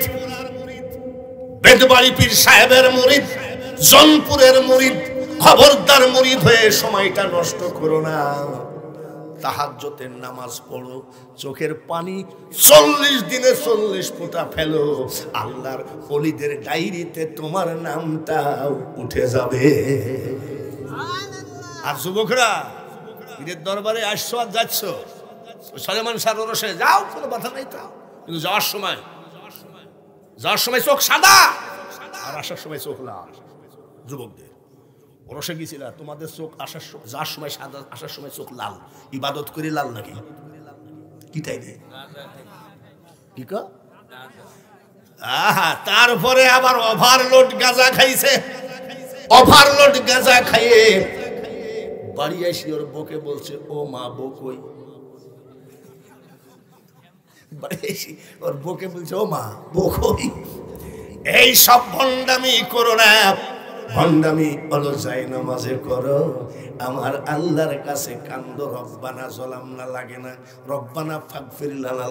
S1: বেদবাড়ি পীর সাহেবের মুরিদ জনপুরের মরিদ খবরদার মরিদ হয়ে সময়টা নষ্ট করো না তাহাজ্যতের নামাজ পড়ো চোখের পানি চল্লিশ দিনে চল্লিশ ফোঁটা ফেলো আল্লাহর হলিদের ডায়েরিতে তোমার নামটা উঠে যাবে আর যুবকরা ঈদের দরবারে আসছো আর যাচ্ছ সালেমান সার ওরসে যাও কোনো বাধা নাই তাও কিন্তু যাওয়ার সময় যাওয়ার সময় চোখ সাদা আর আসার সময় চোখ লাল যুবকদের ওরসে গেছিলা তোমাদের চোখ আসার যাওয়ার সময় সাদা আসার সময় চোখ লাল ইবাদত করে লাল নাকি কি তাই কি আহা তারপরে আবার ওভারলোড গাঁজা খাইছে ওভারলোড গাঁজা খাইয়ে বাড়ি আসি ওর বকে বলছে ও মা বকই ওর বউকে বলছে ও মা এই সব ভণ্ডামি করো না ভণ্ডামি বলো যাই নামাজে করো আমার আল্লাহর কাছে কান্দ রব্বানা জলাম না লাগে না রব্বানা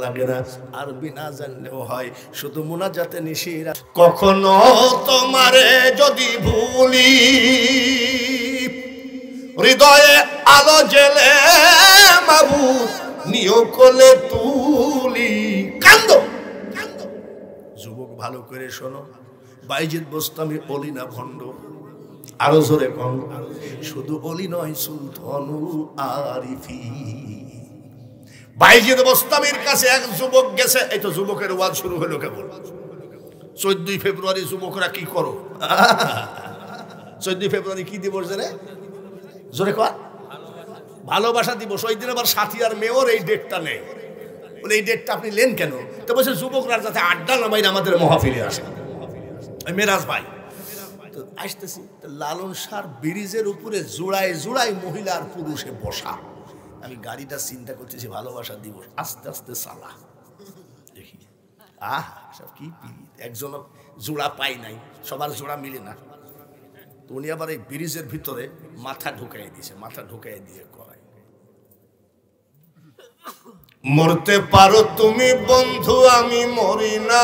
S1: লাগে না আরবি না জানলেও হয় শুধু যাতে নিশিরা কখনো তোমারে যদি ভুলি হৃদয়ে আলো জেলে মাবুত নিয়কলে তুলি কান্দ যুবক ভালো করে শোনো বাইজিৎ বস্তামি অলি ভণ্ড আরো জোরে কম শুধু অলি নয় সুলতানু আরিফি বাইজিদ বস্তামির কাছে এক যুবক গেছে এই তো যুবকের ওয়াজ শুরু হলো কেবল চোদ্দই ফেব্রুয়ারি যুবকরা কি করো চোদ্দই ফেব্রুয়ারি কি দিবস জানে জোরে কর ভালোবাসা দিবস ওই দিন আবার সাথী আর মেয়র এই ডেটটা নেই বলে এই ডেটটা আপনি লেন কেন তো বলছে যুবকরা যাতে আড্ডা নামাই আমাদের মহাফিরে আসে মেরাজ ভাই তো আসতেছি লালন সার ব্রিজের উপরে জোড়ায় জোড়ায় মহিলা আর পুরুষে বসা আমি গাড়িটা চিন্তা করতেছি ভালোবাসা দিবস আস্তে আস্তে সালা দেখি আহ সব কি একজন জোড়া পাই নাই সবার জোড়া মিলে না তো উনি আবার এই ব্রিজের ভিতরে মাথা ঢুকাই দিয়েছে মাথা ঢুকাই দিয়ে মরতে পারো তুমি বন্ধু আমি মরি না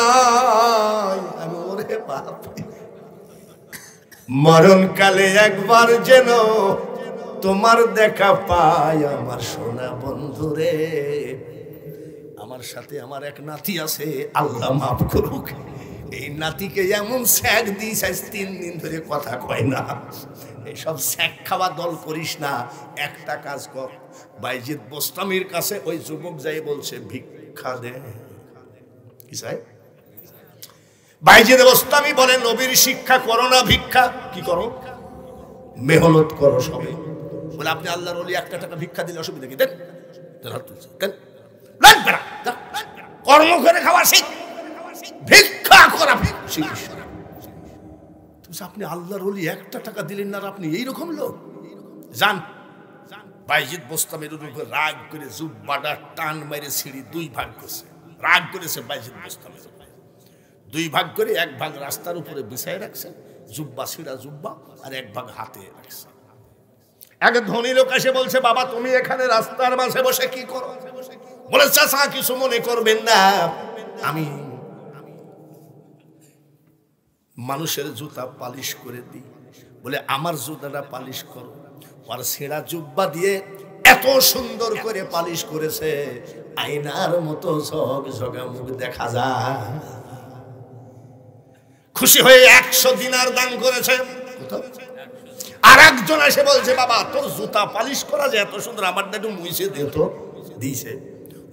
S1: মরণ কালে মরণকালে একবার যেন তোমার দেখা পাই আমার সোনা বন্ধু রে আমার সাথে আমার এক নাতি আছে আল্লাহ মাফ করুক এই নাতিকে যেমন স্যাক দিস আজ তিন দিন ধরে কথা কয় না এসব স্যাক খাওয়া দল করিস না একটা কাজ কর বাইজিৎ বোস্তামির কাছে ওই যুবক যাই বলছে ভিক্ষা দে কি বাইজিদ বোস্তামি বলে নবীর শিক্ষা করো না ভিক্ষা কি করো মেহনত করো সবে বলে আপনি আল্লাহর অলি একটা টাকা ভিক্ষা দিলে অসুবিধা কি দেন দেন কর্ম করে খাওয়া শিখ ভিক্ষা করা শ্রীকৃষ্ণ আপনি আল্লাহর হলি একটা টাকা দিলেন না আপনি এইরকম লোক যান বাইজিদ বোস্তামের উপর রাগ করে জুব্বাটা টান মেরে সিঁড়ি দুই ভাগ করছে রাগ করেছে বাইজিৎ বোস্তামের দুই ভাগ করে এক ভাগ রাস্তার উপরে বিছায় রাখছে জুব্বা সিঁড়া জুব্বা আর এক ভাগ হাতে রাখছে এক ধনী লোক এসে বলছে বাবা তুমি এখানে রাস্তার মাঝে বসে কি করো বলে চাষা কিছু মনে করবেন না আমি মানুষের জুতা পালিশ করে দিই বলে আমার জুতাটা পালিশ করো আর সেরা জুব্বা দিয়ে এত সুন্দর করে পালিশ করেছে আয়নার মতো ঝগ ঝগা মুখ দেখা যায় খুশি হয়ে একশো দিনার দান করেছে আর একজন এসে বলছে বাবা তোর জুতা পালিশ করা যে এত সুন্দর আমার একটু মুইছে তো দিয়েছে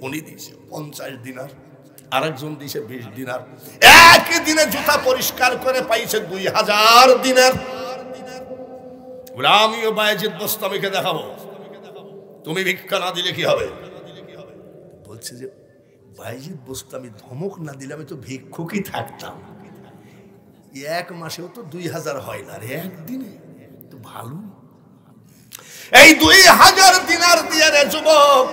S1: উনি দিয়েছে পঞ্চাশ দিনার আরেকজন দিছে বিশ দিনার এক দিনে জুতা পরিষ্কার করে পাইছে দুই হাজার দিনের আমিও বায়জিৎ বস্তামিকে দেখাবো তুমি ভিক্ষা না দিলে কি হবে বলছে যে বাইজিৎ আমি ধমক না দিলে আমি তো ভিক্ষুকই থাকতাম এক মাসেও তো দুই হাজার হয় না রে একদিনে তো ভালো এই দুই হাজার দিনার দিয়ে রে যুবক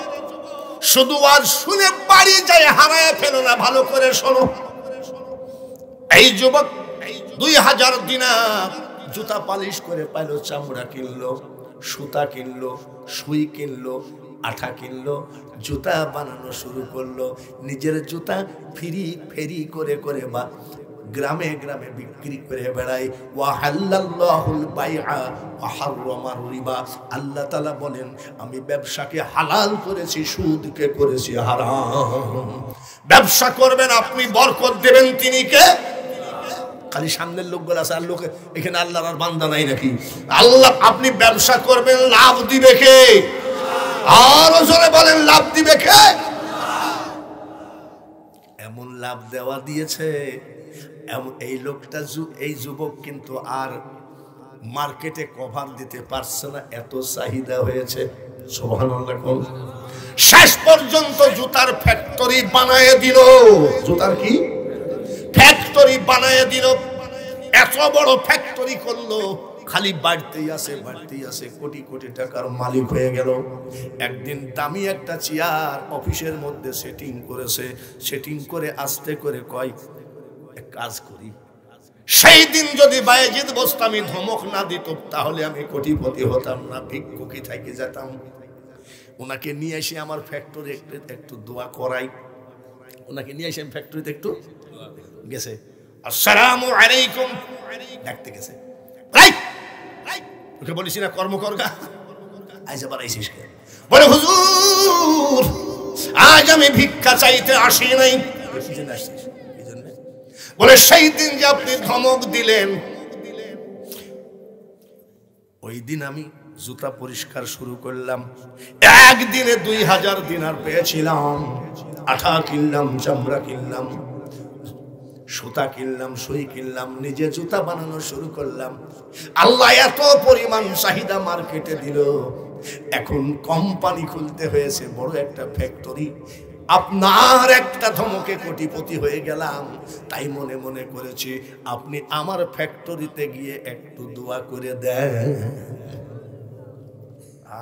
S1: শুধু আর শুনে বাড়ি যায় হারায় ফেলো না ভালো করে শোনো এই যুবক দুই হাজার দিনার জুতা পালিশ করে পাইল চামড়া কিনলো সুতা কিনলো সুই কিনলো আঠা কিনলো জুতা বানানো শুরু করলো নিজের জুতা ফিরি ফেরি করে করে বা গ্রামে গ্রামে বিক্রি করে বেড়ায় ওয়াহাল্লাহুল বাইআ ওয়াহাররামার রিবা আল্লাহ তাআলা বলেন আমি ব্যবসাকে হালাল করেছি সুদকে করেছি হারাম ব্যবসা করবেন আপনি বরকত দেবেন তিনি কে খালি সামনের লোকগুলো আছে আর লোকে এখানে আল্লাহর আর বান্দা নাই নাকি আল্লাহ আপনি ব্যবসা করবেন লাভ দিবে কে
S2: আর জোরে বলেন লাভ
S1: দিবে কে এমন লাভ দেওয়া দিয়েছে এই লোকটা এই যুবক কিন্তু আর মার্কেটে কভার দিতে পারছে না এত চাহিদা হয়েছে শেষ পর্যন্ত জুতার ফ্যাক্টরি বানায় দিল জুতার কি ফ্যাক্টরি বানায় দিল এত বড় ফ্যাক্টরি করলো খালি বাড়তেই আসে বাড়তেই আসে কোটি কোটি টাকার মালিক হয়ে গেল একদিন দামি একটা চেয়ার অফিসের মধ্যে সেটিং করেছে সেটিং করে আসতে করে কয় কাজ করি সেই দিন যদি বায়েজিদ বস্তামি ধমক না দিত তাহলে আমি কোটিপতি হতাম না ভিক্ষুকি থাকি যেতাম ওনাকে নিয়ে এসে আমার ফ্যাক্টরি একটু একটু দোয়া করাই ওনাকে নিয়ে এসে আমি ফ্যাক্টরিতে একটু গেছে আসসালাম আলাইকুম ডাকতে গেছে ওকে বলিস না কর্মকর্তা আজ আবার আইসিস বলে হুজুর আজ আমি ভিক্ষা চাইতে আসি নাই আসিস বলে সেই দিন যে আপনি ধমক দিলেন ওই দিন আমি জুতা পরিষ্কার শুরু করলাম একদিনে দুই হাজার দিনার পেয়েছিলাম আঠা কিনলাম চামড়া কিনলাম সুতা কিনলাম সই কিনলাম নিজে জুতা বানানো শুরু করলাম আল্লাহ এত পরিমাণ চাহিদা মার্কেটে দিল এখন কোম্পানি খুলতে হয়েছে বড় একটা ফ্যাক্টরি আপনার একটা ধমকে কোটিপতি হয়ে গেলাম তাই মনে মনে করেছি আপনি আমার ফ্যাক্টরিতে গিয়ে একটু দোয়া করে দেন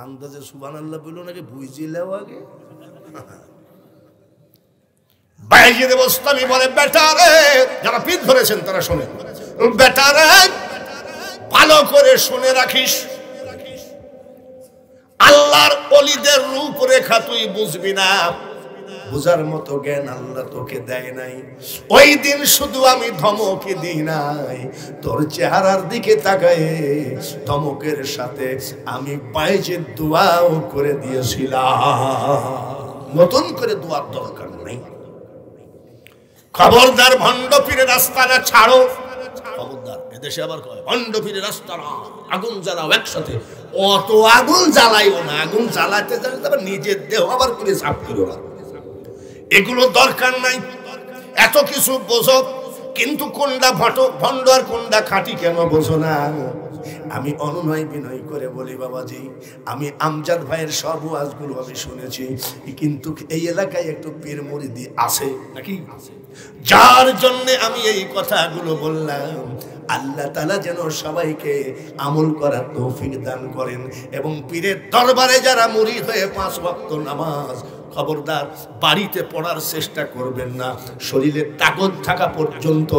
S1: আন্দাজে সুবান আল্লাহ বলল নাকি বুঝিলেও আগে বলে বেটারে যারা পিঠ ধরেছেন তারা শোনেন বেটারে ভালো করে শুনে রাখিস আল্লাহর অলিদের রূপরেখা তুই বুঝবি না বুঝার মতো জ্ঞান আল্লাহ তোকে দেয় নাই ওই দিন শুধু আমি ধমকে দিই নাই তোর চেহারার দিকে তাকায় ধমকের সাথে আমি পায়ে দোয়াও করে দিয়েছিলাম নতুন করে দোয়ার দরকার নেই
S2: খবরদার ভণ্ড
S1: ফিরে রাস্তাটা ছাড়ো খবরদার এদেশে আবার কয় ভণ্ড ফিরে রাস্তা না আগুন জ্বালাও একসাথে অত আগুন জ্বালাইও না আগুন জ্বালাতে জ্বালাতে নিজের দেহ আবার করে সাফ করো এগুলো দরকার নাই এত কিছু বোঝো কিন্তু কোনটা ভটক ভণ্ড আর কোনটা খাঁটি কেন বোঝো না আমি অনুনয় বিনয় করে বলি বাবাজি আমি আমজাদ ভাইয়ের সব আজগুলো আমি শুনেছি কিন্তু এই এলাকায় একটু পীর মরিদি আছে নাকি যার জন্যে আমি এই কথাগুলো বললাম আল্লাহ তালা যেন সবাইকে আমল করার তৌফিক দান করেন এবং পীরের দরবারে যারা মুড়ি হয়ে পাঁচ ভক্ত নামাজ খবরদার বাড়িতে পড়ার চেষ্টা করবেন না শরীরে তাকত থাকা পর্যন্ত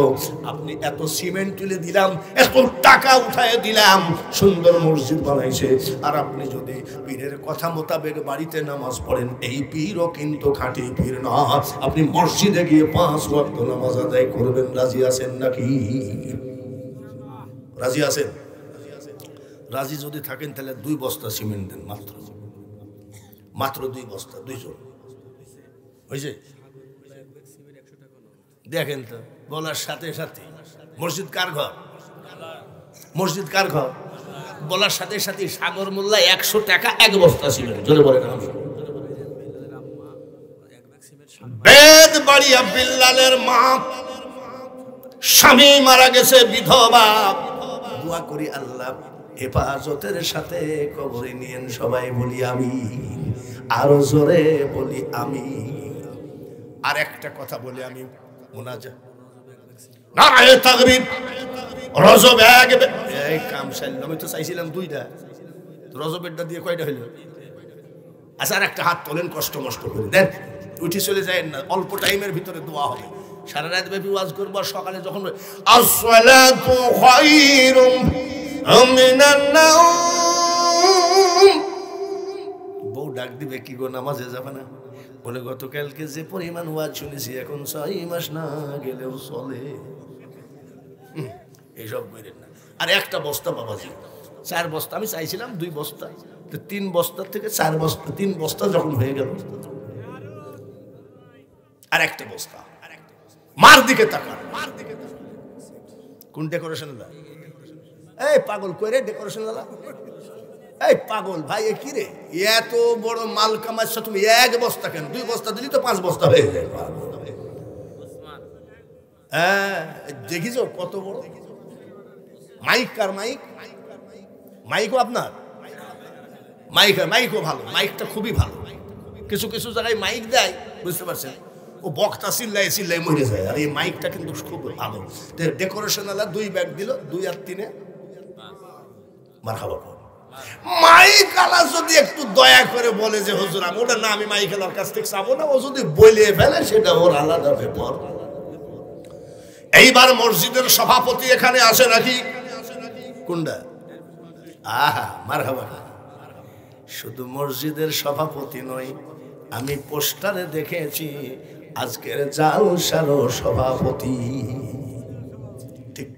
S1: আপনি এত সিমেন্ট তুলে দিলাম এত টাকা উঠায় দিলাম সুন্দর মসজিদ বানাইছে আর আপনি যদি পীরের কথা মোতাবেক বাড়িতে নামাজ পড়েন এই পীরও কিন্তু খাঁটি পীর না আপনি মসজিদে গিয়ে পাঁচ ভক্ত নামাজ আদায় করবেন রাজি আছেন নাকি রাজি আছেন রাজি যদি থাকেন তাহলে দুই বস্তা সিমেন্ট দেন মাত্র মাত্র দুই বস্তা দুইজন হয়েছে দেখেন তো বলার সাথে সাথে মসজিদ কার ঘর মসজিদ কার ঘর বলার সাথে সাথে সাগর মোল্লা একশো টাকা এক বস্তা সিমেন্ট জোরে বলেন বেদ বাড়ি আব্দুল্লালের মা স্বামী মারা গেছে বিধবা দোয়া করি আল্লাহ হেফাজতের সাথে কবরে নিয়েন সবাই বলি আমি আর জোরে বলি আমি আর একটা কথা বলি আমি মোনাজা আচ্ছা আর একটা হাত তোলেন কষ্ট মষ্ট করে দেন উঠে চলে যায় না অল্প টাইমের ভিতরে দোয়া হবে সারা রাত ব্যাপী ওয়াজ করবো সকালে যখন বউ ডাক দিবে কি গো নামাজে যাবে না বলে গতকালকে যে পরিমাণ ওয়াজ শুনেছি এখন ছয় মাস না গেলেও চলে এইসব বইলেন না আর একটা বস্তা বাবাজি চার বস্তা আমি চাইছিলাম দুই বস্তা তো তিন বস্তা থেকে চার বস্তা তিন বস্তা যখন হয়ে গেল আর একটা বস্তা মার দিকে তাকান কোন ডেকোরেশন দাদা এই পাগল কই রে ডেকোরেশন দাদা এই পাগল ভাই এ কি রে এত বড় মাল কামাচ্ছ তুমি এক বস্তা কেন দুই বস্তা দিলি তো পাঁচ বস্তা হয়ে যায় হ্যাঁ দেখিছ কত বড় মাইক কার মাইক মাইকও আপনার মাইক মাইকও ভালো মাইকটা খুবই ভালো কিছু কিছু জায়গায় মাইক দেয় বুঝতে পারছেন ও বক্তা চিল্লায় চিল্লায় মরে যায় আর এই মাইকটা কিন্তু খুব ভালো ডেকোরেশন আলা দুই ব্যাগ দিল দুই আর তিনে মার মাইক আলা যদি একটু দয়া করে বলে যে হুজুর আমি ওটা না আমি মাইক আলার কাছ থেকে চাবো না ও যদি বলে ফেলে সেটা ওর আলাদা ব্যাপার এইবার মসজিদের সভাপতি এখানে আসে নাকি কোনটা আহা মার হাবা শুধু মসজিদের সভাপতি নয় আমি পোস্টারে দেখেছি আজকের জালসার সভাপতি ঠিক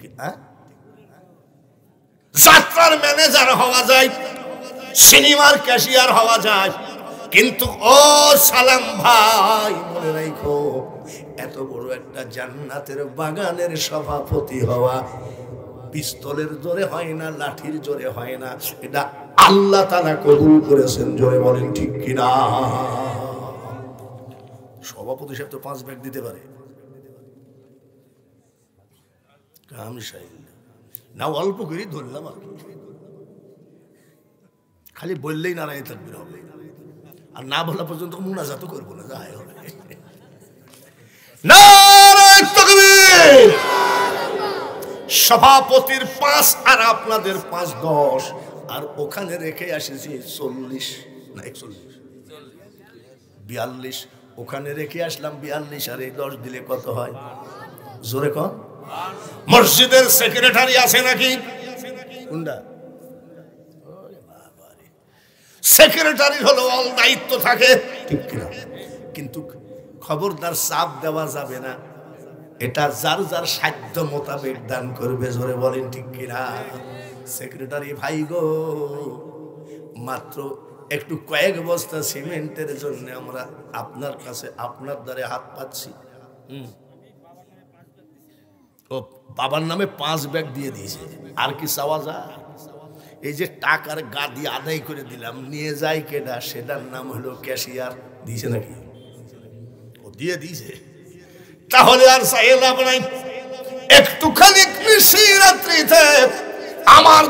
S1: যাত্রার ম্যানেজার হওয়া যায় সিনেমার ক্যাশিয়ার হওয়া যায় কিন্তু ও সালাম ভাই মনে রাখো এত বড় একটা জান্নাতের বাগানের সভাপতি হওয়া পিস্তলের জোরে হয় না লাঠির জোরে হয় না এটা আল্লাহ তালা কবুল করেছেন জোরে বলেন ঠিক কিনা সভাপতি সাহেব তো পাঁচ ব্যাগ দিতে পারে না অল্প করি ধরলাম আর খালি বললেই নারায় থাকবে হবে আর না বলা পর্যন্ত মুনাজাত করবো না যাই হবে সভাপতির পাঁচ আর আপনাদের পাঁচ দশ আর ওখানে রেখে আসেছি চল্লিশ না একচল্লিশ বিয়াল্লিশ ওখানে রেখে আসলাম বিয়াল্লিশ আর এই দশ দিলে কত হয় জোরে কন
S2: মসজিদের সেক্রেটারি আছে নাকি
S1: কুন্ডা সেক্রেটারি হলো অল দায়িত্ব থাকে কিন্তু খবরদার চাপ দেওয়া যাবে না এটা যার যার সাধ্য মোতাবেক দান করবে জোরে বলেন ঠিক কিনা সেক্রেটারি ভাই গো মাত্র একটু কয়েক বস্তা সিমেন্টের জন্য আমরা আপনার কাছে আপনার দ্বারে হাত পাচ্ছি হুম ও বাবার নামে পাঁচ ব্যাগ দিয়ে দিয়েছে আর কি চাওয়া যা এই যে টাকার গা দিয়ে আদায় করে দিলাম নিয়ে যাই কেডা সেটার নাম হলো ক্যাশিয়ার দিয়েছে নাকি ও দিয়ে দিয়েছে তাহলে আর চাই আপনার একটুখানি কৃষি রাত্রিতে
S2: আমার